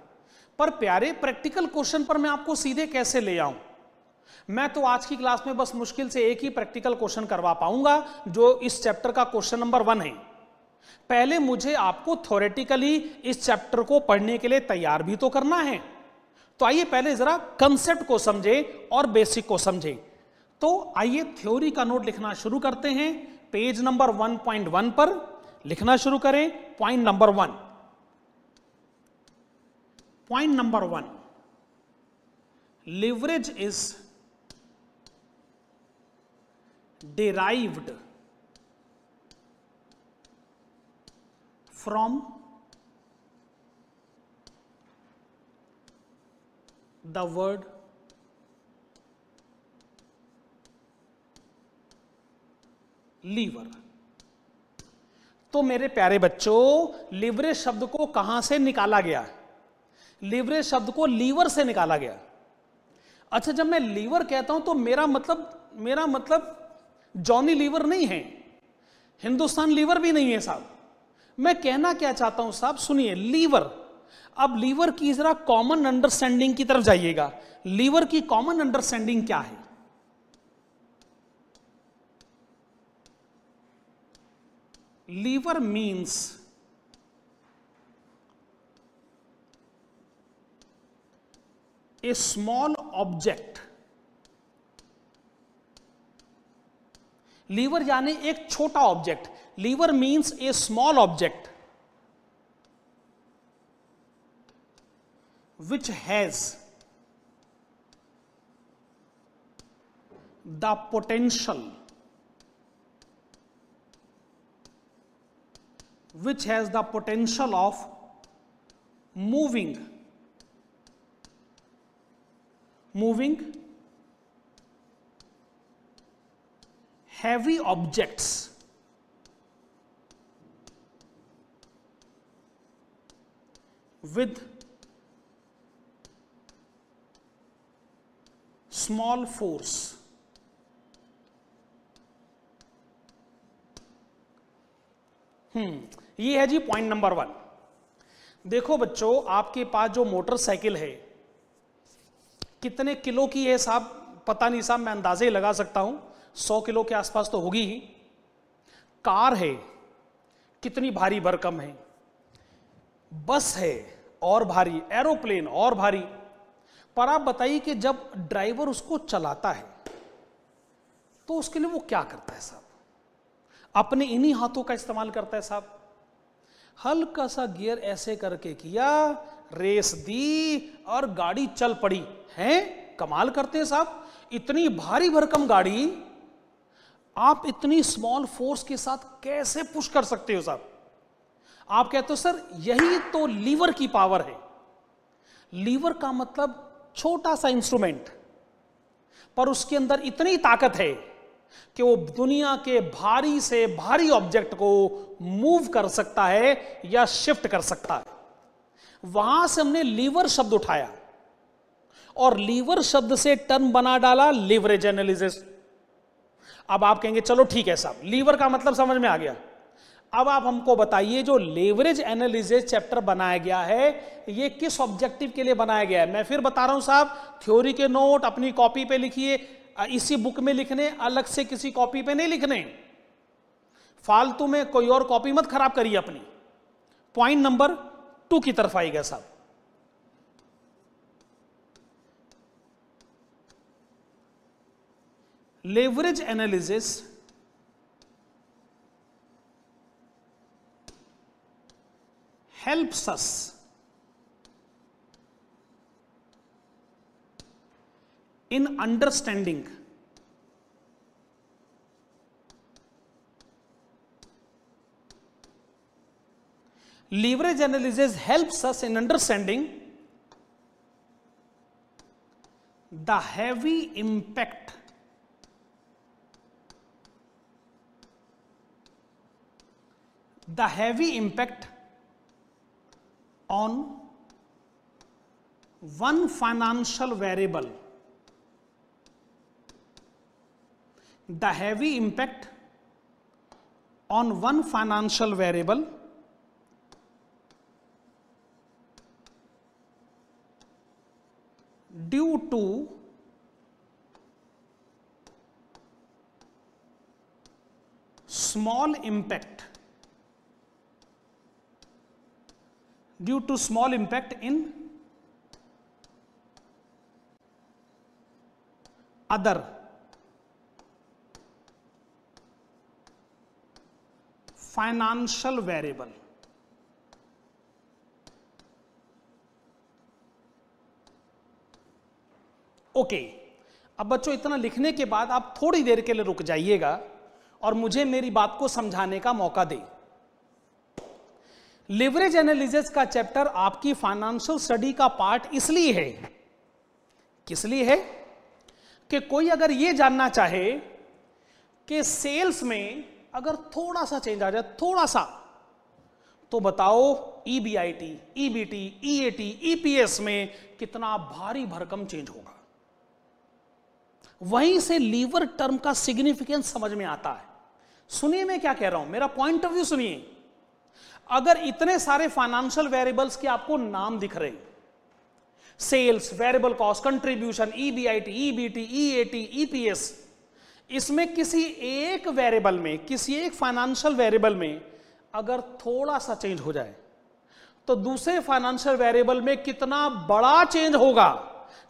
पर प्यारे प्रैक्टिकल क्वेश्चन पर मैं आपको सीधे कैसे ले आऊं मैं तो आज की क्लास में बस मुश्किल से एक ही प्रैक्टिकल क्वेश्चन करवा पाऊंगा जो इस चैप्टर का क्वेश्चन नंबर वन है पहले मुझे आपको थोरेटिकली इस चैप्टर को पढ़ने के लिए तैयार भी तो करना है तो आइए पहले जरा कंसेप्ट को समझे और बेसिक को समझे तो आइए थ्योरी का नोट लिखना शुरू करते हैं पेज नंबर 1.1 पर लिखना शुरू करें point number one point number one leverage is derived from the word lever तो मेरे प्यारे बच्चों लिवरेज शब्द को कहां से निकाला गया लिवरेज शब्द को लीवर से निकाला गया अच्छा जब मैं लीवर कहता हूं तो मेरा मतलब मेरा मतलब जॉनी लीवर नहीं है हिंदुस्तान लीवर भी नहीं है साहब मैं कहना क्या चाहता हूं साहब सुनिए लीवर अब लीवर की जरा कॉमन अंडरस्टैंडिंग की तरफ जाइएगा लीवर की कॉमन अंडरस्टैंडिंग क्या है lever means a small object lever यानी एक छोटा object lever means a small object which has the potential which has the potential of moving moving heavy objects with small force hmm ये है जी पॉइंट नंबर वन देखो बच्चों आपके पास जो मोटरसाइकिल है कितने किलो की है साहब पता नहीं साहब मैं अंदाजे लगा सकता हूं सौ किलो के आसपास तो होगी ही कार है कितनी भारी भरकम है बस है और भारी एरोप्लेन और भारी पर आप बताइए कि जब ड्राइवर उसको चलाता है तो उसके लिए वो क्या करता है साहब अपने इन्हीं हाथों का इस्तेमाल करता है साहब हल्का सा गियर ऐसे करके किया रेस दी और गाड़ी चल पड़ी हैं कमाल करते हैं साहब इतनी भारी भरकम गाड़ी आप इतनी स्मॉल फोर्स के साथ कैसे पुश कर सकते हो साहब आप कहते हो सर यही तो लीवर की पावर है लीवर का मतलब छोटा सा इंस्ट्रूमेंट पर उसके अंदर इतनी ताकत है कि वो दुनिया के भारी से भारी ऑब्जेक्ट को मूव कर सकता है या शिफ्ट कर सकता है वहां से हमने लीवर शब्द उठाया और लीवर शब्द से टर्म बना डाला लीवरेज एनालिसिस अब आप कहेंगे चलो ठीक है साहब लीवर का मतलब समझ में आ गया अब आप हमको बताइए जो लेवरेज एनालिसिस चैप्टर बनाया गया है ये किस ऑब्जेक्टिव के लिए बनाया गया है मैं फिर बता रहा हूं साहब थ्योरी के नोट अपनी कॉपी पे लिखिए इसी बुक में लिखने अलग से किसी कॉपी पे नहीं लिखने फालतू में कोई और कॉपी मत खराब करिए अपनी पॉइंट नंबर टू की तरफ आएगा साहब leverage analysis helps us in understanding leverage analysis helps us in understanding the heavy impact the heavy impact on one financial variable the heavy impact on one financial variable due to small impact due to small impact in other financial variable okay okay. अब बच्चों इतना लिखने के बाद आप थोड़ी देर के लिए रुक जाइएगा और मुझे मेरी बात को समझाने का मौका दें लिवरेज एनालिसिस का चैप्टर आपकी फाइनेंशियल स्टडी का पार्ट इसलिए है किस लिए है कि कोई अगर यह जानना चाहे कि सेल्स में अगर थोड़ा सा चेंज आ जाए थोड़ा सा तो बताओ E B I T E B T E में कितना भारी भरकम चेंज होगा वहीं से लीवर टर्म का सिग्निफिकेंस समझ में आता है सुनिए मैं क्या कह रहा हूं मेरा पॉइंट ऑफ व्यू सुनिए अगर इतने सारे फाइनेंशियल वेरिएबल्स के आपको नाम दिख रहे हैं sales variable cost contribution EBIT EBT EAT EPS इसमें किसी एक वेरिएबल में किसी एक फाइनेंशियल वेरिएबल में अगर थोड़ा सा चेंज हो जाए तो दूसरे फाइनेंशियल वेरिएबल में कितना बड़ा चेंज होगा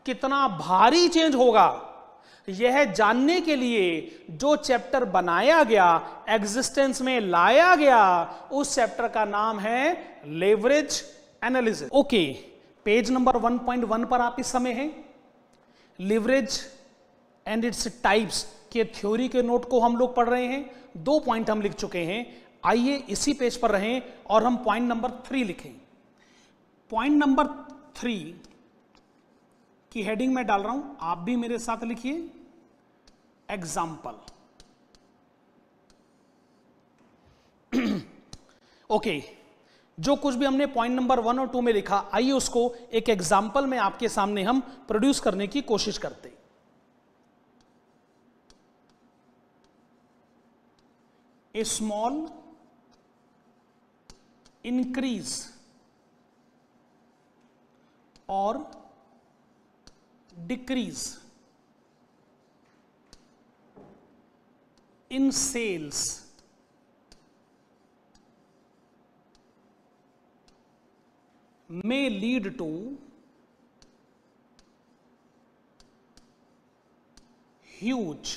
कितना भारी चेंज होगा यह जानने के लिए जो चैप्टर बनाया गया एग्जिस्टेंस में लाया गया उस चैप्टर का नाम है leverage analysis okay page number 1.1 पर आप इस समय हैं लिवरेज एंड इट्स टाइप्स के थ्योरी के नोट को हम लोग पढ़ रहे हैं दो पॉइंट हम लिख चुके हैं आइए इसी पेज पर रहें और हम पॉइंट नंबर थ्री लिखें पॉइंट नंबर थ्री की हेडिंग में डाल रहा हूं आप भी मेरे साथ लिखिए example. ओके okay, जो कुछ भी हमने पॉइंट नंबर वन और टू में लिखा आइए उसको एक एग्जाम्पल में आपके सामने हम प्रोड्यूस करने की कोशिश करते ए स्मॉल इंक्रीज और decrease in sales may lead to huge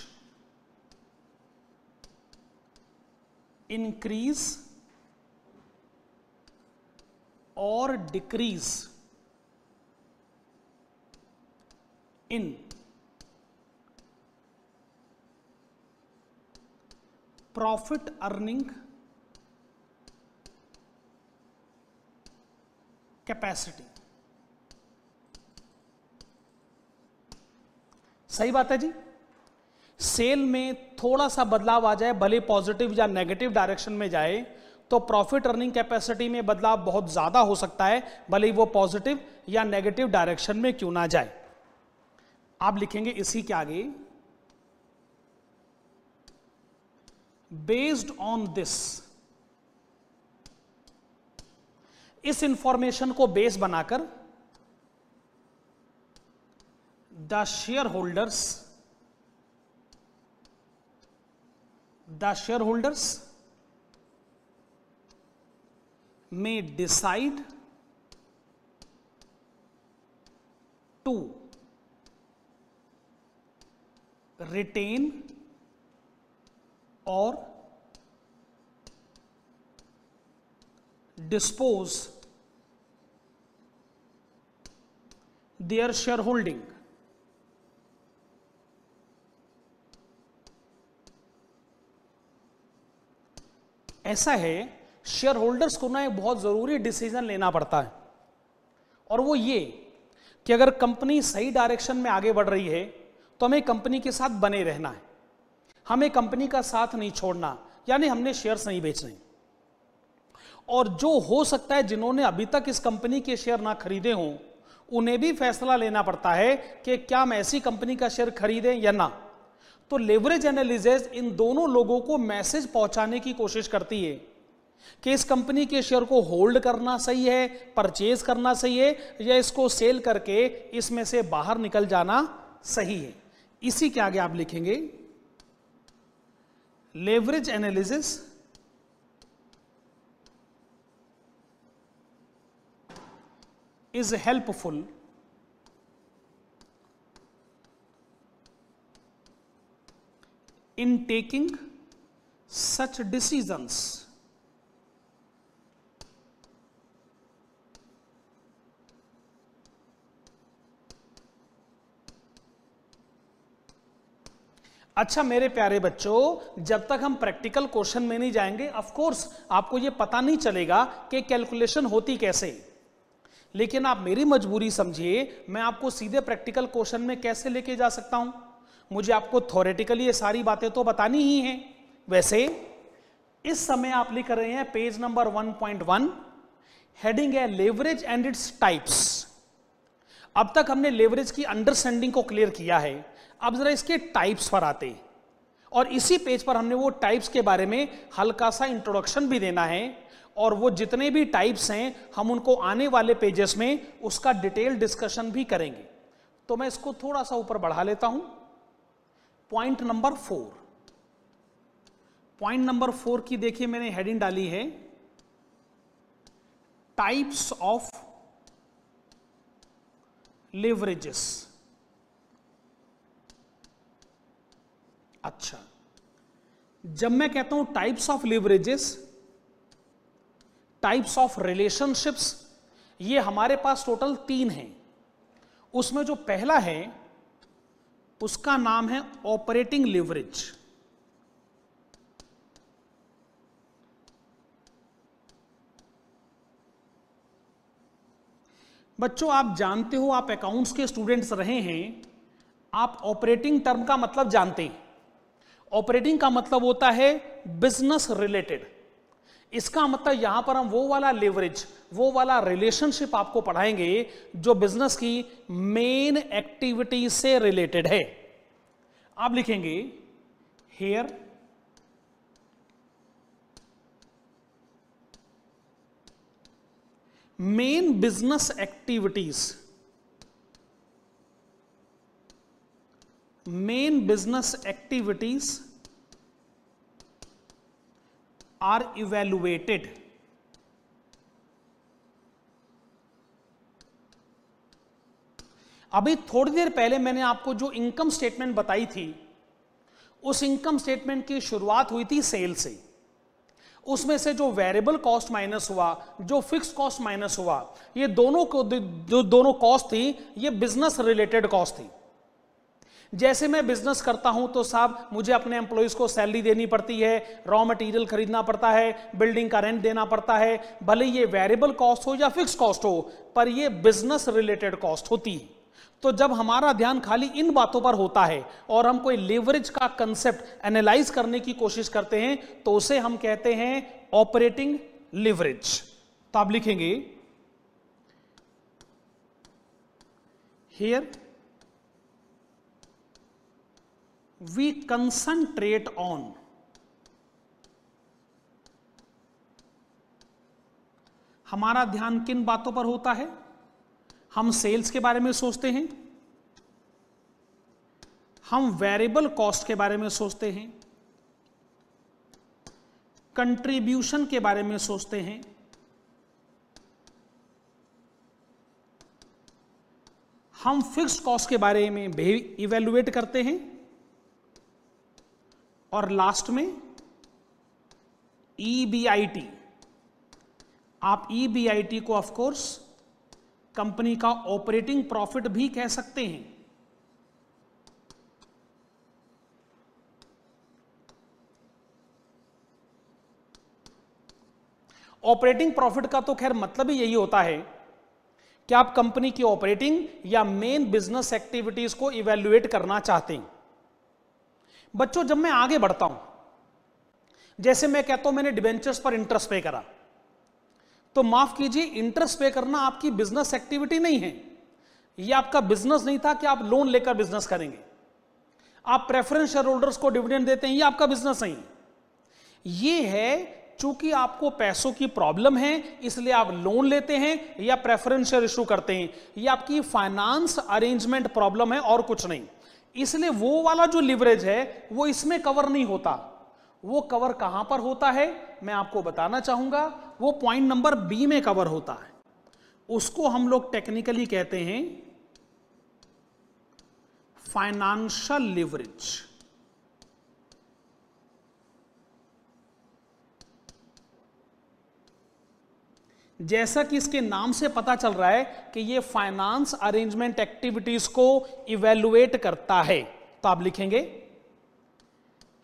increase or decrease in profit earning capacity सही बात है जी सेल में थोड़ा सा बदलाव आ जाए भले पॉजिटिव या नेगेटिव डायरेक्शन में जाए तो प्रॉफिट अर्निंग कैपेसिटी में बदलाव बहुत ज्यादा हो सकता है भले वो पॉजिटिव या नेगेटिव डायरेक्शन में क्यों ना जाए आप लिखेंगे इसी के आगे बेस्ड ऑन दिस इस इंफॉर्मेशन को बेस बनाकर the share holders the share holders में decide to retain or dispose their shareholding ऐसा है शेयर होल्डर्स को ना एक बहुत ज़रूरी डिसीजन लेना पड़ता है और वो ये कि अगर कंपनी सही डायरेक्शन में आगे बढ़ रही है तो हमें कंपनी के साथ बने रहना है हमें कंपनी का साथ नहीं छोड़ना यानी हमने शेयर्स नहीं बेचने और जो हो सकता है जिन्होंने अभी तक इस कंपनी के शेयर ना खरीदे हों उन्हें भी फैसला लेना पड़ता है कि क्या हम ऐसी कंपनी का शेयर खरीदें या ना तो लेवरेज एनालिसिस इन दोनों लोगों को मैसेज पहुंचाने की कोशिश करती है कि इस कंपनी के शेयर को होल्ड करना सही है परचेज करना सही है या इसको सेल करके इसमें से बाहर निकल जाना सही है इसी के आगे आप लिखेंगे leverage analysis is helpful in taking such decisions अच्छा मेरे प्यारे बच्चों जब तक हम प्रैक्टिकल क्वेश्चन में नहीं जाएंगे ऑफ कोर्स आपको ये पता नहीं चलेगा कि कैलकुलेशन होती कैसे लेकिन आप मेरी मजबूरी समझिए मैं आपको सीधे प्रैक्टिकल क्वेश्चन में कैसे लेके जा सकता हूं मुझे आपको थोरेटिकली ये सारी बातें तो बतानी ही हैं वैसे इस समय आप लिख रहे हैं पेज नंबर 1.1 हेडिंग है लेवरेज एंड इट्स टाइप्स अब तक हमने लेवरेज की अंडरस्टैंडिंग को क्लियर किया है अब जरा इसके टाइप्स पर आते हैं और इसी पेज पर हमने वो टाइप्स के बारे में हल्का सा इंट्रोडक्शन भी देना है और वो जितने भी टाइप्स हैं हम उनको आने वाले पेजेस में उसका डिटेल डिस्कशन भी करेंगे तो मैं इसको थोड़ा सा ऊपर बढ़ा लेता हूं point number four point number four की देखिए मैंने हेडिंग डाली है टाइप्स ऑफ लेवरेजेस अच्छा जब मैं कहता हूं types of leverages types of relationships ये हमारे पास टोटल तीन हैं उसमें जो पहला है उसका नाम है ऑपरेटिंग लिवरेज बच्चों आप जानते हो आप अकाउंट्स के स्टूडेंट्स रहे हैं आप ऑपरेटिंग टर्म का मतलब जानते हैं ऑपरेटिंग का मतलब होता है बिजनेस रिलेटेड इसका मतलब यहां पर हम वो वाला लेवरेज वो वाला रिलेशनशिप आपको पढ़ाएंगे जो बिजनेस की मेन एक्टिविटी से रिलेटेड है आप लिखेंगे here main business activities main business activities are evaluated अभी थोड़ी देर पहले मैंने आपको जो इनकम स्टेटमेंट बताई थी उस इनकम स्टेटमेंट की शुरुआत हुई थी सेल से उसमें से जो वेरिएबल कॉस्ट माइनस हुआ जो फिक्स कॉस्ट माइनस हुआ ये दोनों को जो दोनों कॉस्ट थी ये बिजनेस रिलेटेड कॉस्ट थी जैसे मैं बिजनेस करता हूं तो साहब मुझे अपने एम्प्लॉयज़ को सैलरी देनी पड़ती है रॉ मटेरियल खरीदना पड़ता है बिल्डिंग का रेंट देना पड़ता है भले ये वेरिएबल कॉस्ट हो या फिक्स कॉस्ट हो पर ये बिजनेस रिलेटेड कॉस्ट होती है तो जब हमारा ध्यान खाली इन बातों पर होता है और हम कोई लेवरेज का कंसेप्ट एनालाइज करने की कोशिश करते हैं तो उसे हम कहते हैं ऑपरेटिंग लिवरेज तो आप लिखेंगे हियर we concentrate on हमारा ध्यान किन बातों पर होता है हम सेल्स के बारे में सोचते हैं हम वेरिएबल कॉस्ट के बारे में सोचते हैं कंट्रीब्यूशन के बारे में सोचते हैं हम फिक्स कॉस्ट के बारे में इवेल्युएट करते हैं और लास्ट में ई बी आई टी आप ई बी आई टी को ऑफकोर्स कंपनी का ऑपरेटिंग प्रॉफिट भी कह सकते हैं ऑपरेटिंग प्रॉफिट का तो खैर मतलब ही यही होता है कि आप कंपनी की ऑपरेटिंग या मेन बिजनेस एक्टिविटीज को इवेल्युएट करना चाहते हैं बच्चों जब मैं आगे बढ़ता हूं जैसे मैं कहता हूं मैंने डिबेंचर्स पर इंटरेस्ट पे करा तो माफ कीजिए इंटरेस्ट पे करना आपकी बिजनेस एक्टिविटी नहीं है यह आपका बिजनेस नहीं था कि आप लोन लेकर बिजनेस करेंगे आप प्रेफरेंस शेयर होल्डर्स को डिविडेंड देते हैं ये आपका बिजनेस नहीं ये है चूंकि आपको पैसों की प्रॉब्लम है इसलिए आप लोन लेते हैं या प्रेफरेंस शेयर इशू करते हैं ये आपकी फाइनेंस अरेंजमेंट प्रॉब्लम है और कुछ नहीं इसलिए वो वाला जो लिवरेज है वो इसमें कवर नहीं होता वो कवर कहां पर होता है मैं आपको बताना चाहूंगा वो पॉइंट नंबर बी में कवर होता है उसको हम लोग टेक्निकली कहते हैं फाइनेंशियल लिवरेज जैसा कि इसके नाम से पता चल रहा है कि ये फाइनेंस अरेंजमेंट एक्टिविटीज को इवेल्युएट करता है तो आप लिखेंगे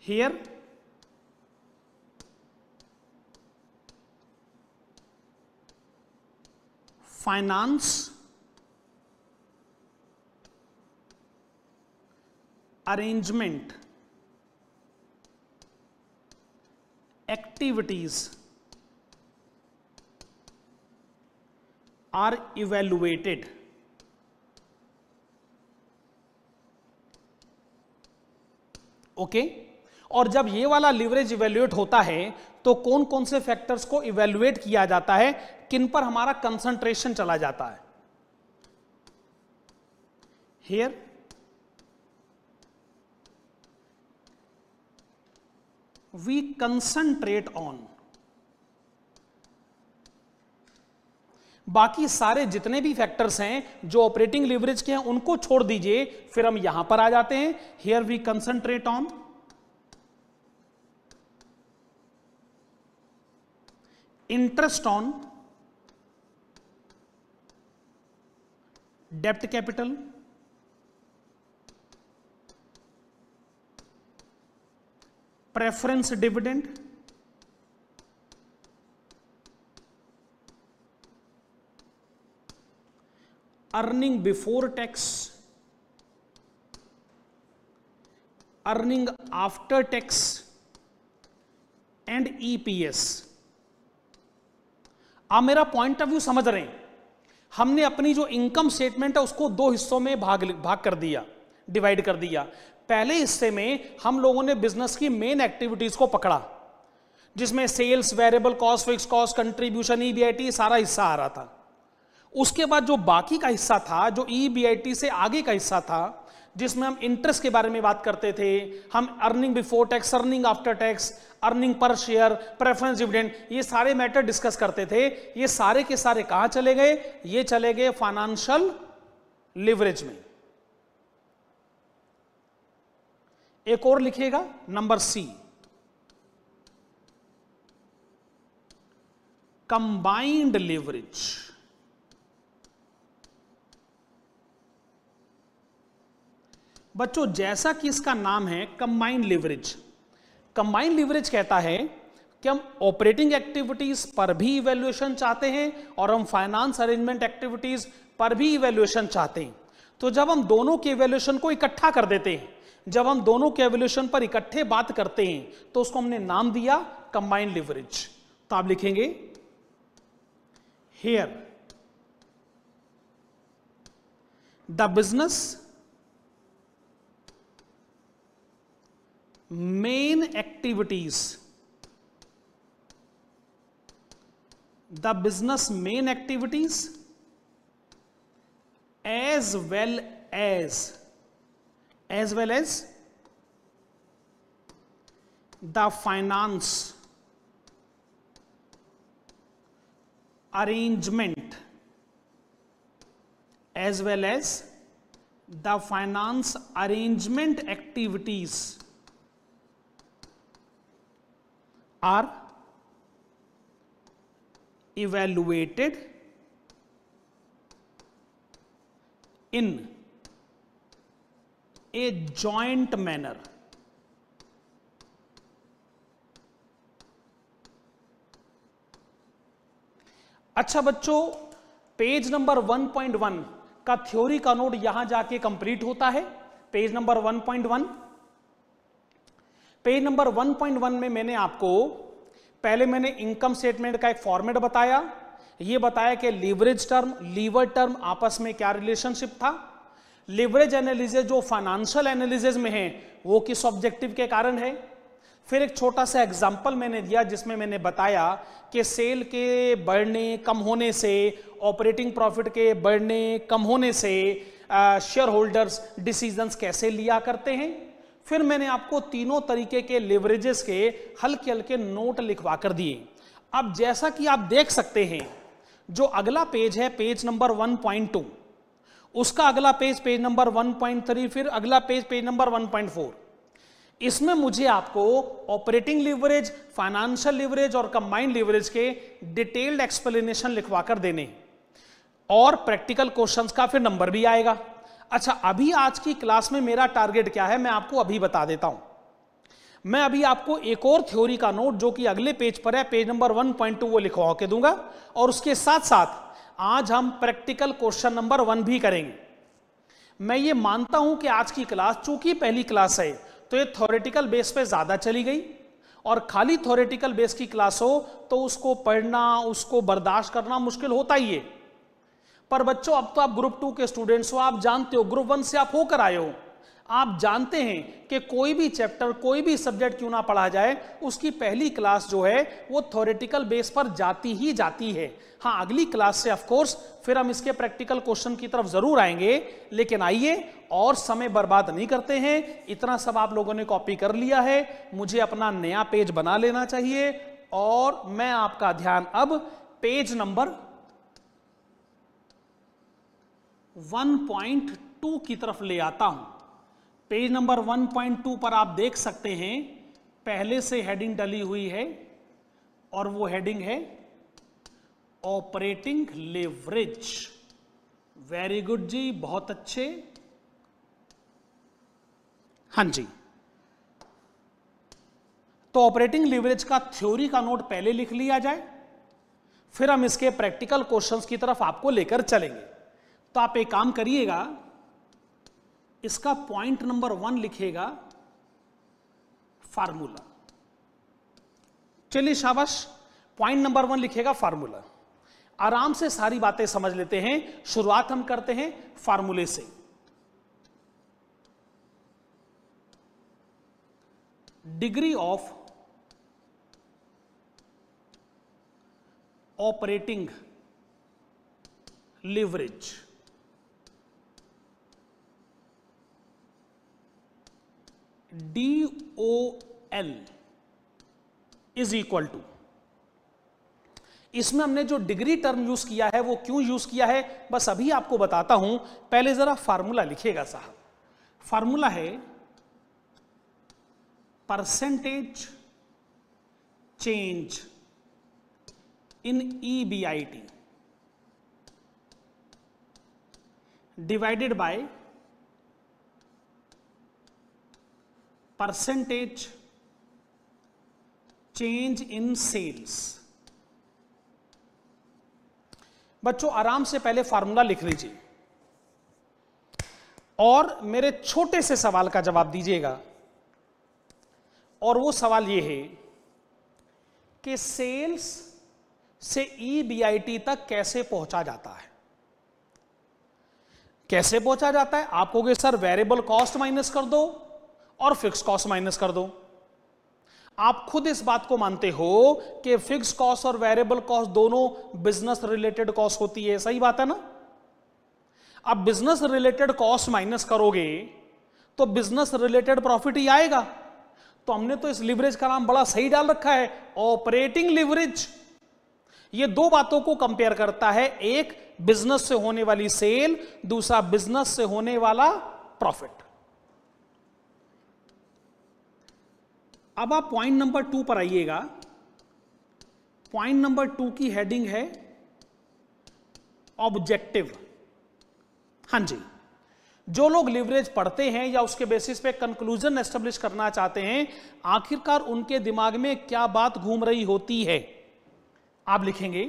here finance arrangement activities are evaluated okay okay? और जब ये वाला लिवरेज इवेल्युएट होता है तो कौन कौन से फैक्टर्स को इवेल्युएट किया जाता है किन पर हमारा कंसंट्रेशन चला जाता है हेयर वी कंसंट्रेट ऑन बाकी सारे जितने भी फैक्टर्स हैं जो ऑपरेटिंग लिवरेज के हैं उनको छोड़ दीजिए फिर हम यहां पर आ जाते हैं here we concentrate on interest on डेप्ट capital preference dividend earning before tax earning after tax and EPS आप मेरा पॉइंट ऑफ व्यू समझ रहे हैं हमने अपनी जो इनकम स्टेटमेंट है उसको दो हिस्सों में भाग भाग कर दिया डिवाइड कर दिया पहले हिस्से में हम लोगों ने बिजनेस की मेन एक्टिविटीज को पकड़ा जिसमें sales variable cost fix cost contribution EBIT सारा हिस्सा आ रहा था उसके बाद जो बाकी का हिस्सा था जो ई e से आगे का हिस्सा था जिसमें हम इंटरेस्ट के बारे में बात करते थे हम earning before tax earning after tax earning per share preference dividend ये सारे मैटर डिस्कस करते थे ये सारे के सारे कहां चले गए ये चले गए फाइनेंशियल लिवरेज में एक और लिखिएगा नंबर सी कंबाइंड लिवरेज बच्चों जैसा कि इसका नाम है कंबाइंड लिवरेज कंबाइंड लिवरेज कहता है कि हम ऑपरेटिंग एक्टिविटीज पर भी इवेल्युएशन चाहते हैं और हम फाइनेंस अरेंजमेंट एक्टिविटीज पर भी इवेल्युएशन चाहते हैं तो जब हम दोनों के इवेल्युएशन को इकट्ठा कर देते हैं जब हम दोनों के एवोल्यूशन पर इकट्ठे बात करते हैं तो उसको हमने नाम दिया कंबाइंड लिवरेज तो आप लिखेंगे here the business main activities the business main activities as well as as well as the finance arrangement as well as the finance arrangement activities are evaluated in a joint manner अच्छा बच्चों पेज नंबर 1.1 का थ्योरी का नोट यहां जाके कंप्लीट होता है पेज नंबर 1.1 पेज नंबर 1.1 में मैंने आपको पहले मैंने इनकम स्टेटमेंट का एक फॉर्मेट बताया ये बताया कि लीवरेज टर्म लीवर टर्म आपस में क्या रिलेशनशिप था लिवरेज एनालिसिस जो फाइनेंशियल एनालिसिस में है वो किस ऑब्जेक्टिव के कारण है फिर एक छोटा सा एग्जाम्पल मैंने दिया जिसमें मैंने बताया कि सेल के बढ़ने कम होने से ऑपरेटिंग प्रॉफिट के बढ़ने कम होने से शेयर होल्डर्स डिसीजंस कैसे लिया करते हैं फिर मैंने आपको तीनों तरीके के लेवरेजेस के हल्के हल्के नोट लिखवा कर दिए अब जैसा कि आप देख सकते हैं जो अगला पेज है पेज नंबर 1.2 उसका अगला पेज पेज नंबर 1.3 फिर अगला पेज पेज नंबर 1.4 इसमें मुझे आपको ऑपरेटिंग लिवरेज फाइनेंशियल लिवरेज और कंबाइंड लिवरेज के डिटेल्ड एक्सप्लेनेशन लिखवा कर देने और प्रैक्टिकल क्वेश्चंस का फिर नंबर भी आएगा अच्छा अभी आज की क्लास में मेरा टारगेट क्या है मैं आपको अभी बता देता हूं मैं अभी आपको एक और थ्योरी का नोट जो कि अगले पेज पर है पेज नंबर 1.2 वो लिखवा के दूंगा और उसके साथ साथ आज हम प्रैक्टिकल क्वेश्चन नंबर वन भी करेंगे मैं ये मानता हूं कि आज की क्लास चूंकि पहली क्लास है तो ये थोरेटिकल बेस पे ज्यादा चली गई और खाली थोरेटिकल बेस की क्लास हो तो उसको पढ़ना उसको बर्दाश्त करना मुश्किल होता ही है पर बच्चों अब तो आप ग्रुप टू के स्टूडेंट्स हो आप जानते हो ग्रुप वन से आप होकर आए हो आप जानते हैं कि कोई भी चैप्टर कोई भी सब्जेक्ट क्यों ना पढ़ा जाए उसकी पहली क्लास जो है वो थोरेटिकल बेस पर जाती ही जाती है हाँ अगली क्लास से ऑफकोर्स फिर हम इसके प्रैक्टिकल क्वेश्चन की तरफ जरूर आएंगे लेकिन आइए और समय बर्बाद नहीं करते हैं इतना सब आप लोगों ने कॉपी कर लिया है मुझे अपना नया पेज बना लेना चाहिए और मैं आपका ध्यान अब पेज नंबर 1.2 की तरफ ले आता हूं पेज नंबर 1.2 पर आप देख सकते हैं पहले से हेडिंग डली हुई है और वो हेडिंग है ऑपरेटिंग लेवरेज वेरी गुड जी बहुत अच्छे हां जी तो ऑपरेटिंग लेवरेज का थ्योरी का नोट पहले लिख लिया जाए फिर हम इसके प्रैक्टिकल क्वेश्चंस की तरफ आपको लेकर चलेंगे तो आप एक काम करिएगा इसका पॉइंट नंबर वन लिखेगा फार्मूला चलिए शाबाश पॉइंट नंबर वन लिखेगा फार्मूला आराम से सारी बातें समझ लेते हैं शुरुआत हम करते हैं फार्मूले से degree of operating leverage D O L is equal to इसमें हमने जो डिग्री टर्म यूज किया है वो क्यों यूज किया है बस अभी आपको बताता हूं पहले जरा फार्मूला लिखेगा साहब फार्मूला है percentage change in E B I T divided by percentage change in sales बच्चों आराम से पहले फार्मूला लिख लीजिए और मेरे छोटे से सवाल का जवाब दीजिएगा और वो सवाल ये है कि सेल्स से ई e तक कैसे पहुंचा जाता है कैसे पहुंचा जाता है आप कहोगे सर वेरिएबल कॉस्ट माइनस कर दो और फिक्स कॉस्ट माइनस कर दो आप खुद इस बात को मानते हो कि फिक्स कॉस्ट और वेरिएबल कॉस्ट दोनों बिजनेस रिलेटेड कॉस्ट होती है सही बात है ना आप बिजनेस रिलेटेड कॉस्ट माइनस करोगे तो बिजनेस रिलेटेड प्रॉफिट ही आएगा तो हमने तो इस लिवरेज का नाम बड़ा सही डाल रखा है ऑपरेटिंग लिवरेज ये दो बातों को कंपेयर करता है एक बिजनेस से होने वाली सेल दूसरा बिजनेस से होने वाला प्रॉफिट अब आप पॉइंट नंबर टू पर आइएगा पॉइंट नंबर टू की हेडिंग है ऑब्जेक्टिव हाँ जी जो लोग लिवरेज पढ़ते हैं या उसके बेसिस पे कंक्लूजन एस्टेब्लिश करना चाहते हैं आखिरकार उनके दिमाग में क्या बात घूम रही होती है आप लिखेंगे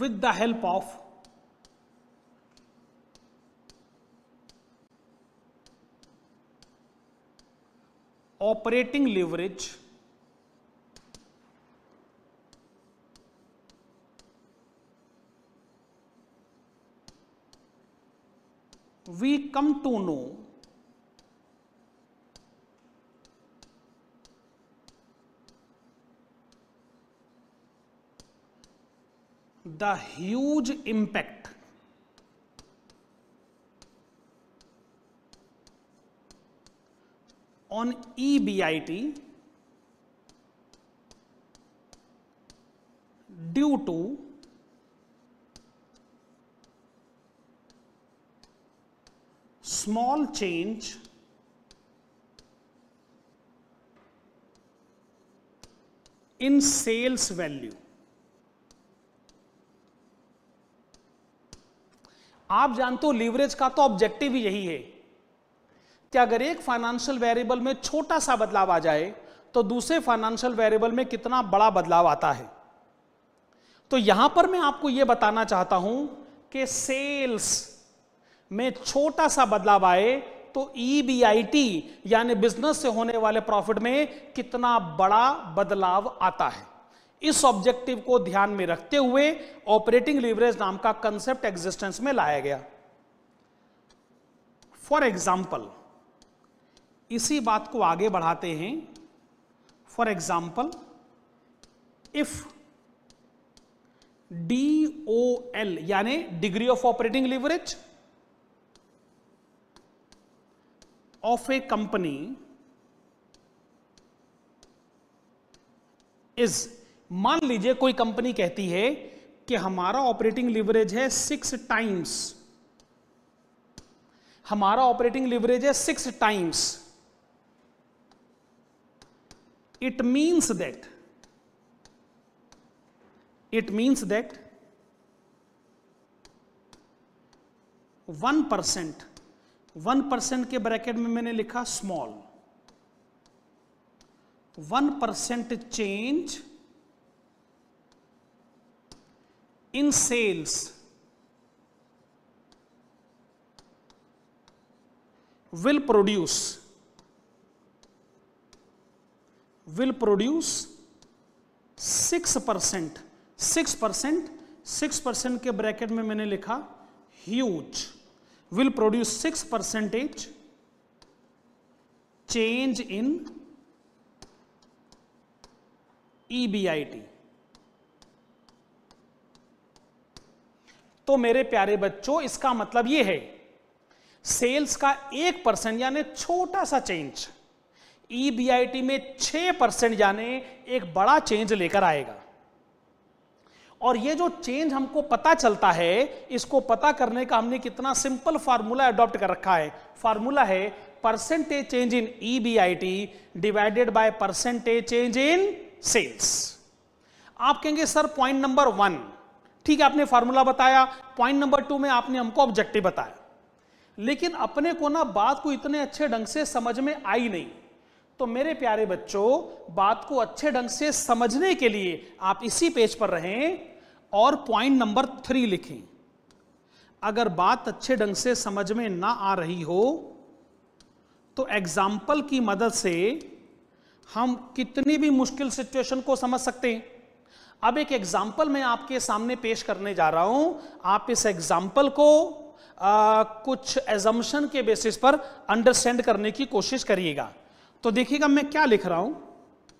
with the help of operating leverage we come to know the huge impact on EBIT due to small change in sales value आप जानते हो लीवरेज का तो ऑब्जेक्टिव ही यही है कि अगर एक फाइनेंशियल वेरिएबल में छोटा सा बदलाव आ जाए तो दूसरे फाइनेंशियल वेरिएबल में कितना बड़ा बदलाव आता है तो यहां पर मैं आपको यह बताना चाहता हूं कि सेल्स में छोटा सा बदलाव आए तो ईबीआईटी e यानी बिजनेस से होने वाले प्रॉफिट में कितना बड़ा बदलाव आता है इस ऑब्जेक्टिव को ध्यान में रखते हुए ऑपरेटिंग लीवरेज नाम का कंसेप्ट एग्जिस्टेंस में लाया गया फॉर एग्जाम्पल इसी बात को आगे बढ़ाते हैं for example if D O L यानी degree of operating leverage of a company is मान लीजिए कोई कंपनी कहती है कि हमारा ऑपरेटिंग लिवरेज है सिक्स टाइम्स हमारा ऑपरेटिंग लिवरेज है six times it means that it means that one percent one percent के ब्रैकेट में मैंने लिखा small one percent change in sales will produce will produce six percent six percent six percent के ब्रैकेट में मैंने लिखा huge will produce six percentage change in EBIT तो मेरे प्यारे बच्चों इसका मतलब यह है सेल्स का एक परसेंट यानी छोटा सा चेंज ईबीआईटी e में 6 परसेंट यानी एक बड़ा चेंज लेकर आएगा और ये जो चेंज हमको पता चलता है इसको पता करने का हमने कितना सिंपल फार्मूला अडॉप्ट कर रखा है फार्मूला है percentage change in EBIT divided by percentage change in sales आप कहेंगे सर पॉइंट नंबर वन ठीक है आपने फार्मूला बताया पॉइंट नंबर टू में आपने हमको ऑब्जेक्टिव बताया लेकिन अपने को ना बात को इतने अच्छे ढंग से समझ में आई नहीं तो मेरे प्यारे बच्चों बात को अच्छे ढंग से समझने के लिए आप इसी पेज पर रहें और पॉइंट नंबर थ्री लिखें अगर बात अच्छे ढंग से समझ में ना आ रही हो तो एग्जाम्पल की मदद से हम कितनी भी मुश्किल सिचुएशन को समझ सकते हैं अब एक एग्जाम्पल मैं आपके सामने पेश करने जा रहा हूं आप इस एग्जाम्पल को आ, कुछ एजम्पन के बेसिस पर अंडरस्टैंड करने की कोशिश करिएगा तो देखिएगा मैं क्या लिख रहा हूं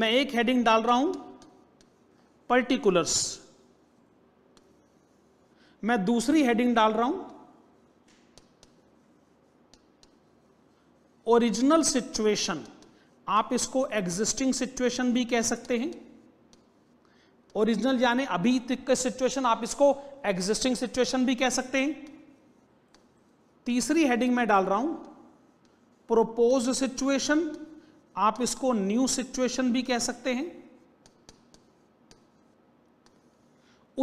मैं एक हेडिंग डाल रहा हूं पर्टिकुलर्स मैं दूसरी हेडिंग डाल रहा हूं ओरिजिनल सिचुएशन आप इसको एग्जिस्टिंग सिचुएशन भी कह सकते हैं ओरिजिनल यानी अभी तक का सिचुएशन आप इसको एग्जिस्टिंग सिचुएशन भी कह सकते हैं तीसरी हेडिंग में डाल रहा हूं प्रोपोज सिचुएशन आप इसको न्यू सिचुएशन भी कह सकते हैं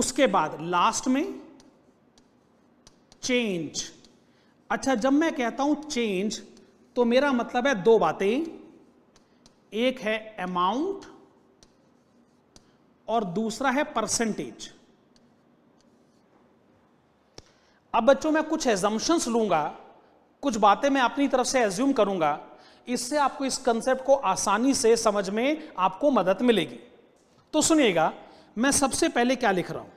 उसके बाद लास्ट में चेंज अच्छा जब मैं कहता हूं चेंज तो मेरा मतलब है दो बातें एक है अमाउंट और दूसरा है परसेंटेज अब बच्चों मैं कुछ एजम्पन्स लूंगा कुछ बातें मैं अपनी तरफ से एज्यूम करूंगा इससे आपको इस कंसेप्ट को आसानी से समझ में आपको मदद मिलेगी तो सुनिएगा मैं सबसे पहले क्या लिख रहा हूं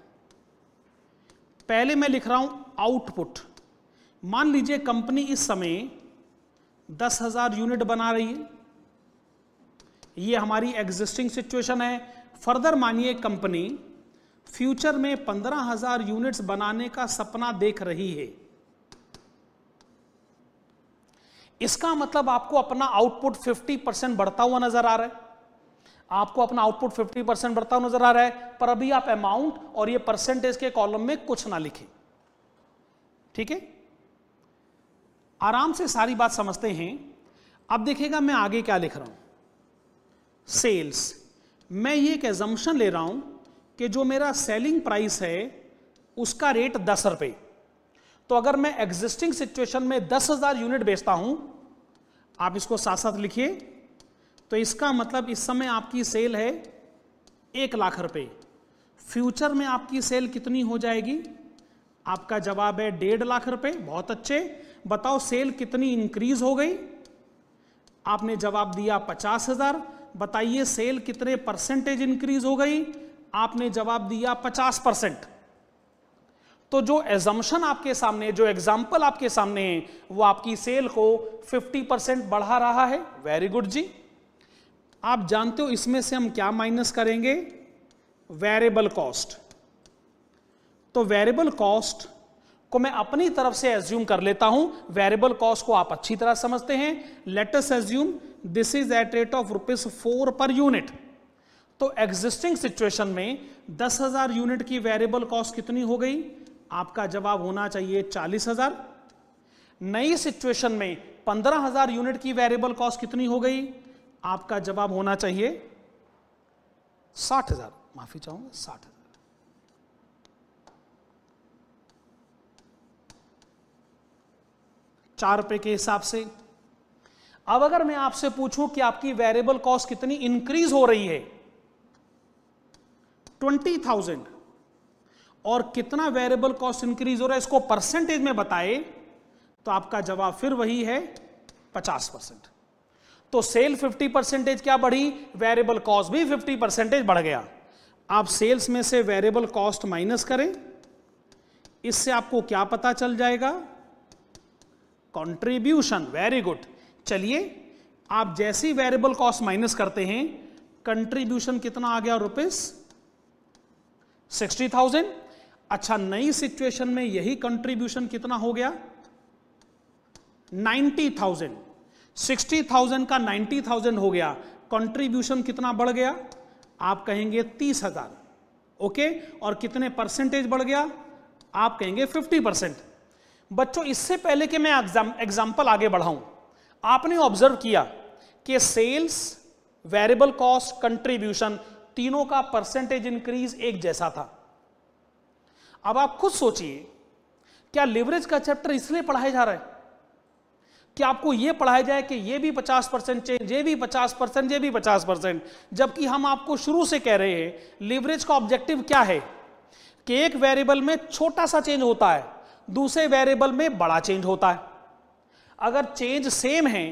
पहले मैं लिख रहा हूं आउटपुट मान लीजिए कंपनी इस समय दस हजार यूनिट बना रही है ये हमारी एग्जिस्टिंग सिचुएशन है फर्दर मानिए कंपनी फ्यूचर में पंद्रह हजार यूनिट्स बनाने का सपना देख रही है इसका मतलब आपको अपना आउटपुट 50 परसेंट बढ़ता हुआ नजर आ रहा है आपको अपना आउटपुट 50 परसेंट बढ़ता हुआ नजर आ रहा है पर अभी आप अमाउंट और ये परसेंटेज के कॉलम में कुछ ना लिखें ठीक है आराम से सारी बात समझते हैं अब देखिएगा मैं आगे क्या लिख रहा हूं सेल्स मैं ये एक एजम्पन ले रहा हूं कि जो मेरा सेलिंग प्राइस है उसका रेट दस रुपये तो अगर मैं एग्जिस्टिंग सिचुएशन में दस हजार यूनिट बेचता हूं आप इसको साथ साथ लिखिए तो इसका मतलब इस समय आपकी सेल है एक लाख रुपए फ्यूचर में आपकी सेल कितनी हो जाएगी आपका जवाब है डेढ़ लाख रुपए बहुत अच्छे बताओ सेल कितनी इंक्रीज हो गई आपने जवाब दिया पचास हजार बताइए सेल कितने परसेंटेज इंक्रीज हो गई आपने जवाब दिया पचास परसेंट तो जो एजम्पन आपके सामने जो एग्जाम्पल आपके सामने है वो आपकी सेल को 50 परसेंट बढ़ा रहा है वेरी गुड जी आप जानते हो इसमें से हम क्या माइनस करेंगे वेरिएबल कॉस्ट तो वेरिएबल कॉस्ट को मैं अपनी तरफ से एज्यूम कर लेता हूं वेरिएबल कॉस्ट को आप अच्छी तरह समझते हैं let's assume this is at rate of rupees four per unit तो एग्जिस्टिंग सिचुएशन में दस हजार यूनिट की वेरिएबल कॉस्ट कितनी हो गई आपका जवाब होना चाहिए चालीस हजार नई सिचुएशन में पंद्रह हजार यूनिट की वेरिएबल कॉस्ट कितनी हो गई आपका जवाब होना चाहिए साठ हजार माफी चाहूंगा साठ हजार चार रुपए के हिसाब से अब अगर मैं आपसे पूछूं कि आपकी वेरिएबल कॉस्ट कितनी इंक्रीज हो रही है ट्वेंटी थाउजेंड और कितना वेरिएबल कॉस्ट इंक्रीज हो रहा है इसको परसेंटेज में बताए तो आपका जवाब फिर वही है 50 परसेंट तो सेल 50 परसेंटेज क्या बढ़ी वेरिएबल कॉस्ट भी 50 परसेंटेज बढ़ गया आप सेल्स में से वेरिएबल कॉस्ट माइनस करें इससे आपको क्या पता चल जाएगा कॉन्ट्रीब्यूशन वेरी गुड चलिए आप जैसी वेरिएबल कॉस्ट माइनस करते हैं कंट्रीब्यूशन कितना आ गया रुपीस सिक्सटी थाउजेंड अच्छा नई सिचुएशन में यही कंट्रीब्यूशन कितना हो गया 90,000 60,000 का 90,000 हो गया कंट्रीब्यूशन कितना बढ़ गया आप कहेंगे 30,000 ओके और कितने परसेंटेज बढ़ गया आप कहेंगे 50 परसेंट बच्चों इससे पहले कि मैं एग्जाम्पल आगे बढ़ाऊं आपने ऑब्जर्व किया कि सेल्स वेरिएबल कॉस्ट कंट्रीब्यूशन तीनों का परसेंटेज इंक्रीज एक जैसा था अब आप खुद सोचिए क्या लिवरेज का चैप्टर इसलिए पढ़ाया जा रहा है कि आपको यह पढ़ाया जाए कि यह भी 50 परसेंट चेंज ये भी 50 परसेंट ये भी 50 परसेंट जबकि हम आपको शुरू से कह रहे हैं लिवरेज का ऑब्जेक्टिव क्या है कि एक वेरिएबल में छोटा सा चेंज होता है दूसरे वेरिएबल में बड़ा चेंज होता है अगर चेंज सेम है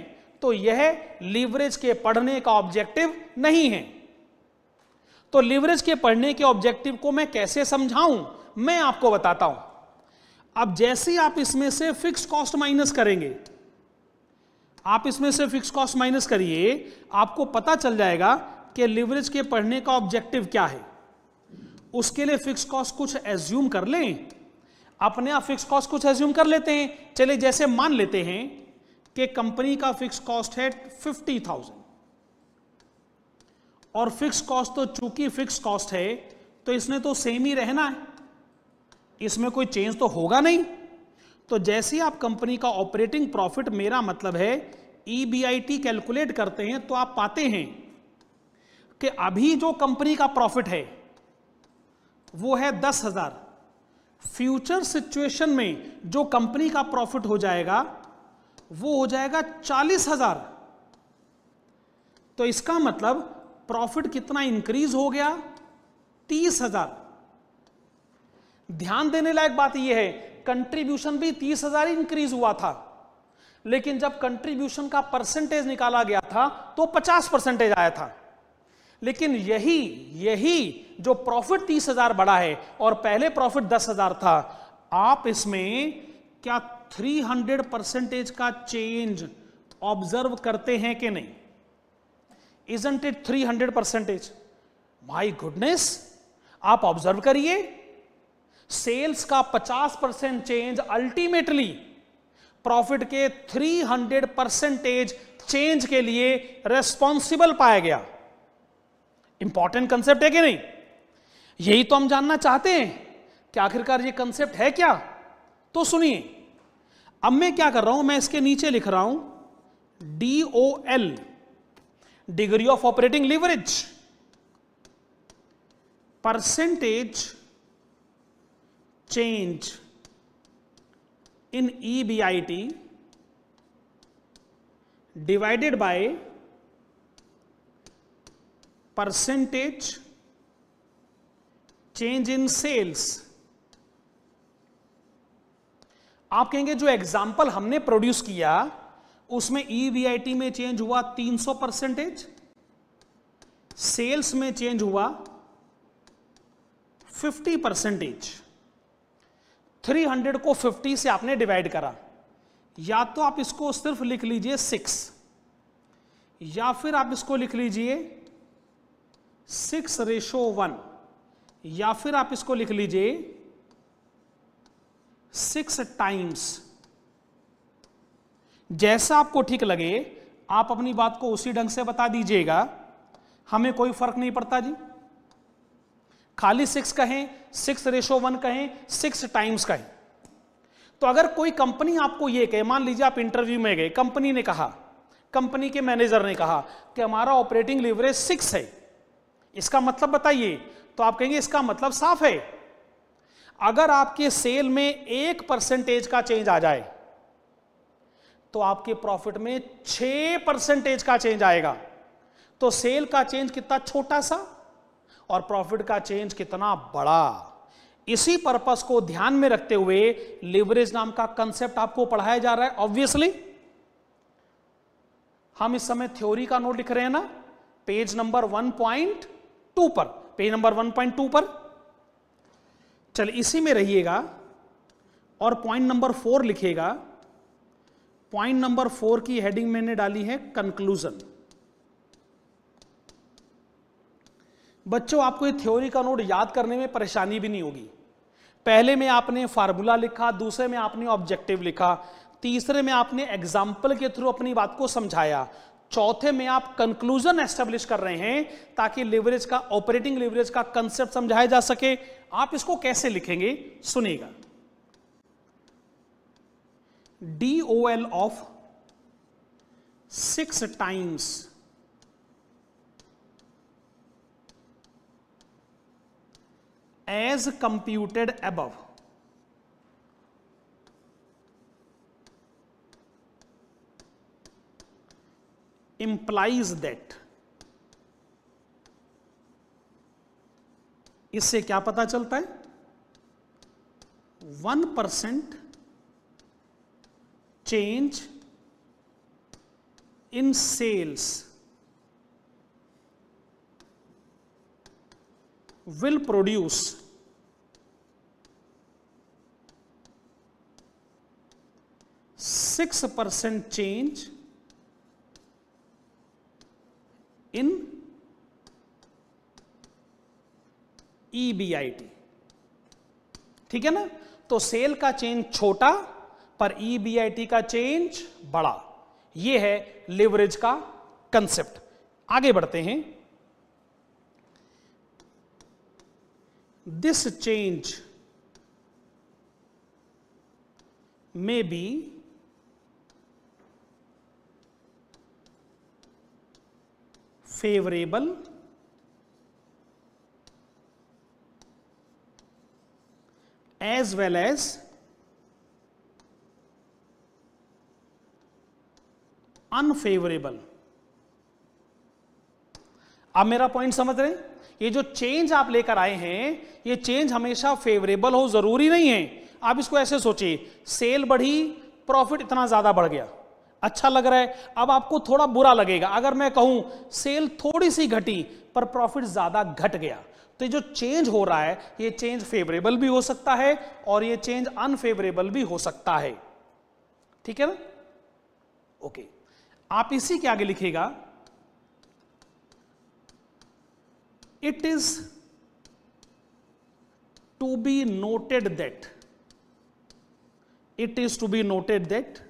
तो यह लिवरेज के पढ़ने का ऑब्जेक्टिव नहीं है तो लिवरेज के पढ़ने के ऑब्जेक्टिव को मैं कैसे समझाऊं मैं आपको बताता हूं अब जैसे आप इसमें से फिक्स कॉस्ट माइनस करेंगे आप इसमें से फिक्स कॉस्ट माइनस करिए आपको पता चल जाएगा कि लिवरेज के पढ़ने का ऑब्जेक्टिव क्या है उसके लिए फिक्स कॉस्ट कुछ एज्यूम कर लें अपने आप फिक्स कॉस्ट कुछ एज्यूम कर लेते हैं चले जैसे मान लेते हैं कि कंपनी का फिक्स कॉस्ट है फिफ्टी थाउजेंड और फिक्स कॉस्ट तो चूंकि फिक्स कॉस्ट है तो इसने तो सेम ही रहना है इसमें कोई चेंज तो होगा नहीं तो जैसे आप कंपनी का ऑपरेटिंग प्रॉफिट मेरा मतलब है ई e कैलकुलेट करते हैं तो आप पाते हैं कि अभी जो कंपनी का प्रॉफिट है वो है दस हजार फ्यूचर सिचुएशन में जो कंपनी का प्रॉफिट हो जाएगा वो हो जाएगा चालीस हजार तो इसका मतलब प्रॉफिट कितना इंक्रीज हो गया तीस हजार ध्यान देने लायक बात यह है कंट्रीब्यूशन भी तीस हजार इंक्रीज हुआ था लेकिन जब कंट्रीब्यूशन का परसेंटेज निकाला गया था तो पचास परसेंटेज आया था लेकिन यही यही जो प्रॉफिट तीस हजार बढ़ा है और पहले प्रॉफिट दस हजार था आप इसमें क्या थ्री हंड्रेड परसेंटेज का चेंज ऑब्जर्व करते हैं कि नहीं isn't it three hundred percentage my goodness आप ऑब्जर्व करिए सेल्स का 50 परसेंट चेंज अल्टीमेटली प्रॉफिट के 300 परसेंटेज चेंज के लिए रेस्पॉन्सिबल पाया गया इंपॉर्टेंट कंसेप्ट है कि नहीं यही तो हम जानना चाहते हैं कि आखिरकार ये कंसेप्ट है क्या तो सुनिए अब मैं क्या कर रहा हूं मैं इसके नीचे लिख रहा हूं D O L degree of operating leverage percentage change in EBIT divided by percentage change in sales आप कहेंगे जो एग्जाम्पल हमने प्रोड्यूस किया उसमें ईवीआईटी e में चेंज हुआ 300 परसेंटेज सेल्स में चेंज हुआ 50 परसेंटेज 300 को 50 से आपने डिवाइड करा या तो आप इसको सिर्फ लिख लीजिए सिक्स या फिर आप इसको लिख लीजिए सिक्स रेशो वन या फिर आप इसको लिख लीजिए सिक्स टाइम्स जैसा आपको ठीक लगे आप अपनी बात को उसी ढंग से बता दीजिएगा हमें कोई फर्क नहीं पड़ता जी खाली सिक्स कहें सिक्स रेशो वन कहें सिक्स टाइम्स कहें तो अगर कोई कंपनी आपको यह कहे मान लीजिए आप इंटरव्यू में गए कंपनी ने कहा कंपनी के मैनेजर ने कहा कि हमारा ऑपरेटिंग लिवरेज सिक्स है इसका मतलब बताइए तो आप कहेंगे इसका मतलब साफ है अगर आपके सेल में एक परसेंटेज का चेंज आ जाए तो आपके प्रॉफिट में छह परसेंटेज का चेंज आएगा तो सेल का चेंज कितना छोटा सा और प्रॉफिट का चेंज कितना बड़ा इसी पर्पस को ध्यान में रखते हुए लिवरेज नाम का कंसेप्ट आपको पढ़ाया जा रहा है ऑब्वियसली हम इस समय थ्योरी का नोट लिख रहे हैं ना पेज नंबर 1.2 पर पेज नंबर 1.2 पर चल इसी में रहिएगा और पॉइंट नंबर फोर लिखेगा पॉइंट नंबर फोर की हेडिंग मैंने डाली है कंक्लूजन बच्चों आपको ये थ्योरी का नोट याद करने में परेशानी भी नहीं होगी पहले में आपने फार्मूला लिखा दूसरे में आपने ऑब्जेक्टिव लिखा तीसरे में आपने एग्जाम्पल के थ्रू अपनी बात को समझाया चौथे में आप कंक्लूजन एस्टेब्लिश कर रहे हैं ताकि लिवरेज का ऑपरेटिंग लिवरेज का कंसेप्ट समझाया जा सके आप इसको कैसे लिखेंगे सुनिएगा D O L of six times as computed above implies that इससे क्या पता चलता है one percent change in sales will produce six percent change in EBIT ठीक है ना तो सेल का चेंज छोटा पर ईबीआईटी e का चेंज बड़ा यह है लिवरेज का कंसेप्ट आगे बढ़ते हैं this change may be favorable as well as unfavorable अब मेरा पॉइंट समझ रहे हैं ये जो चेंज आप लेकर आए हैं ये चेंज हमेशा फेवरेबल हो जरूरी नहीं है आप इसको ऐसे सोचिए सेल बढ़ी प्रॉफिट इतना ज्यादा बढ़ गया अच्छा लग रहा है अब आपको थोड़ा बुरा लगेगा अगर मैं कहूं सेल थोड़ी सी घटी पर प्रॉफिट ज्यादा घट गया तो जो चेंज हो रहा है ये चेंज फेवरेबल भी हो सकता है और ये चेंज अनफेवरेबल भी हो सकता है ठीक है ना ओके आप इसी के आगे लिखेगा It is to be noted that it is to be noted that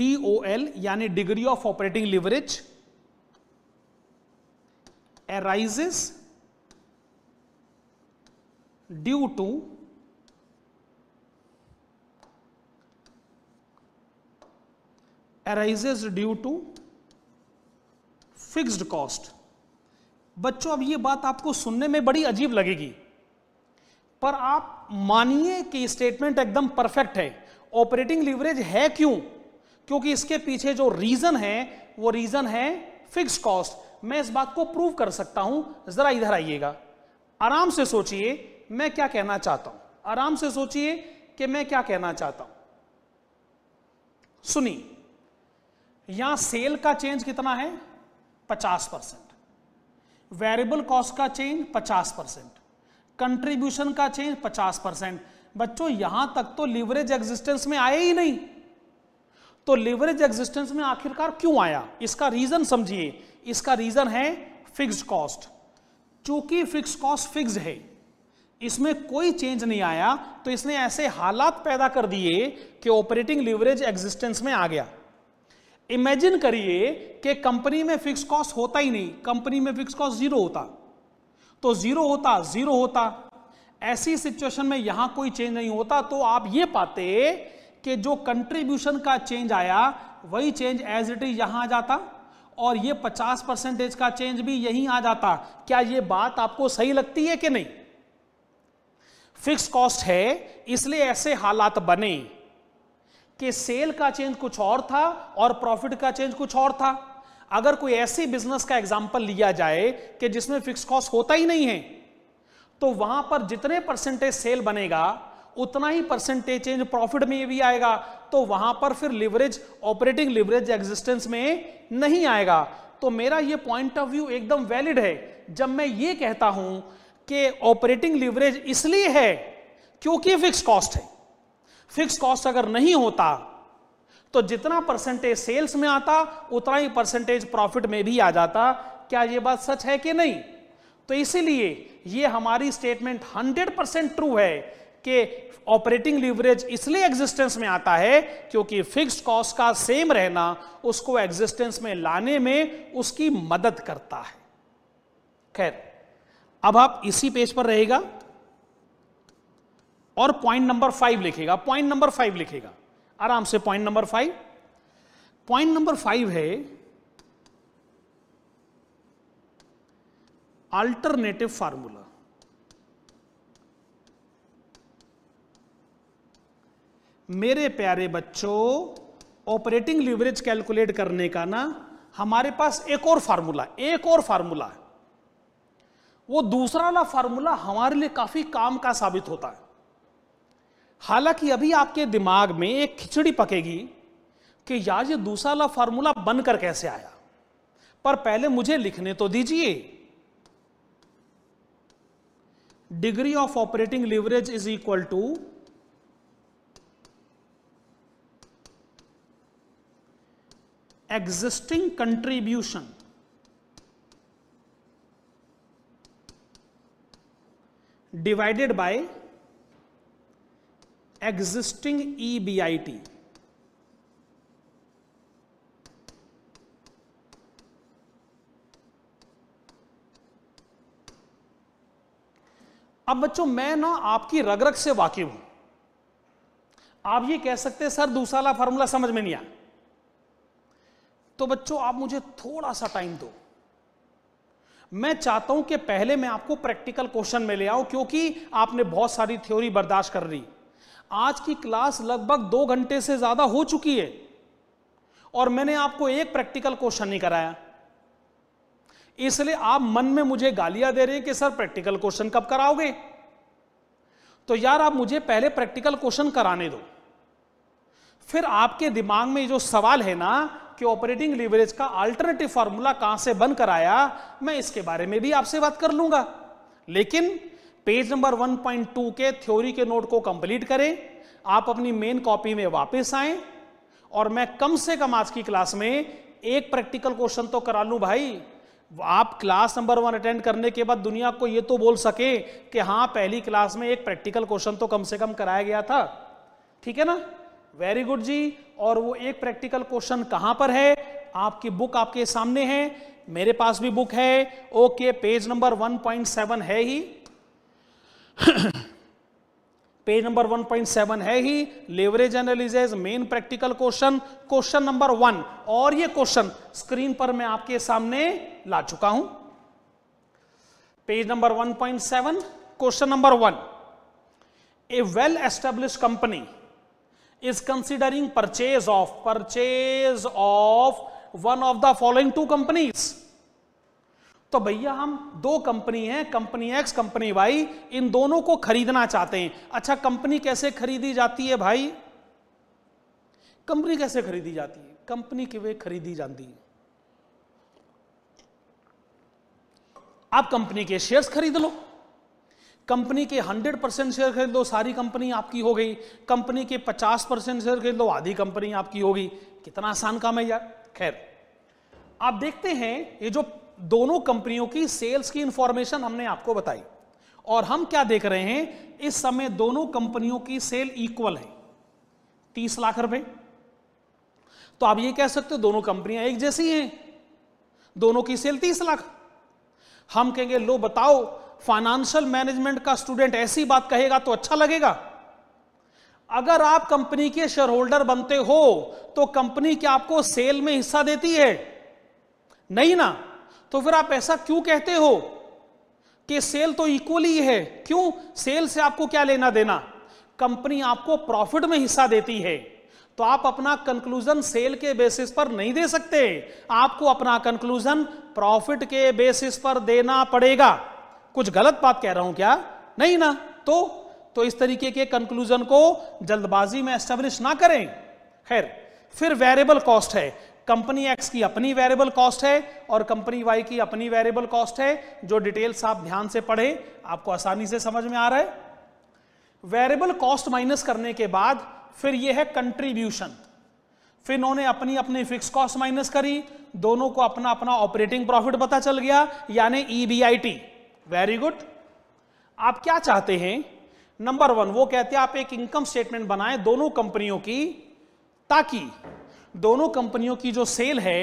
DOL यानी degree of operating leverage, arises due to arises due to fixed cost बच्चों अब ये बात आपको सुनने में बड़ी अजीब लगेगी पर आप मानिए कि स्टेटमेंट एकदम परफेक्ट है ऑपरेटिंग लीवरेज है क्यों क्योंकि इसके पीछे जो रीजन है वो रीजन है फिक्स कॉस्ट मैं इस बात को प्रूव कर सकता हूं जरा इधर आइएगा आराम से सोचिए मैं क्या कहना चाहता हूं आराम से सोचिए कि मैं क्या कहना चाहता हूं सुनिए यहां सेल का चेंज कितना है 50 परसेंट वेरिएबल कॉस्ट का चेंज 50 परसेंट कंट्रीब्यूशन का चेंज 50 परसेंट बच्चों यहां तक तो लिवरेज एग्जिस्टेंस में आए ही नहीं तो लिवरेज एग्जिस्टेंस में आखिरकार क्यों आया इसका रीजन समझिए इसका रीजन है फिक्स कॉस्ट चूंकि फिक्स कॉस्ट फिक्स है इसमें कोई चेंज नहीं आया तो इसने ऐसे हालात पैदा कर दिए कि ऑपरेटिंग लिवरेज एग्जिस्टेंस में आ गया इमेजिन करिए कि कंपनी में फिक्स कॉस्ट होता ही नहीं कंपनी में फिक्स कॉस्ट जीरो होता तो जीरो होता जीरो होता ऐसी सिचुएशन में यहां कोई चेंज नहीं होता तो आप ये पाते कि जो कंट्रीब्यूशन का चेंज आया वही चेंज एज इट इज यहां आ जाता और ये 50 परसेंटेज का चेंज भी यहीं आ जाता क्या ये बात आपको सही लगती है कि नहीं फिक्स कॉस्ट है इसलिए ऐसे हालात बने कि सेल का चेंज कुछ और था और प्रॉफिट का चेंज कुछ और था अगर कोई ऐसी बिजनेस का एग्जाम्पल लिया जाए कि जिसमें फिक्स कॉस्ट होता ही नहीं है तो वहां पर जितने परसेंटेज सेल बनेगा उतना ही परसेंटेज चेंज प्रॉफिट में भी आएगा तो वहां पर फिर लिवरेज ऑपरेटिंग लिवरेज एग्जिस्टेंस में नहीं आएगा तो मेरा ये पॉइंट ऑफ व्यू एकदम वैलिड है जब मैं ये कहता हूं कि ऑपरेटिंग लिवरेज इसलिए है क्योंकि फिक्स कॉस्ट है फिक्स कॉस्ट अगर नहीं होता तो जितना परसेंटेज सेल्स में आता उतना ही परसेंटेज प्रॉफिट में भी आ जाता क्या यह बात सच है कि नहीं तो इसीलिए यह हमारी स्टेटमेंट 100 परसेंट ट्रू है कि ऑपरेटिंग लीवरेज इसलिए एग्जिस्टेंस में आता है क्योंकि फिक्स्ड कॉस्ट का सेम रहना उसको एग्जिस्टेंस में लाने में उसकी मदद करता है खैर अब आप इसी पेज पर रहेगा और पॉइंट नंबर फाइव लिखेगा पॉइंट नंबर फाइव लिखेगा आराम से point number five point number five है अल्टरनेटिव फार्मूला मेरे प्यारे बच्चों ऑपरेटिंग लिवरेज कैलकुलेट करने का ना हमारे पास एक और फार्मूला एक और फार्मूला है वो दूसरा वाला फार्मूला हमारे लिए काफी काम का साबित होता है हालांकि अभी आपके दिमाग में एक खिचड़ी पकेगी कि यार ये दूसरा फॉर्मूला बनकर कैसे आया पर पहले मुझे लिखने तो दीजिए degree of operating leverage is equal to existing contribution divided by existing E B I T अब बच्चों मैं ना आपकी रगरग से वाकिफ हूं आप ये कह सकते हैं सर दूसरा फॉर्मूला समझ में नहीं आया तो बच्चों आप मुझे थोड़ा सा टाइम दो मैं चाहता हूं कि पहले मैं आपको प्रैक्टिकल क्वेश्चन में ले आऊं क्योंकि आपने बहुत सारी थ्योरी बर्दाश्त कर रही आज की क्लास लगभग दो घंटे से ज्यादा हो चुकी है और मैंने आपको एक प्रैक्टिकल क्वेश्चन नहीं कराया इसलिए आप मन में मुझे गालियां दे रहे हैं कि सर प्रैक्टिकल क्वेश्चन कब कराओगे तो यार आप मुझे पहले प्रैक्टिकल क्वेश्चन कराने दो फिर आपके दिमाग में जो सवाल है ना कि ऑपरेटिंग लीवरेज का अल्टरनेटिव फार्मूला कहां से बन कराया मैं इसके बारे में भी आपसे बात कर लूंगा लेकिन पेज नंबर 1.2 के थ्योरी के नोट को कंप्लीट करें आप अपनी मेन कॉपी में वापस आए और मैं कम से कम आज की क्लास में एक प्रैक्टिकल क्वेश्चन तो करा लू भाई आप क्लास नंबर वन अटेंड करने के बाद दुनिया को ये तो बोल सके कि हाँ पहली क्लास में एक प्रैक्टिकल क्वेश्चन तो कम से कम कराया गया था ठीक है ना वेरी गुड जी और वो एक प्रैक्टिकल क्वेश्चन कहाँ पर है आपकी बुक आपके सामने है मेरे पास भी बुक है ओके पेज नंबर 1.7 है ही पेज नंबर 1.7 है ही leverage analysis main practical question question number one और ये क्वेश्चन स्क्रीन पर मैं आपके सामने ला चुका हूं page number 1.7 question number one a well establish company is considering purchase of purchase of one of the following two companies तो भैया हम दो कंपनी है कंपनी एक्स कंपनी वाई इन दोनों को खरीदना चाहते हैं अच्छा कंपनी कैसे खरीदी जाती है भाई कंपनी कैसे खरीदी जाती है कंपनी के वे खरीदी जाती है आप कंपनी के शेयर्स खरीद लो कंपनी के 100 परसेंट शेयर खरीद लो सारी कंपनी आपकी हो गई कंपनी के 50 परसेंट शेयर खरीद लो आधी कंपनी आपकी होगी कितना आसान काम है यार खैर आप देखते हैं ये जो दोनों कंपनियों की सेल्स की इंफॉर्मेशन हमने आपको बताई और हम क्या देख रहे हैं इस समय दोनों कंपनियों की सेल इक्वल है तीस लाख रुपए तो आप ये कह सकते हो दोनों कंपनियां एक जैसी हैं दोनों की सेल तीस लाख हम कहेंगे लो बताओ फाइनेंशियल मैनेजमेंट का स्टूडेंट ऐसी बात कहेगा तो अच्छा लगेगा अगर आप कंपनी के शेयर होल्डर बनते हो तो कंपनी क्या आपको सेल में हिस्सा देती है नहीं ना तो फिर आप ऐसा क्यों कहते हो कि सेल तो इक्वली है क्यों सेल से आपको क्या लेना देना कंपनी आपको प्रॉफिट में हिस्सा देती है तो आप अपना कंक्लूजन सेल के बेसिस पर नहीं दे सकते आपको अपना कंक्लूजन प्रॉफिट के बेसिस पर देना पड़ेगा कुछ गलत बात कह रहा हूं क्या नहीं ना तो तो इस तरीके के कंक्लूजन को जल्दबाजी में एस्टेब्लिश ना करें खैर फिर वेरिएबल कॉस्ट है कंपनी एक्स की अपनी वेरिएबल कॉस्ट है और कंपनी वाई की अपनी वेरिएबल कॉस्ट है जो डिटेल्स आप ध्यान से पढ़े आपको आसानी से समझ में आ रहा है वेरिएबल कॉस्ट माइनस करने के बाद फिर यह है कंट्रीब्यूशन फिर उन्होंने अपनी अपनी फिक्स कॉस्ट माइनस करी दोनों को अपना अपना ऑपरेटिंग प्रॉफिट पता चल गया यानी ई वेरी गुड आप क्या चाहते हैं नंबर वन वो कहते हैं आप एक इनकम स्टेटमेंट बनाएं दोनों कंपनियों की ताकि दोनों कंपनियों की जो सेल है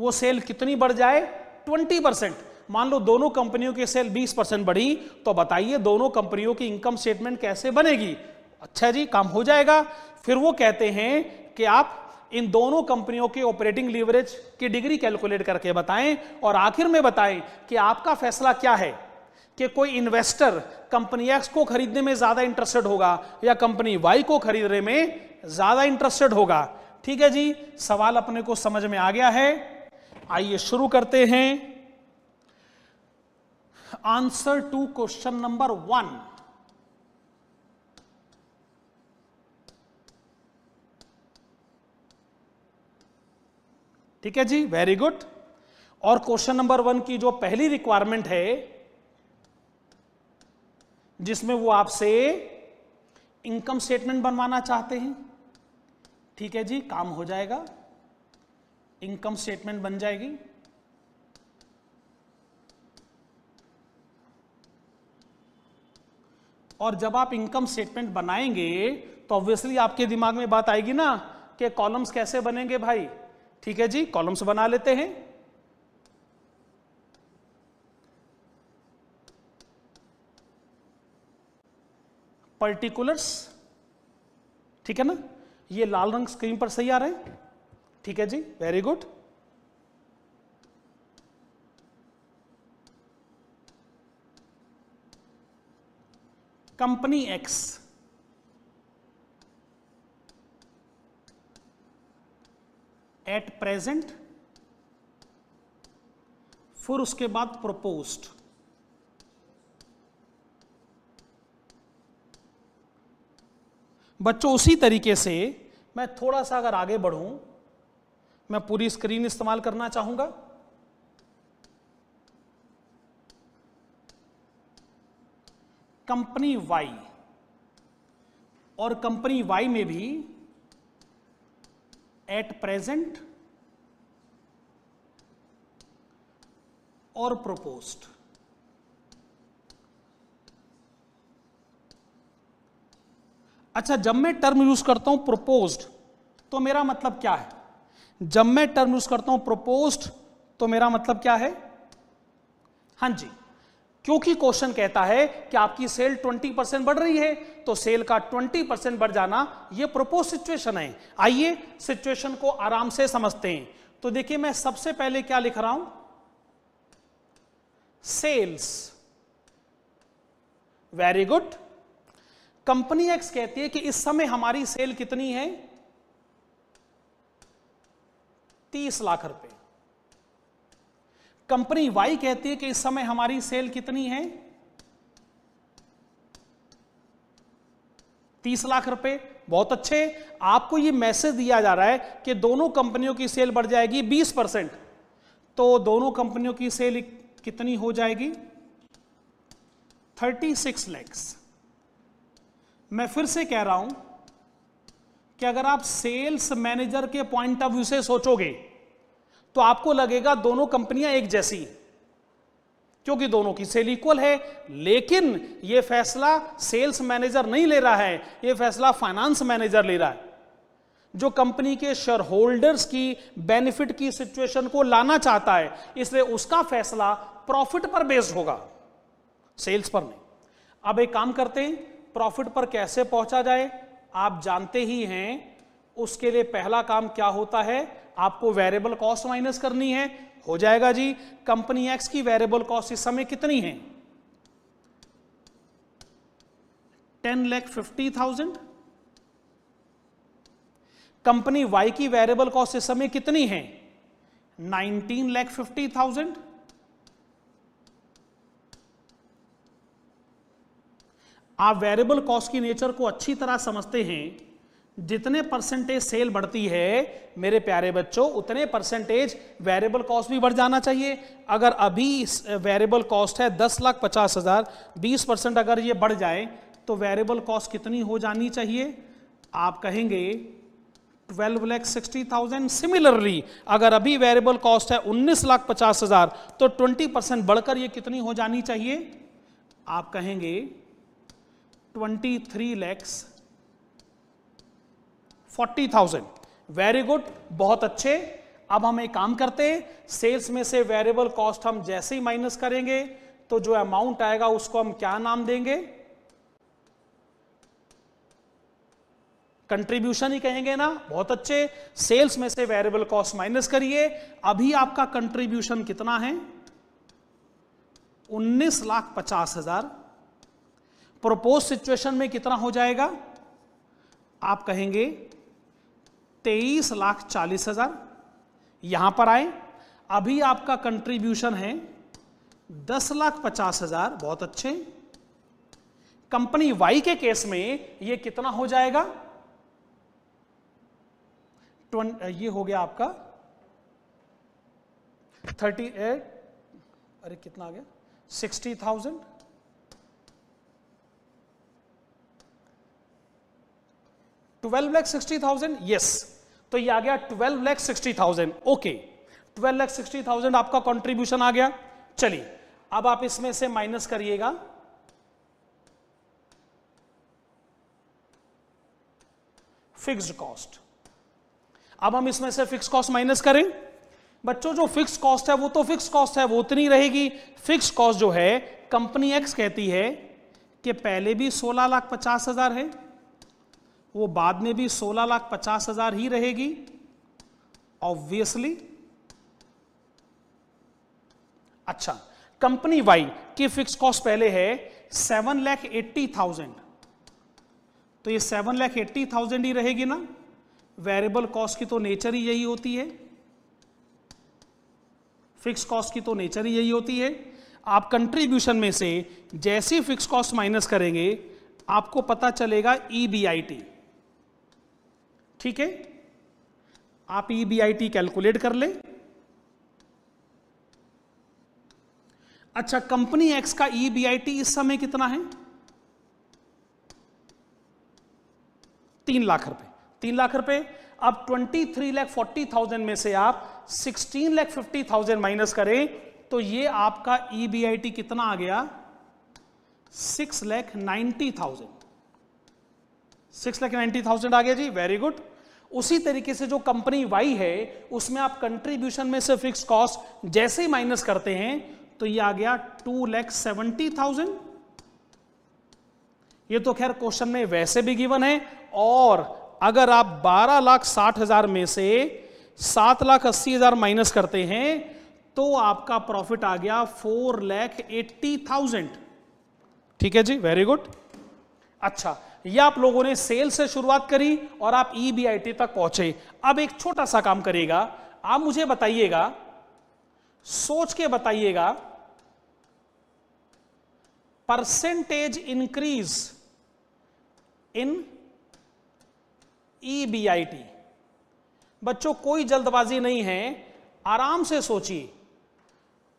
वो सेल कितनी बढ़ जाए 20 परसेंट मान लो दोनों कंपनियों की सेल 20 परसेंट बढ़ी तो बताइए दोनों कंपनियों की इनकम स्टेटमेंट कैसे बनेगी अच्छा जी काम हो जाएगा फिर वो कहते हैं कि आप इन दोनों कंपनियों के ऑपरेटिंग लीवरेज की डिग्री कैलकुलेट करके बताएं और आखिर में बताएं कि आपका फैसला क्या है कि कोई इन्वेस्टर कंपनी एक्स को खरीदने में ज्यादा इंटरेस्टेड होगा या कंपनी वाई को खरीदने में ज्यादा इंटरेस्टेड होगा ठीक है जी सवाल अपने को समझ में आ गया है आइए शुरू करते हैं answer to question number one ठीक है जी वेरी गुड और क्वेश्चन नंबर वन की जो पहली रिक्वायरमेंट है जिसमें वो आपसे इनकम स्टेटमेंट बनवाना चाहते हैं ठीक है जी काम हो जाएगा इनकम स्टेटमेंट बन जाएगी और जब आप इनकम स्टेटमेंट बनाएंगे तो ऑब्वियसली आपके दिमाग में बात आएगी ना कि कॉलम्स कैसे बनेंगे भाई ठीक है जी कॉलम्स बना लेते हैं पर्टिकुलर्स ठीक है ना ये लाल रंग स्क्रीन पर सही आ रहे हैं ठीक है जी very good company X at present फिर उसके बाद प्रोपोस्ड बच्चों उसी तरीके से मैं थोड़ा सा अगर आगे बढ़ूं मैं पूरी स्क्रीन इस्तेमाल करना चाहूंगा कंपनी वाई और कंपनी वाई में भी एट प्रेजेंट और प्रोपोस्ट अच्छा जब मैं टर्म यूज करता हूं प्रोपोज तो मेरा मतलब क्या है जब मैं टर्म यूज करता हूं प्रोपोज तो मेरा मतलब क्या है हां जी क्योंकि क्वेश्चन कहता है कि आपकी सेल 20 परसेंट बढ़ रही है तो सेल का 20 परसेंट बढ़ जाना यह प्रोपोज सिचुएशन है आइए सिचुएशन को आराम से समझते हैं तो देखिए मैं सबसे पहले क्या लिख रहा हूं sales very good company X कहती है कि इस समय हमारी सेल कितनी है तीस लाख रुपए कंपनी वाई कहती है कि इस समय हमारी सेल कितनी है तीस लाख रुपए बहुत अच्छे आपको यह मैसेज दिया जा रहा है कि दोनों कंपनियों की सेल बढ़ जाएगी बीस परसेंट तो दोनों कंपनियों की सेल कितनी हो जाएगी थर्टी सिक्स लैक्स मैं फिर से कह रहा हूं कि अगर आप सेल्स मैनेजर के पॉइंट ऑफ व्यू से सोचोगे तो आपको लगेगा दोनों कंपनियां एक जैसी क्योंकि दोनों की सेल इक्वल है लेकिन यह फैसला सेल्स मैनेजर नहीं ले रहा है यह फैसला फाइनेंस मैनेजर ले रहा है जो कंपनी के शेयर होल्डर्स की बेनिफिट की सिचुएशन को लाना चाहता है इसलिए उसका फैसला प्रॉफिट पर बेस्ड होगा सेल्स पर नहीं अब एक काम करते हैं प्रॉफिट पर कैसे पहुंचा जाए आप जानते ही हैं उसके लिए पहला काम क्या होता है आपको वेरिएबल कॉस्ट माइनस करनी है हो जाएगा जी कंपनी एक्स की वेरिएबल कॉस्ट इस समय कितनी है ten lakh fifty thousand company Y की वेरिएबल कॉस्ट इस समय कितनी है नाइनटीन लैख फिफ्टी थाउजेंड आप वेरिएबल कॉस्ट की नेचर को अच्छी तरह समझते हैं जितने परसेंटेज सेल बढ़ती है मेरे प्यारे बच्चों उतने परसेंटेज वेरिएबल कॉस्ट भी बढ़ जाना चाहिए अगर अभी वेरिएबल कॉस्ट है दस लाख पचास हज़ार बीस परसेंट अगर ये बढ़ जाए तो वेरिएबल कॉस्ट कितनी हो जानी चाहिए आप कहेंगे twelve lakh sixty thousand similarly अगर अभी वेरिएबल कॉस्ट है उन्नीस लाख पचास हज़ार तो ट्वेंटी परसेंट बढ़कर ये कितनी हो जानी चाहिए आप कहेंगे 23 लैक्स 40,000 वेरी गुड बहुत अच्छे अब हम एक काम करते हैं सेल्स में से वेरिएबल कॉस्ट हम जैसे ही माइनस करेंगे तो जो अमाउंट आएगा उसको हम क्या नाम देंगे कंट्रीब्यूशन ही कहेंगे ना बहुत अच्छे सेल्स में से वेरिएबल कॉस्ट माइनस करिए अभी आपका कंट्रीब्यूशन कितना है उन्नीस लाख पचास हजार प्रोपोज सिचुएशन में कितना हो जाएगा आप कहेंगे तेईस लाख चालीस हजार यहां पर आए अभी आपका कंट्रीब्यूशन है दस लाख पचास हजार बहुत अच्छे कंपनी वाई के केस में ये कितना हो जाएगा ये हो गया आपका थर्टी एट अरे कितना आ गया sixty thousand twelve lakh sixty thousand yes तो ये आ गया ट्वेल्व लैख सिक्सटी थाउजेंड okay twelve lakh sixty thousand आपका कंट्रीब्यूशन आ गया चलिए अब आप इसमें से माइनस करिएगा फिक्स्ड कॉस्ट अब हम इसमें से फिक्स कॉस्ट माइनस करें बच्चों जो फिक्स कॉस्ट है वो तो फिक्स कॉस्ट है वो उतनी रहेगी फिक्स कॉस्ट जो है कंपनी एक्स कहती है कि पहले भी सोलह लाख पचास हजार है वो बाद में भी सोलह लाख पचास हजार ही रहेगी ऑब्वियसली अच्छा कंपनी वाई की फिक्स कॉस्ट पहले है सेवन लैख एट्टी थाउजेंड तो ये सेवन लैख एट्टी थाउजेंड ही रहेगी ना वेरिएबल कॉस्ट की तो नेचर ही यही होती है फिक्स कॉस्ट की तो नेचर ही यही होती है आप कंट्रीब्यूशन में से जैसी फिक्स कॉस्ट माइनस करेंगे आपको पता चलेगा ई बी आई टी ठीक है आप E B I T calculate कर ले अच्छा कंपनी एक्स का ई बी आई टी इस समय कितना है तीन लाख रुपए तीन लाख रुपए अब twenty three lakh forty thousand में से आप sixteen lakh fifty thousand minus करें तो ये आपका ई बी आई टी कितना आ गया six lakh ninety thousand six lakh ninety thousand आ गया जी वेरी गुड उसी तरीके से जो कंपनी वाई है उसमें आप कंट्रीब्यूशन में से फिक्स कॉस्ट जैसे ही माइनस करते हैं तो ये आ गया टू लैख सेवेंटी थाउजेंड ये तो खैर क्वेश्चन में वैसे भी गिवन है और अगर आप बारह लाख साठ हजार में से सात लाख अस्सी हजार माइनस करते हैं तो आपका प्रॉफिट आ गया फोर लैख एट्टी थाउजेंड ठीक है जी वेरी गुड अच्छा या आप लोगों ने सेल से शुरुआत करी और आप ई e तक पहुंचे अब एक छोटा सा काम करेगा आप मुझे बताइएगा सोच के बताइएगा परसेंटेज इंक्रीज इन ईबीआईटी बच्चों कोई जल्दबाजी नहीं है आराम से सोचिए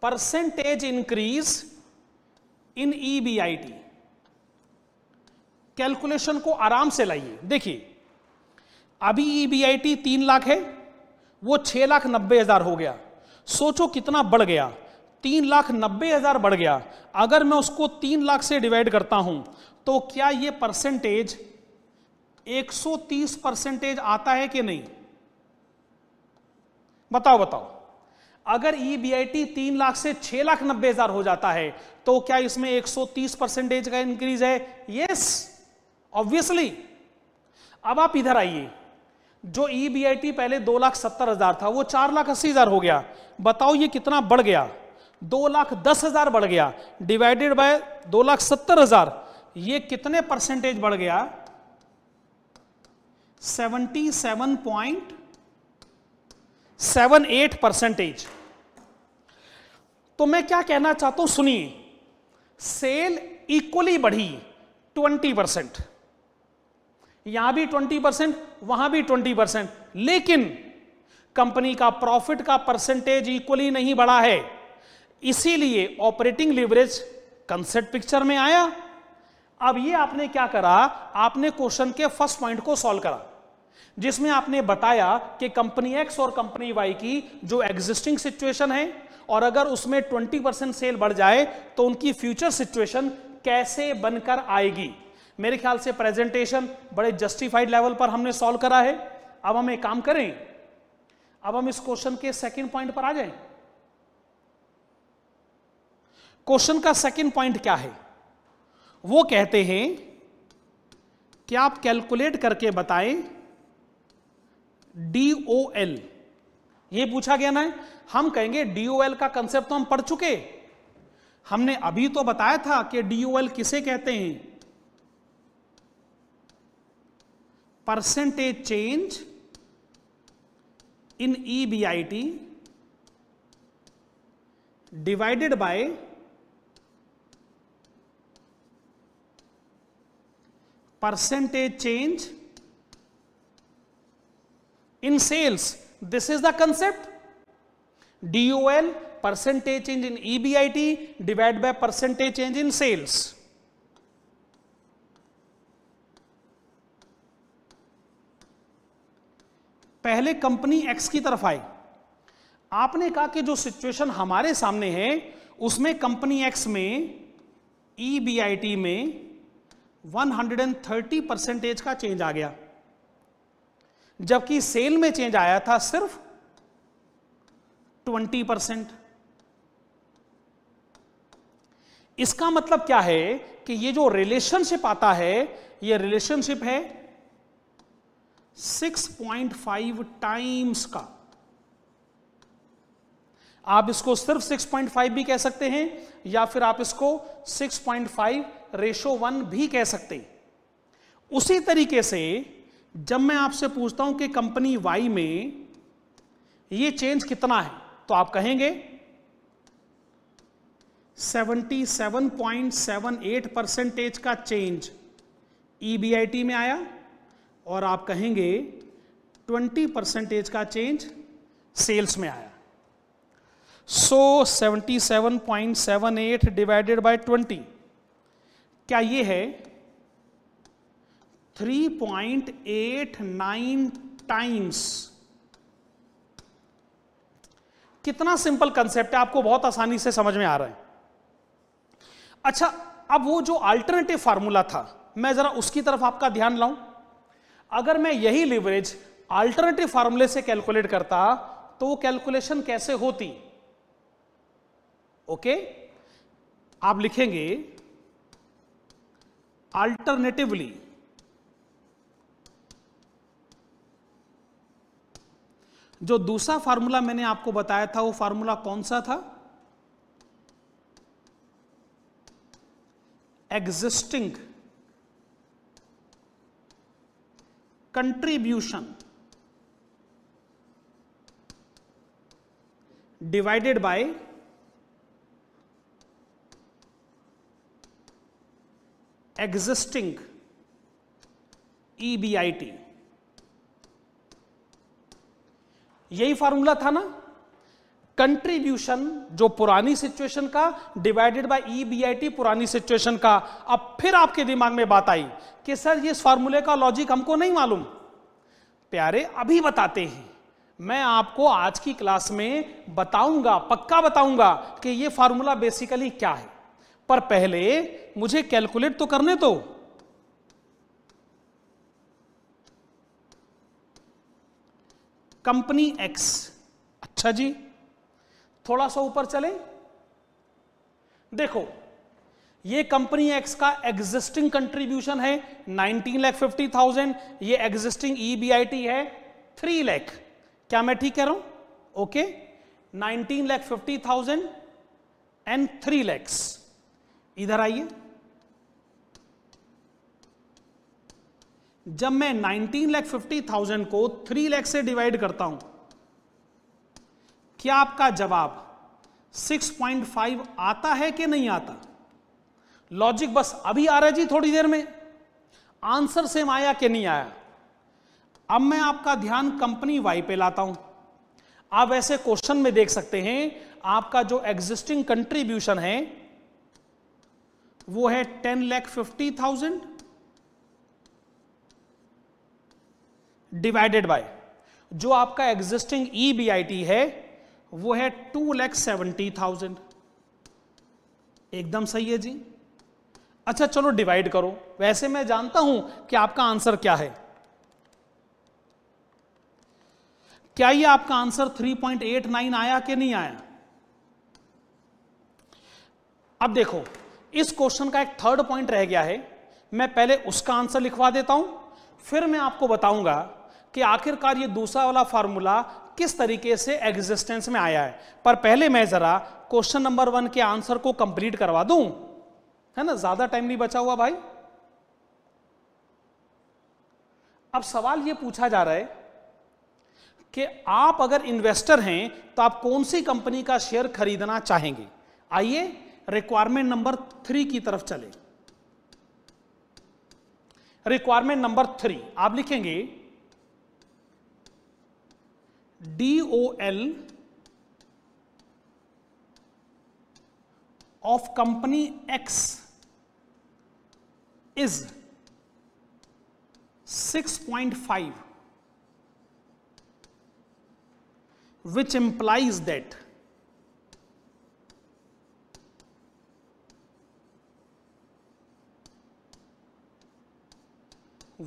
percentage increase in EBIT calculation को आराम से लाइए देखिए अभी ई बी आई टी तीन लाख है वो छह लाख नब्बे हजार हो गया सोचो कितना बढ़ गया तीन लाख नब्बे हजार बढ़ गया अगर मैं उसको तीन लाख से डिवाइड करता हूं तो क्या ये परसेंटेज 130 परसेंटेज आता है कि नहीं बताओ बताओ अगर ई बी आई टी तीन लाख से छह लाख नब्बे हजार हो जाता है तो क्या इसमें 130 परसेंटेज का इंक्रीज है यस yes! ऑब्वियसली अब आप इधर आइए जो ई बी आई टी पहले दो लाख सत्तर हजार था वो चार लाख अस्सी हजार हो गया बताओ ये कितना बढ़ गया दो लाख दस हजार बढ़ गया डिवाइडेड बाय दो लाख सत्तर हजार ये कितने परसेंटेज बढ़ गया seventy seven point seven eight percentage तो मैं क्या कहना चाहता हूं सुनिए सेल इक्वली बढ़ी ट्वेंटी परसेंट यहां भी 20 परसेंट वहां भी 20 परसेंट लेकिन कंपनी का प्रॉफिट का परसेंटेज इक्वली नहीं बढ़ा है इसीलिए ऑपरेटिंग लिवरेज कंसेप्ट पिक्चर में आया अब ये आपने क्या करा आपने क्वेश्चन के फर्स्ट पॉइंट को सॉल्व करा जिसमें आपने बताया कि कंपनी एक्स और कंपनी वाई की जो एग्जिस्टिंग सिचुएशन है और अगर उसमें 20 परसेंट सेल बढ़ जाए तो उनकी फ्यूचर सिचुएशन कैसे बनकर आएगी मेरे ख्याल से प्रेजेंटेशन बड़े जस्टिफाइड लेवल पर हमने सॉल्व करा है अब हम एक काम करें अब हम इस क्वेश्चन के सेकंड पॉइंट पर आ जाएं। क्वेश्चन का सेकंड पॉइंट क्या है वो कहते हैं कि आप कैलकुलेट करके बताएं एल ये पूछा गया ना है हम कहेंगे एल का कंसेप्ट तो हम पढ़ चुके हमने अभी तो बताया था कि एल किसे कहते हैं percentage change in EBIT divided by percentage change in sales. This is the concept. DOL percentage change in EBIT divided by percentage change in sales. पहले कंपनी एक्स की तरफ आई आपने कहा कि जो सिचुएशन हमारे सामने है उसमें कंपनी एक्स में ई e में 130 परसेंटेज का चेंज आ गया जबकि सेल में चेंज आया था सिर्फ 20 परसेंट इसका मतलब क्या है कि ये जो रिलेशनशिप आता है ये रिलेशनशिप है 6.5 टाइम्स का आप इसको सिर्फ 6.5 भी कह सकते हैं या फिर आप इसको 6.5 रेशो वन भी कह सकते हैं उसी तरीके से जब मैं आपसे पूछता हूं कि कंपनी वाई में ये चेंज कितना है तो आप कहेंगे 77.78 परसेंटेज का चेंज ईबीआईटी e में आया और आप कहेंगे 20 परसेंटेज का चेंज सेल्स में आया सो so, 77.78 डिवाइडेड बाय 20 क्या ये है 3.89 टाइम्स कितना सिंपल कंसेप्ट है आपको बहुत आसानी से समझ में आ रहा है अच्छा अब वो जो अल्टरनेटिव फार्मूला था मैं जरा उसकी तरफ आपका ध्यान लाऊं अगर मैं यही लिवरेज अल्टरनेटिव फार्मूले से कैलकुलेट करता तो वो कैलकुलेशन कैसे होती ओके आप लिखेंगे अल्टरनेटिवली जो दूसरा फार्मूला मैंने आपको बताया था वो फार्मूला कौन सा था existing contribution divided by existing EBIT यही फार्मूला था ना कंट्रीब्यूशन जो पुरानी सिचुएशन का डिवाइडेड बाय ईबीआईटी पुरानी सिचुएशन का अब फिर आपके दिमाग में बात आई कि सर ये इस फॉर्मूले का लॉजिक हमको नहीं मालूम प्यारे अभी बताते हैं मैं आपको आज की क्लास में बताऊंगा पक्का बताऊंगा कि ये फॉर्मूला बेसिकली क्या है पर पहले मुझे कैलकुलेट तो करने दो तो। कंपनी एक्स अच्छा जी थोड़ा सा ऊपर चले देखो ये कंपनी एक्स का एग्जिस्टिंग कंट्रीब्यूशन है नाइनटीन लैख फिफ्टी थाउजेंड ये एग्जिस्टिंग ईबीआईटी e है थ्री लैख क्या मैं ठीक कह रहा हूं okay nineteen lakh fifty thousand and three lakhs इधर आइए जब मैं नाइनटीन लैख फिफ्टी थाउजेंड को थ्री लैख से डिवाइड करता हूं क्या आपका जवाब 6.5 आता है कि नहीं आता लॉजिक बस अभी आ रहा है जी थोड़ी देर में आंसर सेम आया कि नहीं आया अब मैं आपका ध्यान कंपनी वाई पे लाता हूं आप ऐसे क्वेश्चन में देख सकते हैं आपका जो एग्जिस्टिंग कंट्रीब्यूशन है वो है ten lakh fifty thousand divided by जो आपका existing E B I T है वो है टू लैख सेवेंटी थाउजेंड एकदम सही है जी अच्छा चलो डिवाइड करो वैसे मैं जानता हूं कि आपका आंसर क्या है क्या ये आपका आंसर 3.89 आया कि नहीं आया अब देखो इस क्वेश्चन का एक थर्ड पॉइंट रह गया है मैं पहले उसका आंसर लिखवा देता हूं फिर मैं आपको बताऊंगा कि आखिरकार ये दूसरा वाला फार्मूला किस तरीके से एग्जिस्टेंस में आया है पर पहले मैं ज़रा क्वेश्चन नंबर वन के आंसर को कंप्लीट करवा दूं है ना ज़्यादा टाइम नहीं बचा हुआ भाई अब सवाल ये पूछा जा रहा है कि आप अगर इन्वेस्टर हैं तो आप कौन सी कंपनी का शेयर खरीदना चाहेंगे आइए रिक्वायरमेंट नंबर थ्री की तरफ चले रिक्वायरमेंट नंबर थ्री आप लिखेंगे D O L of company X is 6.5 which implies that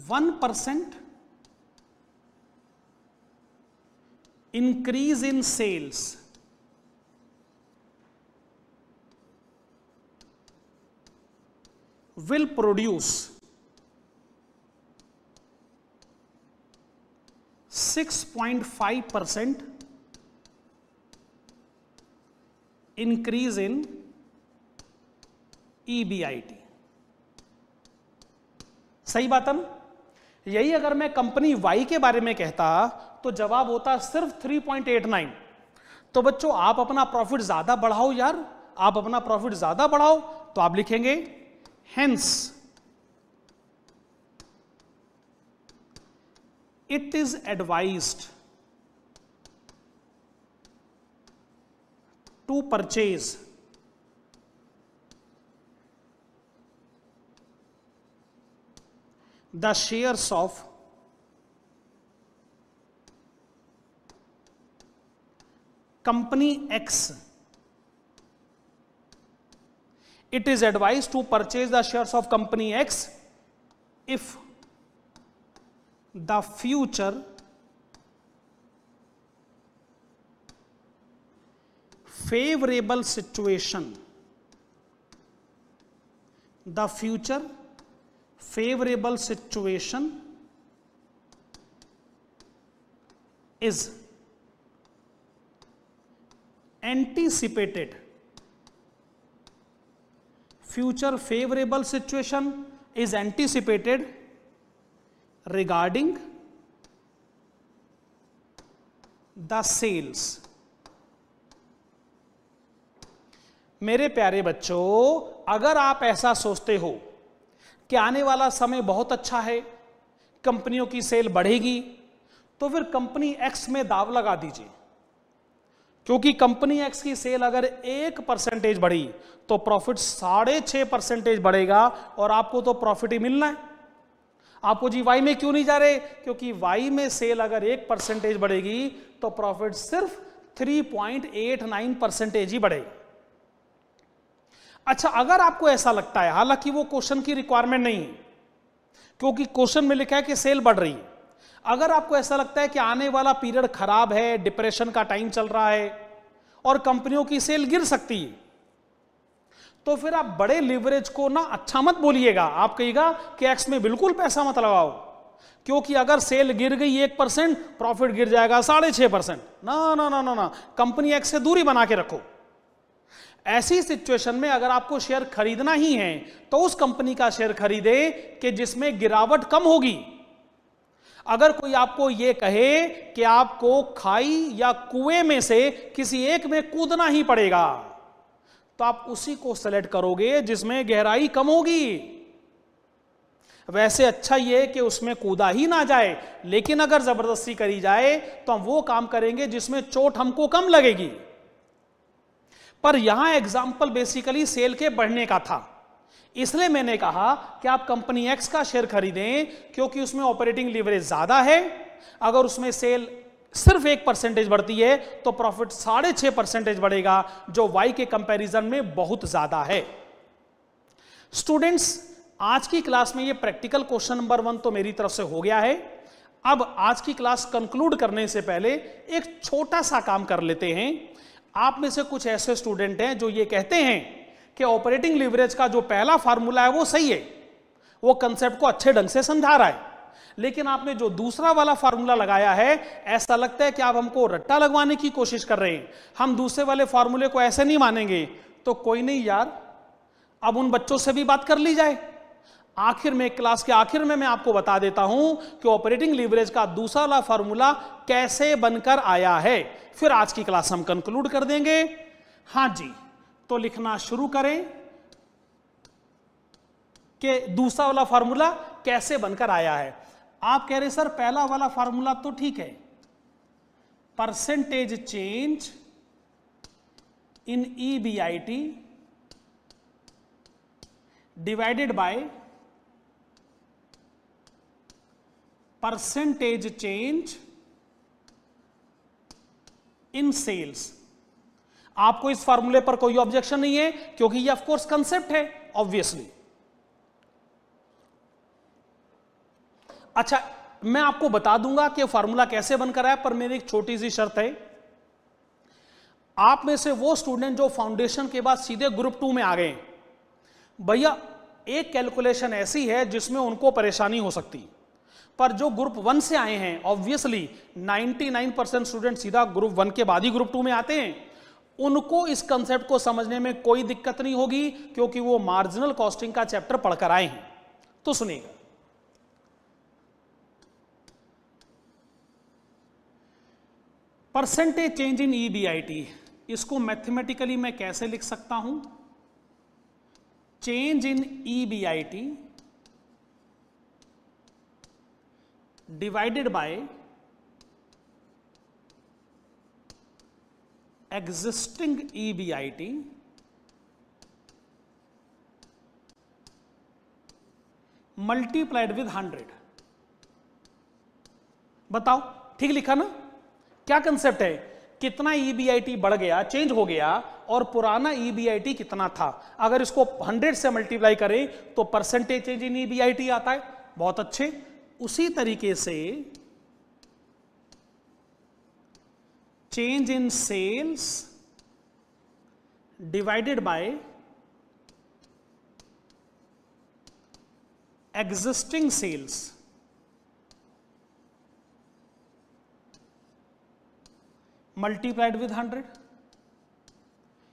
one percent increase in sales will produce 6.5 percent increase in EBIT. सही बात हम यही अगर मैं कंपनी वाई के बारे में कहता तो जवाब होता सिर्फ 3.89 तो बच्चों आप अपना प्रॉफिट ज्यादा बढ़ाओ यार आप अपना प्रॉफिट ज्यादा बढ़ाओ तो आप लिखेंगे hence it is advise to purchase the shares of company X. It is advised to purchase the shares of company X if the future favorable situation the future favorable situation is anticipated future favorable situation is anticipated regarding the sales मेरे प्यारे बच्चों अगर आप ऐसा सोचते हो कि आने वाला समय बहुत अच्छा है कंपनियों की सेल बढ़ेगी तो फिर कंपनी एक्स में दाव लगा दीजिए क्योंकि कंपनी एक्स की सेल अगर एक परसेंटेज बढ़ी तो प्रॉफिट साढ़े छह परसेंटेज बढ़ेगा और आपको तो प्रॉफिट ही मिलना है आपको जी वाई में क्यों नहीं जा रहे क्योंकि वाई में सेल अगर एक परसेंटेज बढ़ेगी तो प्रॉफिट सिर्फ 3.89 परसेंटेज ही बढ़ेगा अच्छा अगर आपको ऐसा लगता है हालांकि वो क्वेश्चन की रिक्वायरमेंट नहीं है क्योंकि क्वेश्चन में लिखा है कि सेल बढ़ रही है अगर आपको ऐसा लगता है कि आने वाला पीरियड खराब है डिप्रेशन का टाइम चल रहा है और कंपनियों की सेल गिर सकती है तो फिर आप बड़े लिवरेज को ना अच्छा मत बोलिएगा आप कहिएगा कि एक्स में बिल्कुल पैसा मत लगाओ क्योंकि अगर सेल गिर गई एक परसेंट प्रॉफिट गिर जाएगा साढ़े छह परसेंट ना ना ना ना ना कंपनी एक्स से दूरी बना के रखो ऐसी सिचुएशन में अगर आपको शेयर खरीदना ही है तो उस कंपनी का शेयर खरीदे कि जिसमें गिरावट कम होगी अगर कोई आपको यह कहे कि आपको खाई या कुएं में से किसी एक में कूदना ही पड़ेगा तो आप उसी को सेलेक्ट करोगे जिसमें गहराई कम होगी वैसे अच्छा यह कि उसमें कूदा ही ना जाए लेकिन अगर जबरदस्ती करी जाए तो हम वो काम करेंगे जिसमें चोट हमको कम लगेगी पर यहां एग्जाम्पल बेसिकली सेल के बढ़ने का था इसलिए मैंने कहा कि आप कंपनी एक्स का शेयर खरीदें क्योंकि उसमें ऑपरेटिंग लीवरेज ज्यादा है अगर उसमें सेल सिर्फ एक परसेंटेज बढ़ती है तो प्रॉफिट साढ़े छह परसेंटेज बढ़ेगा जो वाई के कंपैरिजन में बहुत ज्यादा है स्टूडेंट्स आज की क्लास में ये प्रैक्टिकल क्वेश्चन नंबर वन तो मेरी तरफ से हो गया है अब आज की क्लास कंक्लूड करने से पहले एक छोटा सा काम कर लेते हैं आप में से कुछ ऐसे स्टूडेंट हैं जो ये कहते हैं कि ऑपरेटिंग लीवरेज का जो पहला फार्मूला है वो सही है वो कंसेप्ट को अच्छे ढंग से समझा रहा है लेकिन आपने जो दूसरा वाला फार्मूला लगाया है ऐसा लगता है कि आप हमको रट्टा लगवाने की कोशिश कर रहे हैं हम दूसरे वाले फार्मूले को ऐसे नहीं मानेंगे तो कोई नहीं यार अब उन बच्चों से भी बात कर ली जाए आखिर में क्लास के आखिर में मैं आपको बता देता हूं कि ऑपरेटिंग लीवरेज का दूसरा वाला फार्मूला कैसे बनकर आया है फिर आज की क्लास हम कंक्लूड कर देंगे हाँ जी तो लिखना शुरू करें कि दूसरा वाला फार्मूला कैसे बनकर आया है आप कह रहे सर पहला वाला फार्मूला तो ठीक है percentage change in E B I T divided by percentage change in sales आपको इस फॉर्मूले पर कोई ऑब्जेक्शन नहीं है क्योंकि ये ऑफकोर्स कंसेप्ट है ऑब्वियसली अच्छा मैं आपको बता दूंगा कि फॉर्मूला कैसे बनकर आया पर मेरी एक छोटी सी शर्त है आप में से वो स्टूडेंट जो फाउंडेशन के बाद सीधे ग्रुप टू में आ गए भैया एक कैलकुलेशन ऐसी है जिसमें उनको परेशानी हो सकती पर जो ग्रुप वन से आए हैं ऑब्वियसली 99 परसेंट स्टूडेंट सीधा ग्रुप वन के बाद ही ग्रुप टू में आते हैं उनको इस कंसेप्ट को समझने में कोई दिक्कत नहीं होगी क्योंकि वो मार्जिनल कॉस्टिंग का चैप्टर पढ़कर आए हैं तो सुनिएगा परसेंटेज चेंज इन ईबीआईटी इसको मैथमेटिकली मैं कैसे लिख सकता हूं change in EBIT divided by existing EBIT multiplied with hundred बताओ ठीक लिखा ना क्या कंसेप्ट है कितना ईबीआईटी e बढ़ गया चेंज हो गया और पुराना ईबीआईटी e कितना था अगर इसको 100 से मल्टीप्लाई करें तो परसेंटेज चेंज इन ईबीआईटी आता है बहुत अच्छे उसी तरीके से change in sales divided by existing sales multiplied with hundred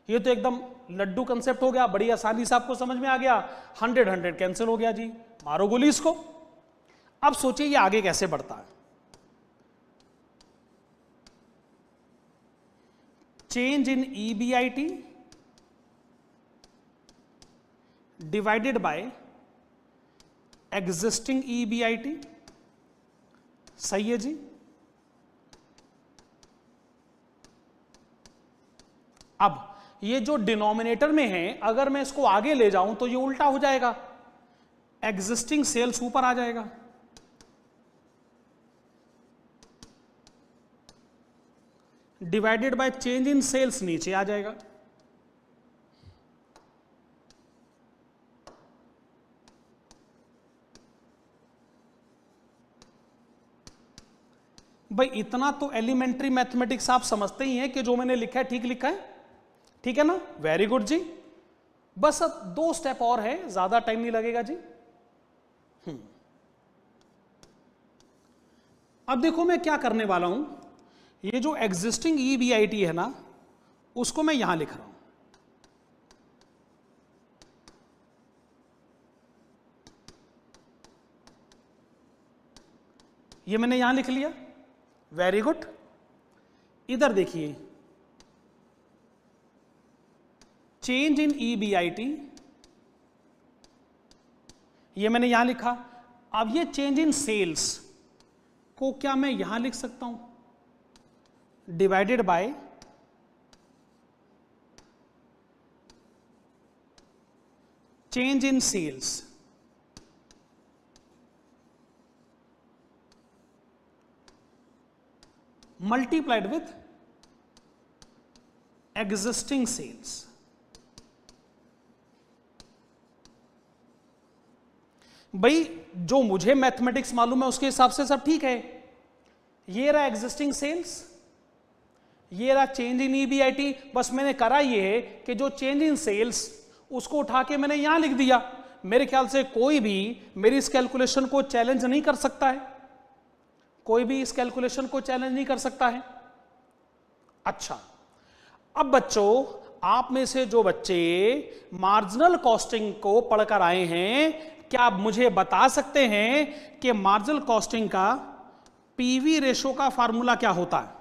ये तो एकदम लड्डू कंसेप्ट हो गया बड़ी आसानी से आपको समझ में आ गया हंड्रेड हंड्रेड कैंसिल हो गया जी मारो गोली इसको अब सोचिए ये आगे कैसे बढ़ता है change in EBIT divided by existing EBIT सही है जी अब ये जो डिनोमिनेटर में है अगर मैं इसको आगे ले जाऊं तो ये उल्टा हो जाएगा एग्जिस्टिंग सेल्स ऊपर आ जाएगा divided by change in sales नीचे आ जाएगा भाई इतना तो एलिमेंट्री मैथमेटिक्स आप समझते ही हैं कि जो मैंने लिखा है ठीक लिखा है ठीक है ना वेरी गुड जी बस अब दो स्टेप और है ज्यादा टाइम नहीं लगेगा जी हम्म। अब देखो मैं क्या करने वाला हूं ये जो existing E B I T है ना उसको मैं यहां लिख रहा हूं ये मैंने यहां लिख लिया वेरी गुड इधर देखिए change in E B I T ये मैंने यहां लिखा अब ये चेंज इन सेल्स को क्या मैं यहां लिख सकता हूं divided by change in sales multiplied with existing sales. भाई जो मुझे मैथमेटिक्स मालूम है उसके हिसाब से सब ठीक है ये रहा एग्जिस्टिंग सेल्स ये रहा चेंज इन ई बस मैंने करा ये कि जो चेंज इन सेल्स उसको उठा के मैंने यहां लिख दिया मेरे ख्याल से कोई भी मेरी इस कैलकुलेशन को चैलेंज नहीं कर सकता है कोई भी इस कैलकुलेशन को चैलेंज नहीं कर सकता है अच्छा अब बच्चों आप में से जो बच्चे मार्जिनल कॉस्टिंग को पढ़कर आए हैं क्या आप मुझे बता सकते हैं कि मार्जिनल कॉस्टिंग का पीवी रेशो का फार्मूला क्या होता है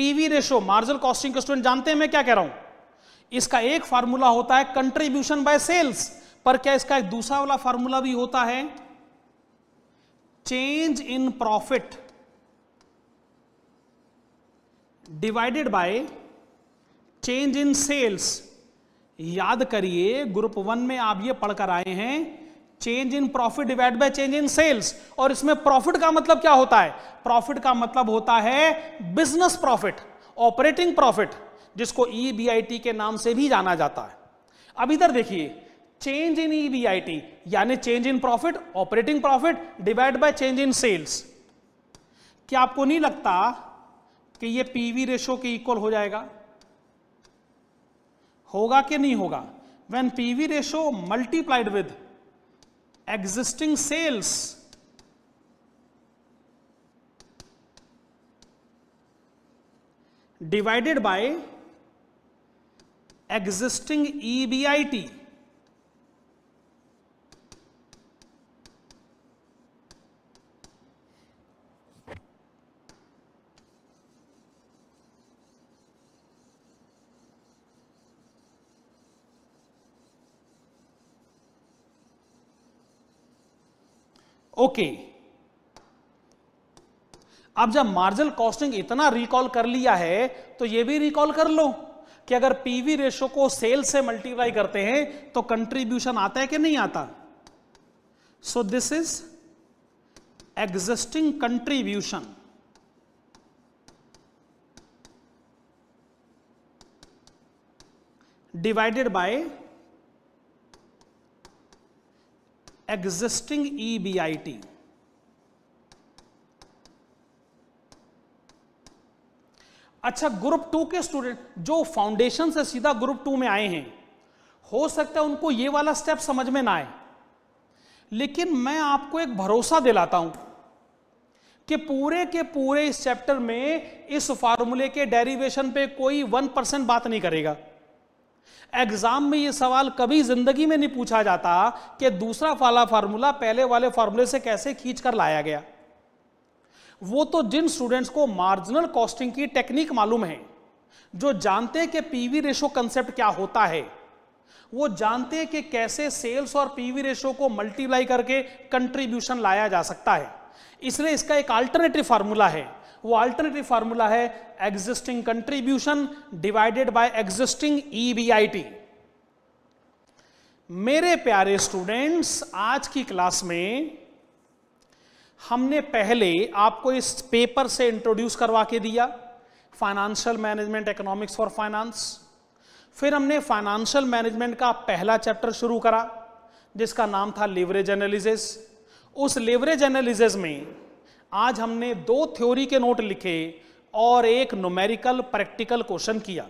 पीवी रेशो मार्जिन कॉस्टिंग के स्टूडेंट जानते हैं मैं क्या कह रहा हूं इसका एक फार्मूला होता है कंट्रीब्यूशन बाय सेल्स पर क्या इसका एक दूसरा वाला फार्मूला भी होता है change in profit divided by change in sales याद करिए ग्रुप वन में आप ये पढ़कर आए हैं change in profit divide by change in sales और इसमें प्रॉफिट का मतलब क्या होता है प्रॉफिट का मतलब होता है बिजनेस प्रॉफिट ऑपरेटिंग प्रॉफिट जिसको ईबीआईटी e के नाम से भी जाना जाता है अब इधर देखिए चेंज इन ईबीआईटी यानी change in profit operating profit divide by change in sales क्या आपको नहीं लगता कि ये पीवी रेशो के इक्वल हो जाएगा होगा कि नहीं होगा when PV ratio multiplied with existing sales divided by existing EBIT okay अब जब मार्जिनल कॉस्टिंग इतना रिकॉल कर लिया है तो यह भी रिकॉल कर लो कि अगर पीवी रेशो को सेल से मल्टीप्लाई करते हैं तो कंट्रीब्यूशन आता है कि नहीं आता so this is existing contribution divided by existing EBIT अच्छा ग्रुप टू के स्टूडेंट जो फाउंडेशन से सीधा ग्रुप टू में आए हैं हो सकता है उनको ये वाला स्टेप समझ में ना आए लेकिन मैं आपको एक भरोसा दिलाता हूं कि पूरे के पूरे इस चैप्टर में इस फार्मूले के डेरिवेशन पे कोई वन परसेंट बात नहीं करेगा एग्जाम में ये सवाल कभी जिंदगी में नहीं पूछा जाता कि दूसरा वाला फार्मूला पहले वाले फार्मूले से कैसे खींच कर लाया गया वो तो जिन स्टूडेंट्स को मार्जिनल कॉस्टिंग की टेक्निक मालूम है जो जानते हैं कि पीवी रेशो कंसेप्ट क्या होता है वो जानते हैं कि कैसे सेल्स और पीवी रेशो को मल्टीप्लाई करके कंट्रीब्यूशन लाया जा सकता है इसलिए इसका एक अल्टरनेटिव फार्मूला है वो अल्टरनेटिव फार्मूला है existing contribution divided by existing EBIT मेरे प्यारे स्टूडेंट्स आज की क्लास में हमने पहले आपको इस पेपर से इंट्रोड्यूस करवा के दिया financial management economics for finance फिर हमने फाइनेंशियल मैनेजमेंट का पहला चैप्टर शुरू करा जिसका नाम था लेवरेज एनालिसिस उस लेवरेज एनालिसिस में आज हमने दो थ्योरी के नोट लिखे और एक नोमेरिकल प्रैक्टिकल क्वेश्चन किया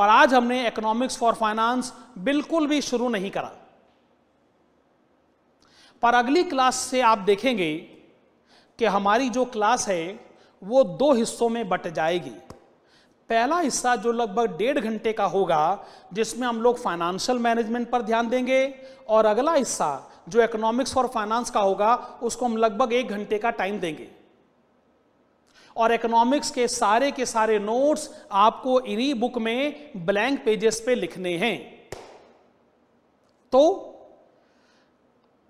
और आज हमने इकोनॉमिक्स फॉर फाइनेंस बिल्कुल भी शुरू नहीं करा पर अगली क्लास से आप देखेंगे कि हमारी जो क्लास है वो दो हिस्सों में बट जाएगी पहला हिस्सा जो लगभग डेढ़ घंटे का होगा जिसमें हम लोग फाइनेंशियल मैनेजमेंट पर ध्यान देंगे और अगला हिस्सा जो इकोनॉमिक्स और फाइनेंस का होगा उसको हम लगभग एक घंटे का टाइम देंगे और इकोनॉमिक्स के सारे के सारे नोट्स आपको इन्हीं बुक में ब्लैंक पेजेस पे लिखने हैं तो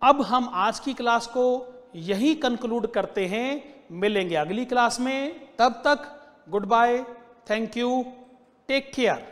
अब हम आज की क्लास को यही कंक्लूड करते हैं मिलेंगे अगली क्लास में तब तक goodbye thank you take care